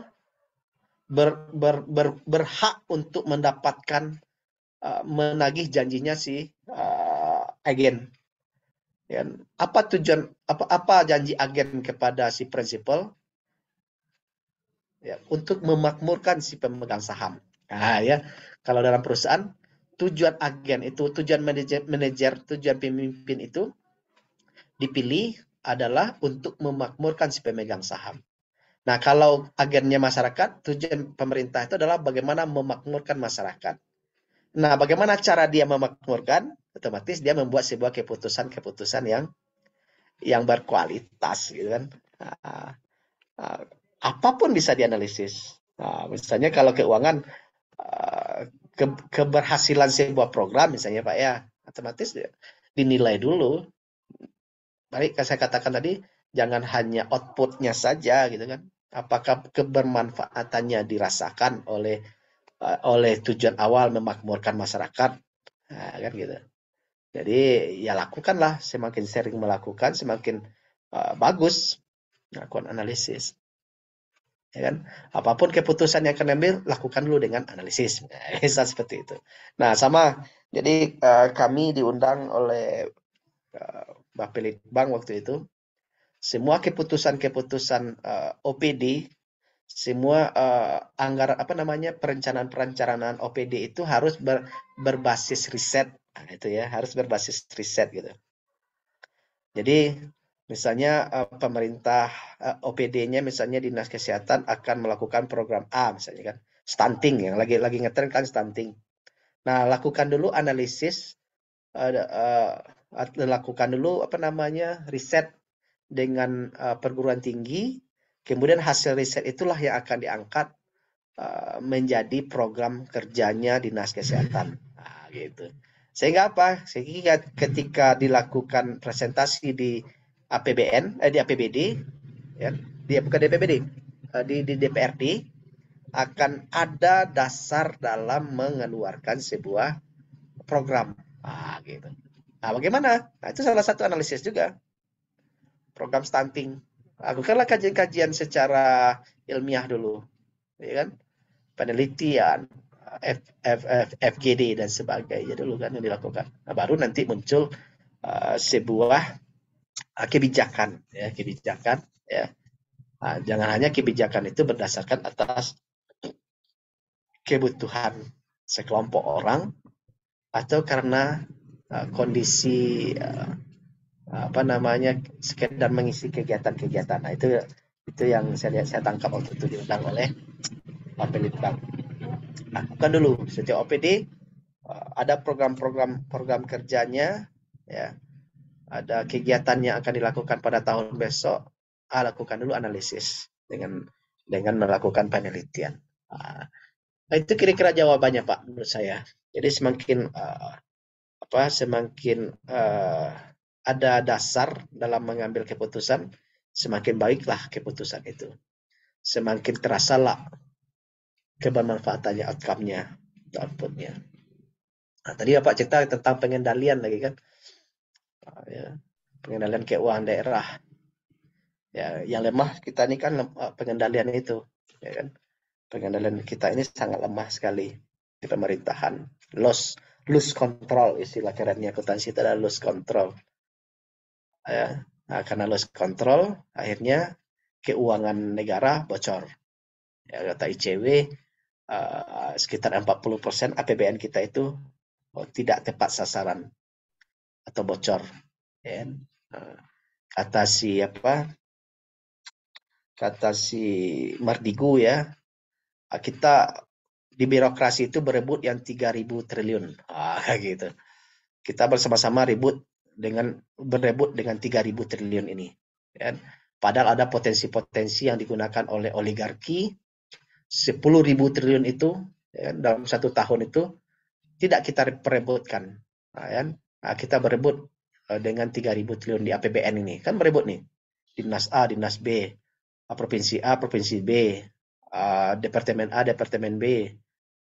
ber, ber, ber, berhak untuk mendapatkan uh, menagih janjinya si uh, agen dan apa tujuan apa apa janji agen kepada si prinsipal ya untuk memakmurkan si pemegang saham nah ya kalau dalam perusahaan tujuan agen itu, tujuan manajer, manajer tujuan pemimpin itu dipilih adalah untuk memakmurkan si pemegang saham. Nah, kalau agennya masyarakat, tujuan pemerintah itu adalah bagaimana memakmurkan masyarakat. Nah, bagaimana cara dia memakmurkan? Otomatis dia membuat sebuah keputusan-keputusan yang yang berkualitas, gitu kan? Ah, ah, apapun bisa dianalisis. Nah, misalnya kalau keuangan, ah, ke keberhasilan sebuah program misalnya Pak ya, otomatis dinilai dulu. Balik kan saya katakan tadi, jangan hanya outputnya saja gitu kan. Apakah kebermanfaatannya dirasakan oleh eh, oleh tujuan awal memakmurkan masyarakat, nah, kan gitu. Jadi ya lakukanlah, semakin sering melakukan, semakin uh, bagus melakukan nah, analisis ya kan? Apapun keputusan yang akan ambil, lakukan dulu dengan analisis, nah, bisa seperti itu. Nah, sama. Jadi uh, kami diundang oleh uh, eh, pelit bang waktu itu. Semua keputusan-keputusan uh, eh, OPD, semua uh, anggaran apa namanya perencanaan-perencanaan OPD itu harus ber, berbasis riset, nah, itu ya, harus berbasis riset gitu. Jadi Misalnya eh, pemerintah eh, OPD-nya misalnya dinas kesehatan akan melakukan program A misalnya kan stunting yang lagi lagi ngetren kan stunting. Nah, lakukan dulu analisis uh, lakukan dulu apa namanya riset dengan perguruan tinggi, kemudian hasil riset itulah yang akan diangkat menjadi program kerjanya dinas kesehatan. Nah, gitu. Sehingga apa? Sehingga ketika dilakukan presentasi di APBN eh, di APBD ya di bukan DPBD eh, di di DPRD akan ada dasar dalam mengeluarkan sebuah program ah gitu nah bagaimana nah itu salah satu analisis juga program stunting lakukanlah kajian-kajian secara ilmiah dulu ya kan penelitian F, F, F, FGD dan sebagainya dulu kan yang dilakukan nah, baru nanti muncul uh, sebuah Ah, kebijakan ya kebijakan ya nah, jangan hanya kebijakan itu berdasarkan atas kebutuhan sekelompok orang atau karena uh, kondisi uh, apa namanya sekedar mengisi kegiatan-kegiatan nah itu itu yang saya lihat saya tangkap waktu itu diundang oleh Pak Pelitbang nah bukan dulu setiap OPD ada program-program program kerjanya ya ada kegiatan yang akan dilakukan pada tahun besok, Ah, lakukan dulu analisis dengan dengan melakukan penelitian. Ah, nah, itu kira-kira jawabannya Pak menurut saya. Jadi semakin uh, apa semakin uh, ada dasar dalam mengambil keputusan, semakin baiklah keputusan itu. Semakin terasa lah kebermanfaatannya, outcome-nya, output-nya. Nah, tadi Pak cerita tentang pengendalian lagi kan. Ah, ya, pengendalian keuangan daerah. Ya, yang lemah kita ini kan ah, pengendalian itu, ya kan? Pengendalian kita ini sangat lemah sekali di pemerintahan. Loss lose control istilah kerennya akuntansi itu adalah lose control. Ya, nah, karena lose control akhirnya keuangan negara bocor. Ya, kata ICW uh, ah, sekitar 40% APBN kita itu oh, tidak tepat sasaran atau bocor ya kan? Eh, kata si apa kata si Mardigu ya ah, kita di birokrasi itu berebut yang 3000 triliun ah gitu kita bersama-sama ribut dengan berebut dengan 3000 triliun ini ya. Kan? padahal ada potensi-potensi yang digunakan oleh oligarki 10.000 triliun itu ya, kan, dalam satu tahun itu tidak kita perebutkan nah, ya. Kan? nah kita berebut eh, dengan 3.000 triliun di APBN ini. Kan berebut nih. Dinas A, Dinas B, Provinsi A, Provinsi B, Departemen A, Departemen B,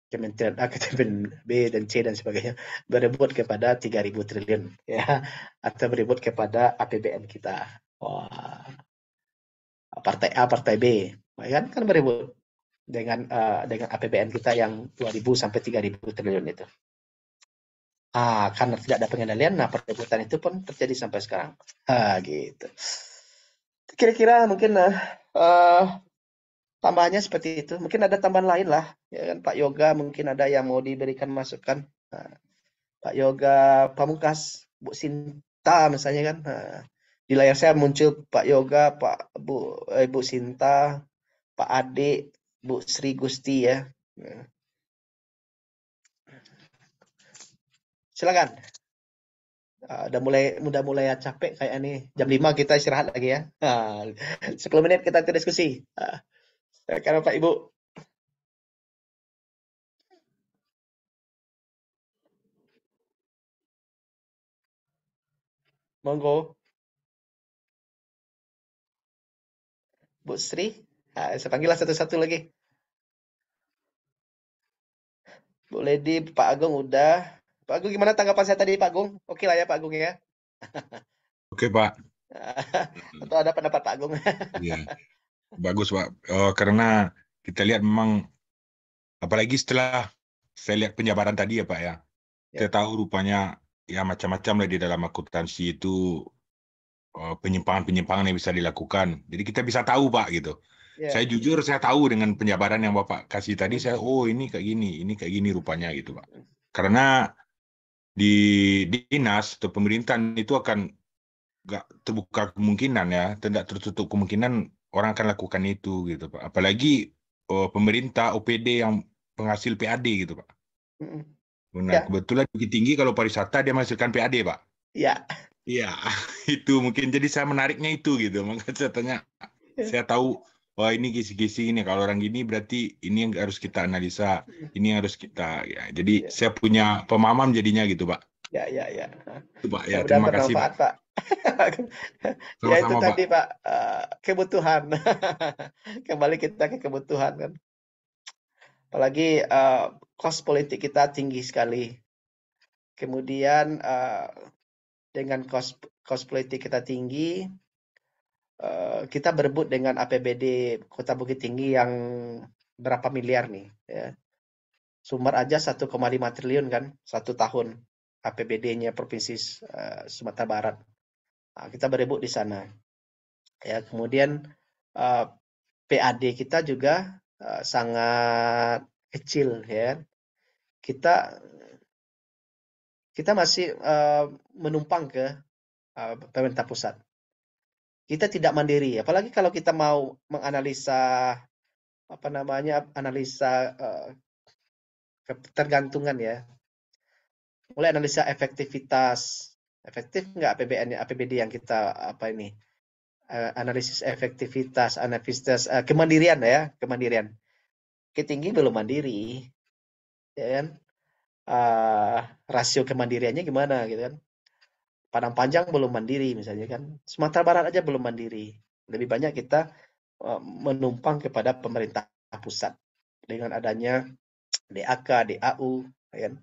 Kementerian A, Kementerian B, dan C, dan sebagainya. Berebut kepada 3.000 triliun. ya Atau berebut kepada APBN kita. Wah. Partai A, Partai B. Ya kan, kan berebut dengan uh, dengan APBN kita yang 2000 sampai 3000 triliun itu. Ah, karena tidak ada pengendalian, nah perdebatan itu pun terjadi sampai sekarang. Ah, gitu. Kira-kira mungkin uh, uh, tambahannya seperti itu. Mungkin ada tambahan lain lah, ya kan Pak Yoga mungkin ada yang mau diberikan masukan. Nah, Pak Yoga Pamungkas, Bu Sinta misalnya kan. Nah, di layar saya muncul Pak Yoga, Pak Bu eh, Sinta, Pak Ade, Bu Sri Gusti ya. Nah, silakan. Uh, udah mulai udah mulai capek kayak ini jam 5 kita istirahat lagi ya ah, uh, 10 menit kita diskusi uh, ah, karena Pak Ibu monggo Bu Sri uh, saya panggillah satu-satu lagi Bu Lady Pak Agung udah Pak Agung gimana tanggapan saya tadi Pak Agung? Oke lah ya Pak Agung ya. Oke Pak. Atau ada pendapat Pak Agung? Iya. Bagus Pak. Uh, karena kita lihat memang apalagi setelah saya lihat penjabaran tadi ya Pak ya. ya. Kita tahu rupanya ya macam-macam lah di dalam akuntansi itu eh, penyimpangan-penyimpangan yang bisa dilakukan. Jadi kita bisa tahu Pak gitu. Yeah. Saya jujur saya tahu dengan penjabaran yang Bapak kasih tadi hmm. saya oh ini kayak gini, ini kayak gini rupanya gitu Pak. Hmm. Karena di dinas atau pemerintahan itu akan nggak terbuka kemungkinan ya, tidak tertutup kemungkinan orang akan lakukan itu gitu pak. Apalagi oh, pemerintah OPD yang penghasil PAD gitu pak. Nah ya. kebetulan tinggi tinggi kalau pariwisata dia menghasilkan PAD pak. Ya. Iya. Iya itu mungkin jadi saya menariknya itu gitu. Makanya saya tanya, ya. saya tahu wah oh, ini gisi-gisi ini kalau orang gini berarti ini yang harus kita analisa hmm. ini yang harus kita ya jadi ya. saya punya pemahaman jadinya gitu pak ya ya ya itu, pak ya, ya terima kasih pak, pak. Sama -sama, ya itu pak. tadi pak eh, kebutuhan kembali kita ke kebutuhan kan apalagi uh, politik kita tinggi sekali kemudian uh, dengan kos kos politik kita tinggi Eh, kita berebut dengan APBD Kota Bukit Tinggi yang berapa miliar nih ya. Sumber aja 1,5 triliun kan satu tahun APBD-nya Provinsi uh, Sumatera Barat. Nah, kita berebut di sana. Ya, kemudian uh, eh, PAD kita juga uh, sangat kecil ya. Kita kita masih uh, menumpang ke uh, pemerintah pusat kita tidak mandiri. Apalagi kalau kita mau menganalisa apa namanya analisa uh, tergantungan ya. Mulai analisa efektivitas, efektif nggak APBN APBD yang kita apa ini uh, analisis efektivitas, analisis uh, kemandirian ya, kemandirian. tinggi belum mandiri, ya kan? Uh, rasio kemandiriannya gimana gitu kan? Padang Panjang belum mandiri misalnya kan. Sumatera Barat aja belum mandiri. Lebih banyak kita eh, menumpang kepada pemerintah pusat dengan adanya DAK, DAU, ya kan.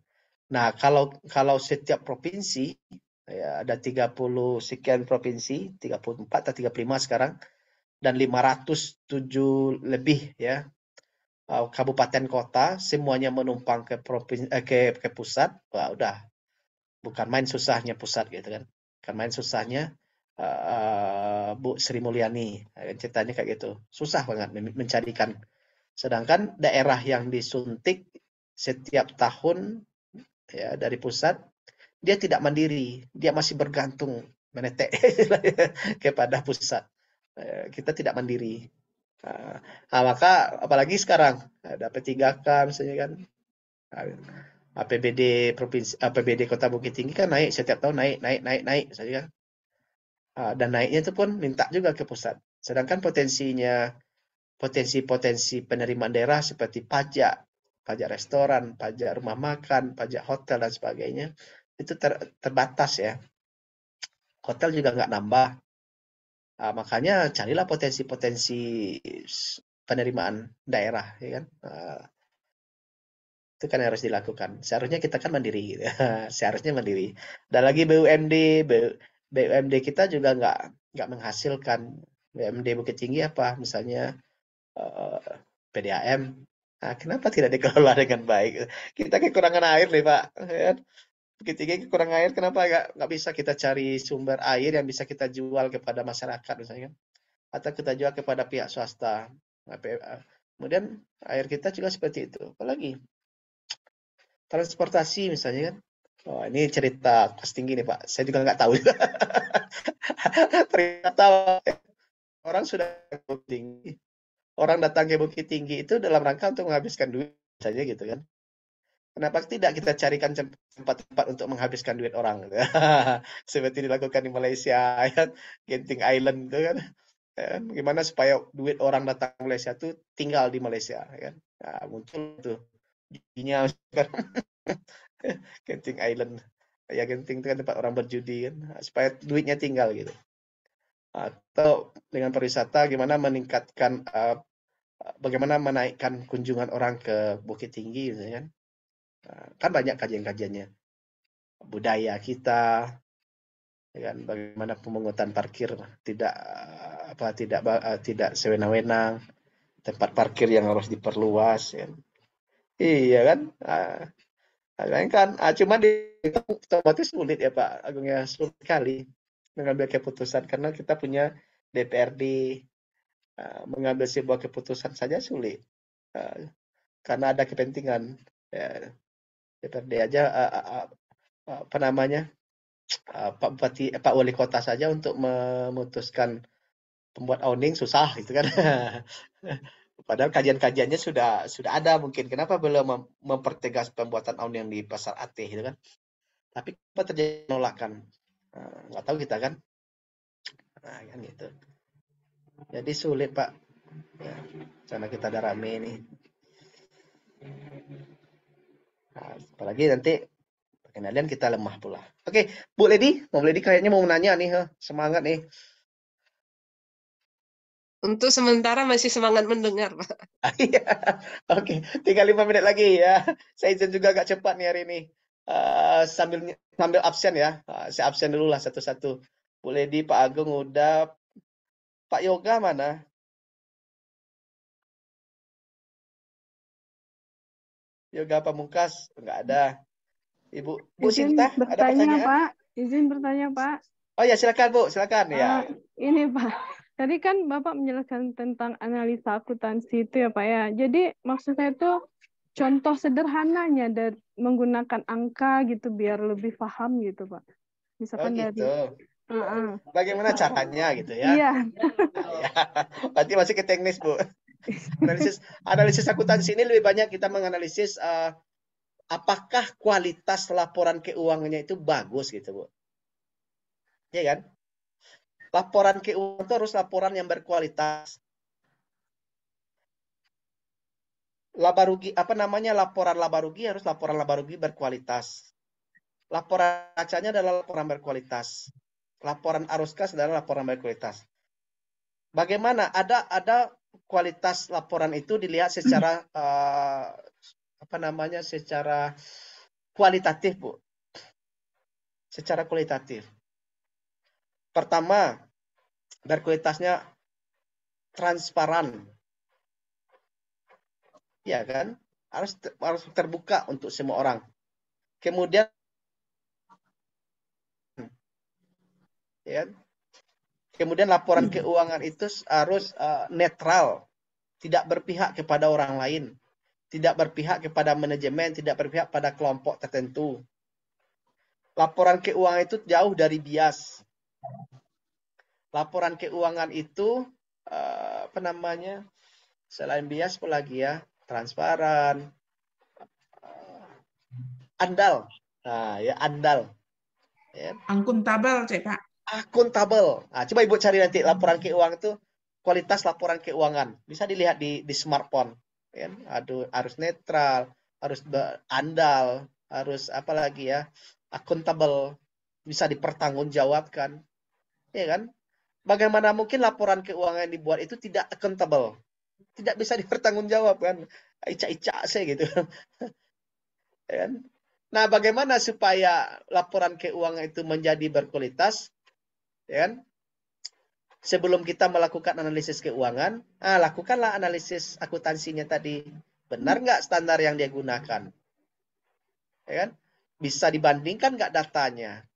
Nah, kalau kalau setiap provinsi ya, ada 30 sekian provinsi, 34 atau 35 sekarang dan 507 lebih ya eh, kabupaten kota semuanya menumpang ke provinsi eh, ke ke pusat, wah udah bukan main susahnya pusat gitu kan kan main susahnya uh, Bu Sri Mulyani gitu, ceritanya kayak gitu susah banget mencarikan sedangkan daerah yang disuntik setiap tahun ya dari pusat dia tidak mandiri dia masih bergantung menetek kepada pusat eh, kita tidak mandiri nah, maka apalagi sekarang ada p k misalnya kan nah, APBD provinsi APBD Kota Bukit Tinggi kan naik setiap tahun naik naik naik naik saja ah, dan naiknya itu pun minta juga ke pusat. Sedangkan potensinya potensi-potensi penerimaan daerah seperti pajak, pajak restoran, pajak rumah makan, pajak hotel dan sebagainya itu ter, terbatas ya. Hotel juga nggak nambah. Ah, makanya carilah potensi-potensi penerimaan daerah, ya kan? Ah, itu kan harus dilakukan seharusnya kita kan mandiri gitu. seharusnya mandiri dan lagi BUMD BUMD kita juga nggak nggak menghasilkan BUMD Bukit Tinggi apa misalnya uh, eh, PDAM nah, kenapa tidak dikelola dengan baik kita kekurangan air nih pak kan? Bukit Tinggi kekurangan air kenapa nggak nggak bisa kita cari sumber air yang bisa kita jual kepada masyarakat misalnya kan? atau kita jual kepada pihak swasta nah, eh, Kemudian air kita juga seperti itu. Apalagi transportasi misalnya kan oh ini cerita kelas tinggi nih pak saya juga nggak tahu ternyata orang sudah bukit tinggi orang datang ke bukit tinggi itu dalam rangka untuk menghabiskan duit saja gitu kan Kenapa tidak kita carikan tempat-tempat untuk menghabiskan duit orang? Gitu. Seperti dilakukan di Malaysia, ya, kan? Genting Island itu kan. Ya, kan? gimana supaya duit orang datang ke Malaysia itu tinggal di Malaysia, ya kan? Nah, muncul tuh Ginyal sekarang. Genting Island. Ya Genting itu kan tempat orang berjudi kan. Supaya duitnya tinggal gitu. Atau dengan pariwisata gimana meningkatkan uh, bagaimana menaikkan kunjungan orang ke Bukit Tinggi gitu kan. Nah, kan banyak kajian-kajiannya. Budaya kita, ya kan bagaimana pemungutan parkir tidak apa tidak eh, tidak sewenang-wenang tempat parkir yang harus diperluas ya kan. Iya kan? Ah, kan, ah, cuman di otomatis sulit ya Pak Agungnya sulit sekali mengambil keputusan karena kita punya DPRD uh, ah, mengambil sebuah keputusan saja sulit uh, karena ada kepentingan ya, DPRD aja uh, uh, uh, apa namanya uh, Pak Bupati eh, Pak Wali Kota saja untuk memutuskan pembuat awning susah gitu kan Padahal kajian-kajiannya sudah sudah ada mungkin. Kenapa belum mempertegas pembuatan aun yang di pasar AT gitu kan? Tapi apa terjadi penolakan? Eh, nggak tahu kita kan? Nah, kan gitu. Jadi sulit Pak. Ya, karena kita ada rame ini. Nah, apalagi nanti perkenalan kita lemah pula. Oke, Bu Lady, Bu Lady kayaknya mau nanya nih, semangat nih. Untuk sementara masih semangat mendengar, Pak. Iya. Oke, tinggal lima menit lagi ya. Saya izin juga agak cepat nih hari ini. Uh, sambil sambil absen ya. Uh, saya absen dulu lah satu-satu. Boleh di Pak Agung udah. Pak Yoga mana? Yoga Pamungkas enggak ada. Ibu Bu izin Sinta bertanya, ada pertanyaan? Pak. Izin bertanya, Pak. Oh ya, silakan Bu, silakan uh, ya. Eh, ini Pak Tadi kan Bapak menjelaskan tentang analisa akuntansi itu ya Pak ya. Jadi maksud saya itu contoh sederhananya dari menggunakan angka gitu biar lebih paham gitu Pak. Misalkan oh, gitu. dari Bagaimana caranya gitu ya? Iya. iya. Berarti masih ke teknis bu. Analisis analisis akuntansi ini lebih banyak kita menganalisis uh, apakah kualitas laporan keuangannya itu bagus gitu bu. Iya kan? Laporan keuangan itu harus laporan yang berkualitas. Laba rugi, apa namanya, laporan laba rugi harus laporan laba rugi berkualitas. Laporan kacanya adalah laporan berkualitas. Laporan arus kas adalah laporan berkualitas. Bagaimana ada ada kualitas laporan itu dilihat secara uh, apa namanya secara kualitatif bu secara kualitatif Pertama, berkualitasnya transparan. Ya kan? Harus harus terbuka untuk semua orang. Kemudian ya. Kan? Kemudian laporan hmm. keuangan itu harus uh, netral, tidak berpihak kepada orang lain, tidak berpihak kepada manajemen, tidak berpihak pada kelompok tertentu. Laporan keuangan itu jauh dari bias, Laporan keuangan itu eh, apa namanya? Selain bias apalagi ya, transparan, eh, andal. Nah, ya andal. Ya. Akuntabel, Cek, Pak. Akuntabel. Nah, coba Ibu cari nanti laporan keuangan itu kualitas laporan keuangan. Bisa dilihat di di smartphone. Ya. Aduh, harus netral, harus andal, harus apalagi ya? Akuntabel, bisa dipertanggungjawabkan ya kan? Bagaimana mungkin laporan keuangan yang dibuat itu tidak accountable, tidak bisa dipertanggungjawabkan, ica-ica saya gitu, ya kan? Nah, bagaimana supaya laporan keuangan itu menjadi berkualitas, ya kan? Sebelum kita melakukan analisis keuangan, ah, lakukanlah analisis akuntansinya tadi. Benar nggak standar yang dia gunakan? Ya kan? Bisa dibandingkan nggak datanya?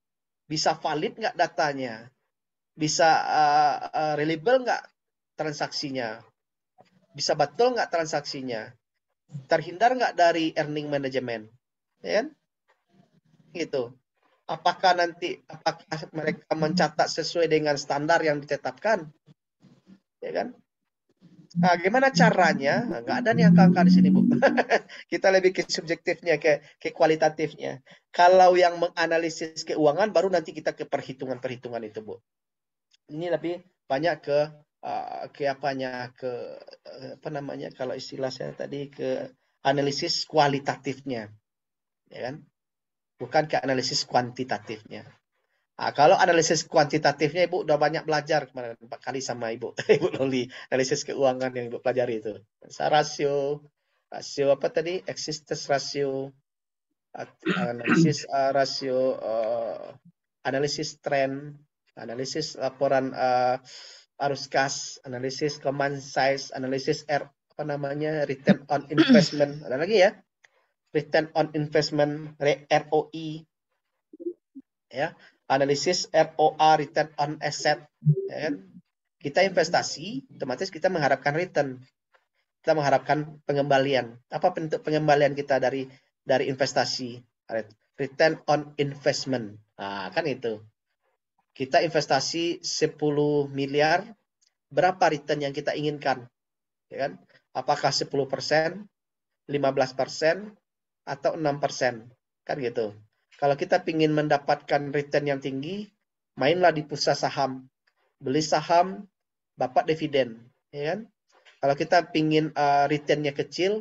Bisa valid nggak datanya? bisa uh, uh, reliable nggak transaksinya, bisa betul nggak transaksinya, terhindar nggak dari earning management, ya kan? Gitu. Apakah nanti apakah mereka mencatat sesuai dengan standar yang ditetapkan, ya kan? Nah, gimana caranya? Nah, nggak ada nih yang angka di sini, Bu. Kita lebih ke subjektifnya, ke, ke kualitatifnya. Kalau yang menganalisis keuangan, baru nanti kita ke perhitungan-perhitungan itu, Bu ini lebih banyak ke uh, ke apanya ke uh, apa namanya kalau istilah saya tadi ke analisis kualitatifnya ya kan bukan ke analisis kuantitatifnya Nah, kalau analisis kuantitatifnya Ibu udah banyak belajar kemarin empat kali sama Ibu. Ibu Loli, analisis keuangan yang Ibu pelajari itu. Rasio, rasio apa tadi? Existence ratio, analisis uh, rasio, uh, analisis trend analisis laporan uh, arus kas, analisis command size, analisis R apa namanya return on investment, ada lagi ya return on investment ROI, ya analisis ROA return on asset, ya kan? Kita investasi, otomatis kita mengharapkan return, kita mengharapkan pengembalian. Apa bentuk pengembalian kita dari dari investasi? Return on investment, nah, kan itu. Kita investasi 10 miliar, berapa return yang kita inginkan? Ya kan? Apakah 10 persen, 15 persen, atau 6 persen? Kan gitu. Kalau kita ingin mendapatkan return yang tinggi, mainlah di pusat saham. Beli saham, bapak dividen. Ya kan? Kalau kita ingin uh, eh, returnnya kecil,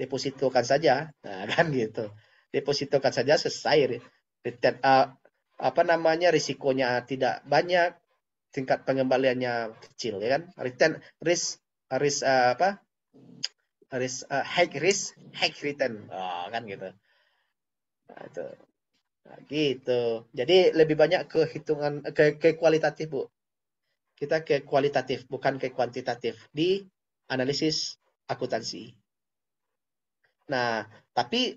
depositokan saja. Nah, kan gitu. Depositokan saja selesai return uh, apa namanya risikonya tidak banyak, tingkat pengembaliannya kecil ya kan. Return risk risk uh, apa? Risk uh, high risk, high return. Oh, kan gitu. Nah, itu. Nah, gitu. Jadi lebih banyak ke hitungan ke, ke kualitatif, Bu. Kita ke kualitatif bukan ke kuantitatif di analisis akuntansi. Nah, tapi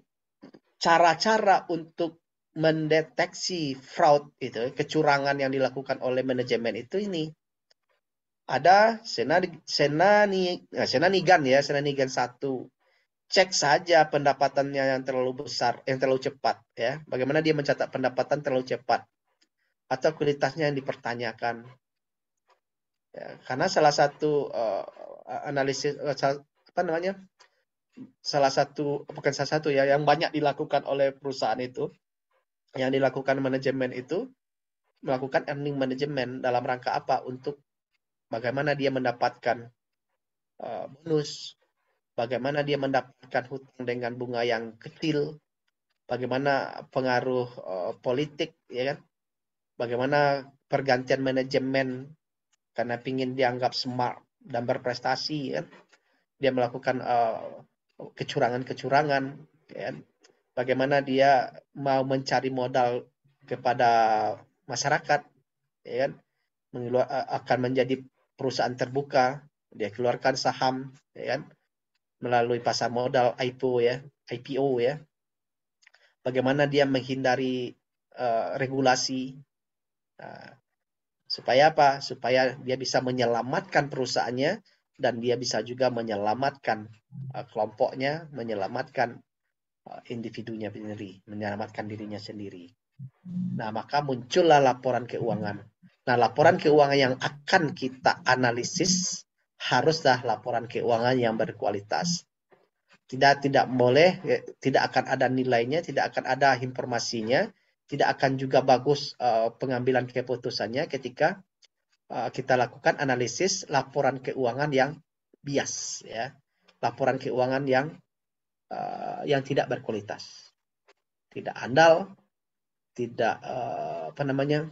cara-cara untuk mendeteksi fraud itu kecurangan yang dilakukan oleh manajemen itu ini ada senani senani nah, senanigan ya senanigan satu cek saja pendapatannya yang terlalu besar yang terlalu cepat ya bagaimana dia mencatat pendapatan terlalu cepat atau kualitasnya yang dipertanyakan ya, karena salah satu uh, analisis uh, apa namanya salah satu bukan salah satu ya yang banyak dilakukan oleh perusahaan itu yang dilakukan manajemen itu melakukan earning management dalam rangka apa untuk bagaimana dia mendapatkan uh, bonus, bagaimana dia mendapatkan hutang dengan bunga yang kecil, bagaimana pengaruh uh, politik, ya kan? Bagaimana pergantian manajemen karena pingin dianggap smart dan berprestasi, ya kan? Dia melakukan eh, kecurangan-kecurangan, uh, ya kan? bagaimana dia mau mencari modal kepada masyarakat ya kan Mengeluar, akan menjadi perusahaan terbuka dia keluarkan saham ya kan melalui pasar modal IPO ya IPO ya bagaimana dia menghindari uh, regulasi uh, supaya apa supaya dia bisa menyelamatkan perusahaannya dan dia bisa juga menyelamatkan uh, kelompoknya menyelamatkan Uh, individunya sendiri, menyelamatkan dirinya sendiri. Nah, maka muncullah laporan keuangan. Nah, laporan keuangan yang akan kita analisis haruslah laporan keuangan yang berkualitas. Tidak tidak boleh eh, tidak akan ada nilainya, tidak akan ada informasinya, tidak akan juga bagus uh, pengambilan keputusannya ketika uh, kita lakukan analisis laporan keuangan yang bias ya. Laporan keuangan yang Eh, yang tidak berkualitas, tidak andal, tidak uh, apa namanya,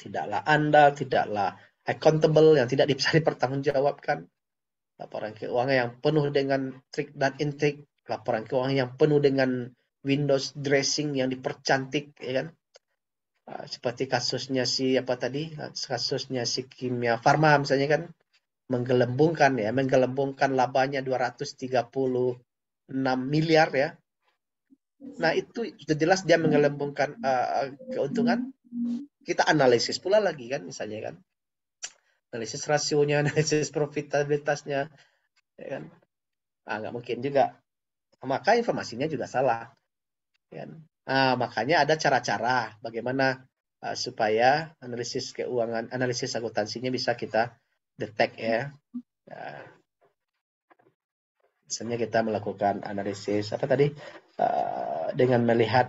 tidaklah andal, tidaklah accountable, yang tidak bisa dipertanggungjawabkan, laporan keuangan yang penuh dengan trik dan intrik, laporan keuangan yang penuh dengan Windows dressing yang dipercantik, ya kan? Uh, seperti kasusnya si apa tadi kasusnya si kimia farma misalnya kan menggelembungkan ya menggelembungkan labanya 230 6 miliar ya. Nah, itu sudah jelas dia menggelembungkan uh, eh, keuntungan. Kita analisis pula lagi kan misalnya kan. Analisis rasionya, analisis profitabilitasnya ya kan. Nah, nggak mungkin juga. Maka informasinya juga salah. Ya Nah, makanya ada cara-cara bagaimana uh, supaya analisis keuangan, analisis akuntansinya bisa kita detect ya. Uh, Misalnya kita melakukan analisis apa tadi uh, dengan melihat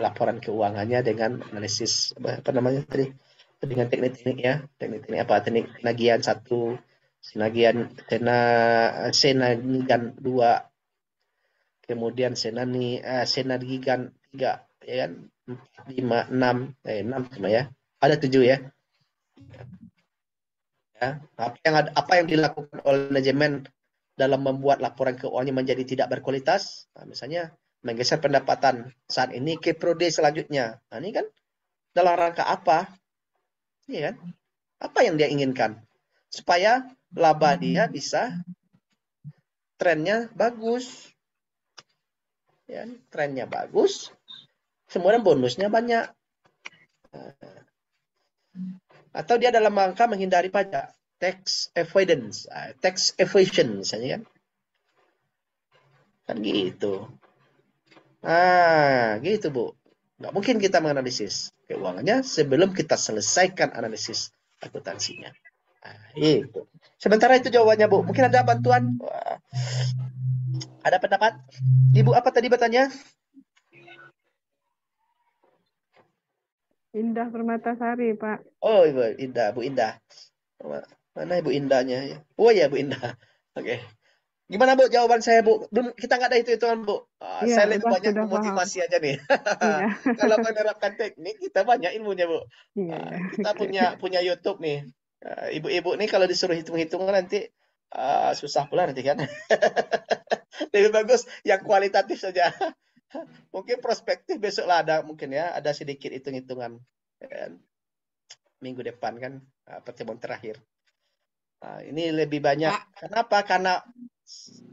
laporan keuangannya dengan analisis apa namanya tadi dengan teknik-teknik ya teknik-teknik apa teknik penagihan satu sinagian sena senagian dua kemudian senani uh, eh, senagian tiga ya kan empat lima enam eh enam cuma ya ada tujuh ya ya apa yang ada, apa yang dilakukan oleh manajemen dalam membuat laporan keuangannya menjadi tidak berkualitas, nah, misalnya menggeser pendapatan saat ini ke prode selanjutnya. Nah, ini kan dalam rangka apa? Ini iya kan apa yang dia inginkan supaya laba dia bisa trennya bagus, ya trennya bagus, kemudian bonusnya banyak. Nah, atau dia dalam rangka menghindari pajak tax avoidance, ah, tax evasion misalnya kan. Kan gitu. Ah, gitu Bu. Nggak mungkin kita menganalisis keuangannya sebelum kita selesaikan analisis akuntansinya. Nah, itu. Sementara itu jawabannya Bu. Mungkin ada bantuan? Wah. Ada pendapat? Ibu apa tadi bertanya? Indah Permatasari, Pak. Oh, Ibu Indah, Bu Indah. Mana Ibu Indahnya ya? Oh ya Bu Indah. Oke. Okay. Gimana Bu jawaban saya Bu? kita nggak ada itu ituan Bu. Uh, ya, saya lebih banyak motivasi aja nih. Ya. Kalau menerapkan teknik kita banyak ilmunya Bu. Ya. Uh, kita punya punya YouTube nih. Ah, ibu-ibu uh, nih kalau disuruh hitung-hitungan nanti uh, susah pula nanti kan. Lebih bagus yang kualitatif saja. mungkin prospektif besok lah ada mungkin ya ada sedikit hitung-hitungan kan? minggu depan kan pertemuan terakhir. Nah, ini lebih banyak. Pak. Kenapa? Karena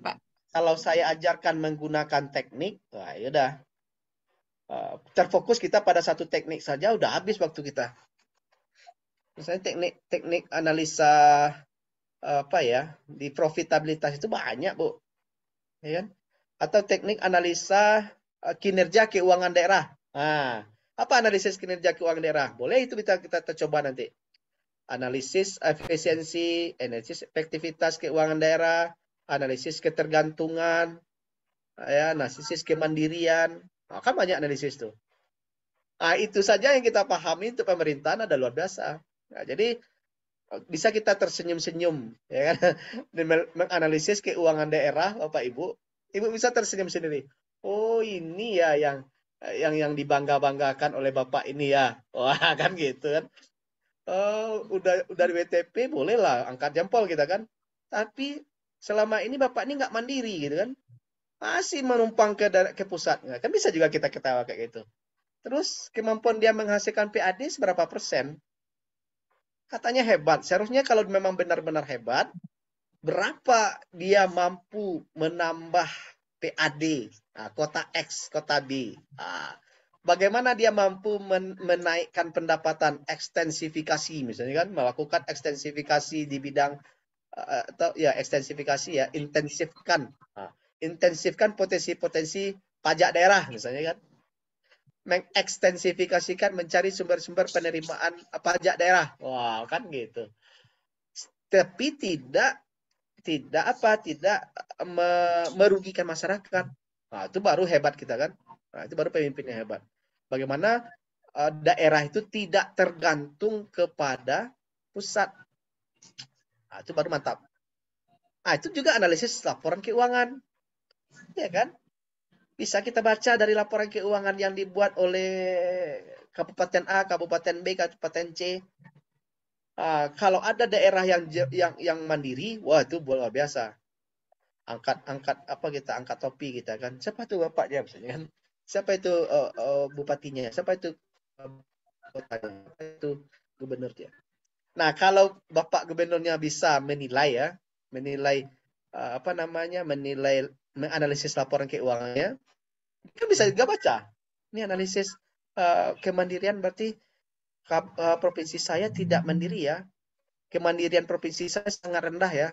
Pak. kalau saya ajarkan menggunakan teknik, nah, udah Uh, terfokus kita pada satu teknik saja, udah habis waktu kita. Misalnya teknik teknik analisa eh, apa ya di profitabilitas itu banyak bu, ya kan? Atau teknik analisa eh, kinerja keuangan daerah. Nah, apa analisis kinerja keuangan daerah? Boleh itu kita kita, kita coba nanti analisis efisiensi, analisis efektivitas keuangan daerah, analisis ketergantungan, ya, analisis kemandirian. Nah, kan banyak analisis tuh. Nah, itu saja yang kita pahami untuk pemerintahan ada luar biasa. Nah, jadi bisa kita tersenyum-senyum ya kan menganalisis keuangan daerah Bapak Ibu. Ibu bisa tersenyum sendiri. Oh, ini ya yang yang yang dibangga-banggakan oleh Bapak ini ya. Wah, kan gitu kan uh, udah dari WTP bolehlah angkat jempol kita kan. Tapi selama ini bapak ini nggak mandiri gitu kan. Masih menumpang ke ke pusat. Kan bisa juga kita ketawa kayak gitu. Terus kemampuan dia menghasilkan PAD seberapa persen? Katanya hebat. Seharusnya kalau memang benar-benar hebat, berapa dia mampu menambah PAD, nah, kota X, kota B. Nah, bagaimana dia mampu men menaikkan pendapatan ekstensifikasi misalnya kan melakukan ekstensifikasi di bidang uh, atau ya ekstensifikasi ya intensifkan uh, intensifkan potensi-potensi pajak daerah misalnya kan mengekstensifikasikan mencari sumber-sumber penerimaan pajak daerah wow kan gitu tapi tidak tidak apa tidak eh, me merugikan masyarakat nah itu baru hebat kita kan Nah, itu baru pemimpinnya hebat. Bagaimana uh, daerah itu tidak tergantung kepada pusat. Nah, itu baru mantap. Nah, itu juga analisis laporan keuangan. Ya kan? Bisa kita baca dari laporan keuangan yang dibuat oleh Kabupaten A, Kabupaten B, Kabupaten C. Uh, kalau ada daerah yang yang yang mandiri, wah itu luar biasa. Angkat angkat apa kita angkat topi kita kan. Siapa tuh bapaknya misalnya kan siapa itu oh, oh, bupatinya siapa itu eh, kota siapa itu gubernurnya nah kalau bapak gubernurnya bisa menilai ya menilai uh, apa namanya menilai menganalisis laporan keuangannya kan bisa juga baca ini analisis uh, kemandirian berarti uh, provinsi saya tidak mandiri ya kemandirian provinsi saya sangat rendah ya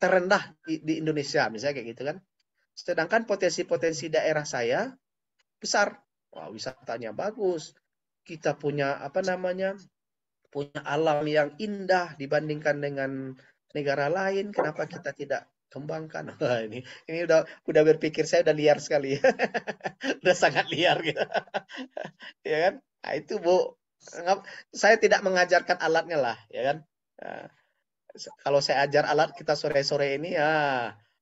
terendah di, di Indonesia misalnya kayak gitu kan Sedangkan potensi-potensi daerah saya besar. Wah, wisatanya bagus. Kita punya apa namanya? punya alam yang indah dibandingkan dengan negara lain. Kenapa kita tidak kembangkan? Wah, ini ini udah udah berpikir saya udah liar sekali. udah sangat liar gitu. ya kan? Nah, itu Bu. Saya tidak mengajarkan alatnya lah, ya kan? Nah, kalau saya ajar alat kita sore-sore ini ya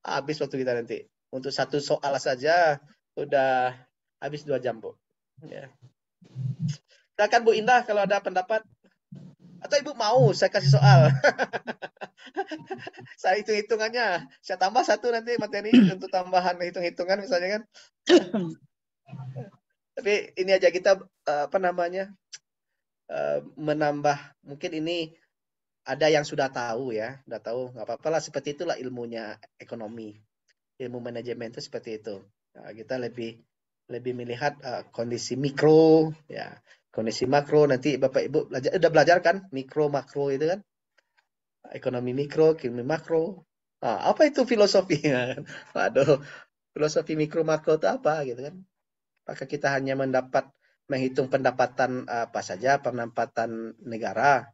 habis waktu kita nanti. Untuk satu soal saja sudah habis dua jam, Bu. Ya. Silakan Bu Indah kalau ada pendapat atau Ibu mau saya kasih soal. saya hitung-hitungannya, saya tambah satu nanti materi untuk tambahan hitung-hitungan misalnya kan. Tapi ini aja kita eh, apa namanya? Eh, menambah mungkin ini ada yang sudah tahu ya, sudah tahu nggak apa-apa lah seperti itulah ilmunya ekonomi ilmu manajemen itu seperti itu. Nah, kita lebih lebih melihat uh, kondisi mikro, ya kondisi makro. Nanti bapak ibu belajar, eh, udah belajar kan mikro makro itu kan, ekonomi mikro, ekonomi makro. Nah, apa itu filosofi? Waduh, filosofi mikro makro itu apa gitu kan? Apakah kita hanya mendapat menghitung pendapatan eh, apa saja, pendapatan negara?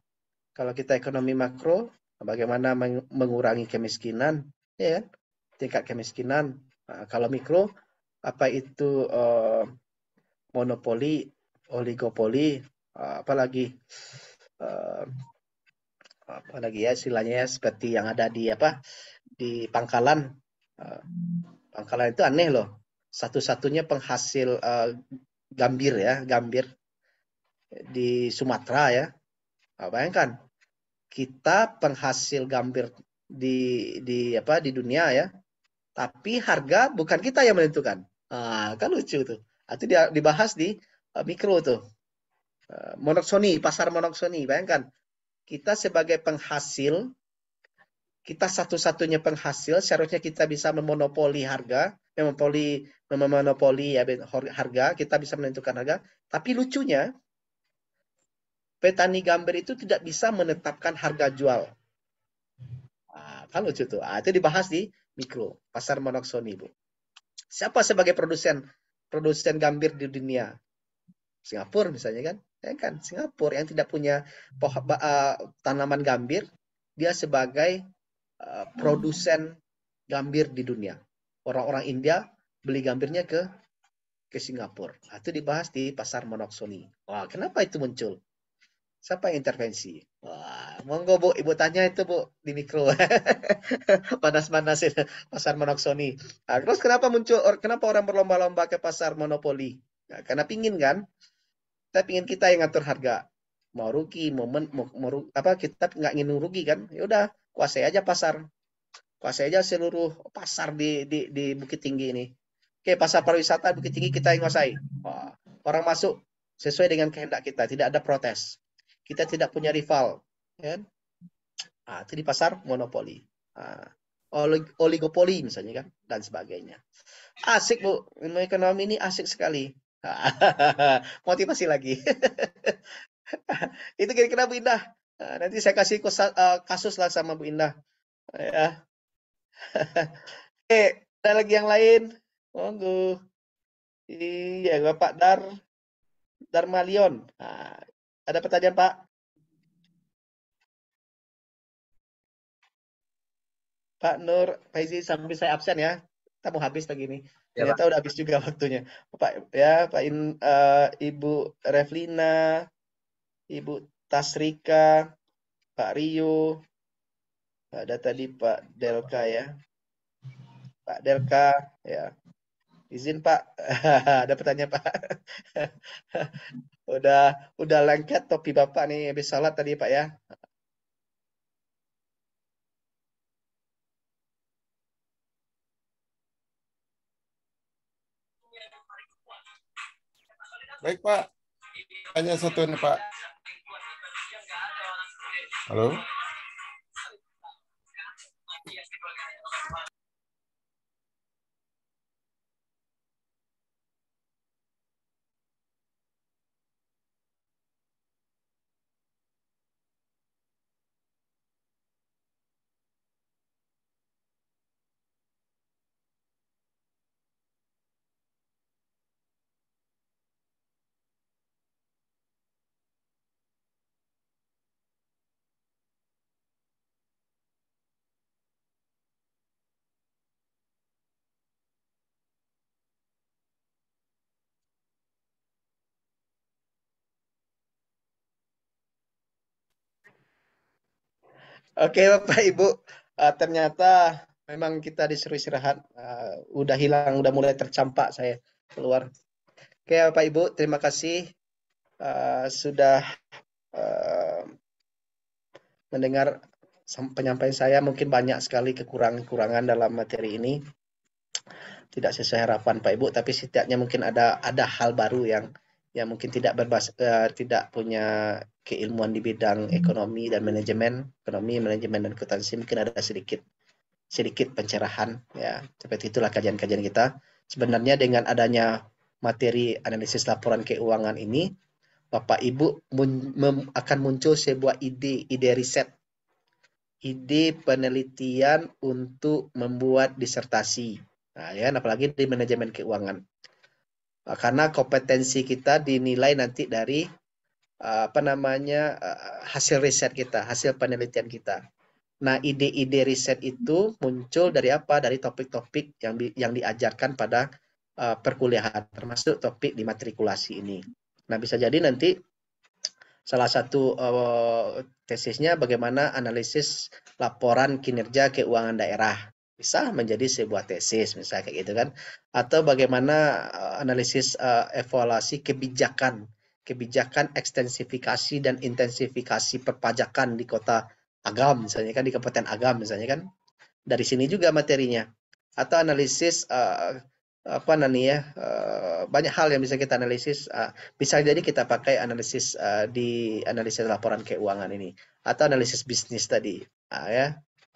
Kalau kita ekonomi makro, bagaimana mengurangi kemiskinan, ya kan? tingkat kemiskinan Uh, kalau mikro apa itu uh, monopoli oligopoli uh, eh, apalagi uh, eh, apalagi ya istilahnya ya, seperti yang ada di apa di pangkalan uh, pangkalan itu aneh loh satu-satunya penghasil uh, gambir ya gambir di Sumatera ya nah, bayangkan kita penghasil gambir di di apa di dunia ya tapi harga bukan kita yang menentukan. Ah, kan lucu tuh. Ah, itu dibahas di uh, mikro tuh. Uh, ah, monoksoni, pasar monoksoni. Bayangkan, kita sebagai penghasil, kita satu-satunya penghasil, seharusnya kita bisa memonopoli harga, memonopoli, memonopoli ya, harga, kita bisa menentukan harga. Tapi lucunya, petani gambar itu tidak bisa menetapkan harga jual. Ah, kan lucu tuh. Ah, itu dibahas di mikro, pasar Monoksoni, Bu. Siapa sebagai produsen produsen gambir di dunia? Singapura misalnya kan? Ya kan, Singapura yang tidak punya poh, uh, tanaman gambir, dia sebagai uh, produsen gambir di dunia. Orang-orang India beli gambirnya ke ke Singapura. Nah, itu dibahas di pasar Monoksoni. Wah, kenapa itu muncul? siapa yang intervensi? Wah, monggo Bu, Ibu tanya itu Bu di mikro. Panas-panasin pasar monoksoni. Nah, terus kenapa muncul kenapa orang berlomba-lomba ke pasar monopoli? Nah, karena pingin kan? Kita pingin kita yang ngatur harga. Mau rugi, mau, men, mau, mau apa kita nggak ingin rugi kan? Ya udah, kuasai aja pasar. Kuasai aja seluruh pasar di di di Bukit Tinggi ini. Oke, pasar pariwisata Bukit Tinggi kita yang kuasai. Wah, orang masuk sesuai dengan kehendak kita, tidak ada protes kita tidak punya rival kan nah, itu di pasar monopoli nah, oligopoli misalnya kan dan sebagainya asik bu ekonomi ini asik sekali ah, motivasi lagi itu kira-kira Bu Indah nah, nanti saya kasih ah, kasus lah sama Bu Indah ya oke eh, ada lagi yang lain monggo iya Bapak Dar Darmalion nah, ada pertanyaan, Pak? Pak Nur, Faizi sambil saya absen ya. Kita mau habis lagi nih. Ya, Ternyata udah habis juga waktunya. Pak ya, Pak In, uh, Ibu Revlina, Ibu Tasrika, Pak Rio, ada tadi Pak Delka ya. Pak Delka ya. Izin Pak, ada pertanyaan Pak. udah udah lengket topi Bapak nih habis salat tadi Pak ya. Baik Pak, hanya satu ini Pak. Halo. Oke Bapak Ibu, uh, ternyata memang kita disuruh istirahat. Uh, udah hilang, udah mulai tercampak saya keluar. Oke Bapak Ibu, terima kasih uh, sudah uh, mendengar penyampaian saya. Mungkin banyak sekali kekurangan-kekurangan dalam materi ini. Tidak sesuai harapan Pak Ibu, tapi setidaknya mungkin ada ada hal baru yang yang mungkin tidak berbas, uh, tidak punya keilmuan di bidang ekonomi dan manajemen, ekonomi, manajemen dan akuntansi mungkin ada sedikit sedikit pencerahan ya. Seperti itulah kajian-kajian kita. Sebenarnya dengan adanya materi analisis laporan keuangan ini, Bapak Ibu mun mem akan muncul sebuah ide, ide riset, ide penelitian untuk membuat disertasi. Nah, ya, apalagi di manajemen keuangan. Nah, karena kompetensi kita dinilai nanti dari Eh, apa namanya eh, hasil riset kita, hasil penelitian kita. Nah, ide-ide riset itu muncul dari apa? Dari topik-topik yang di, yang diajarkan pada uh, perkuliahan, termasuk topik di matrikulasi ini. Nah, bisa jadi nanti salah satu uh, tesisnya bagaimana analisis laporan kinerja keuangan daerah bisa menjadi sebuah tesis misalnya kayak gitu kan atau bagaimana uh, analisis uh, evaluasi kebijakan kebijakan ekstensifikasi dan intensifikasi perpajakan di kota Agam misalnya kan di Kabupaten Agam misalnya kan dari sini juga materinya atau analisis uh, apa ya uh, banyak hal yang bisa kita analisis uh, bisa jadi kita pakai analisis uh, di analisis laporan keuangan ini atau analisis bisnis tadi uh, ya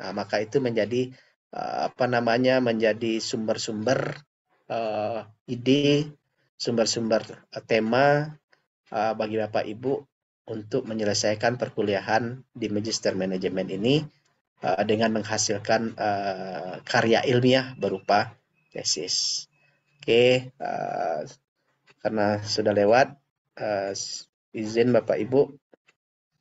nah, maka itu menjadi uh, apa namanya menjadi sumber-sumber uh, ide sumber-sumber uh, tema uh, bagi Bapak Ibu untuk menyelesaikan perkuliahan di Magister Manajemen ini uh, dengan menghasilkan uh, karya ilmiah berupa tesis. Oke, okay, uh, karena sudah lewat, uh, izin Bapak Ibu.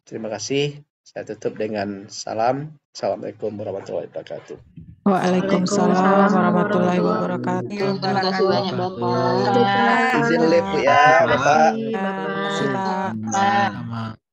Terima kasih. Saya tutup dengan salam. Assalamualaikum warahmatullahi wabarakatuh. Waalaikumsalam warahmatullahi wabarakatuh. Terima kasih banyak Bapak. Izin live ya Bapak. malam.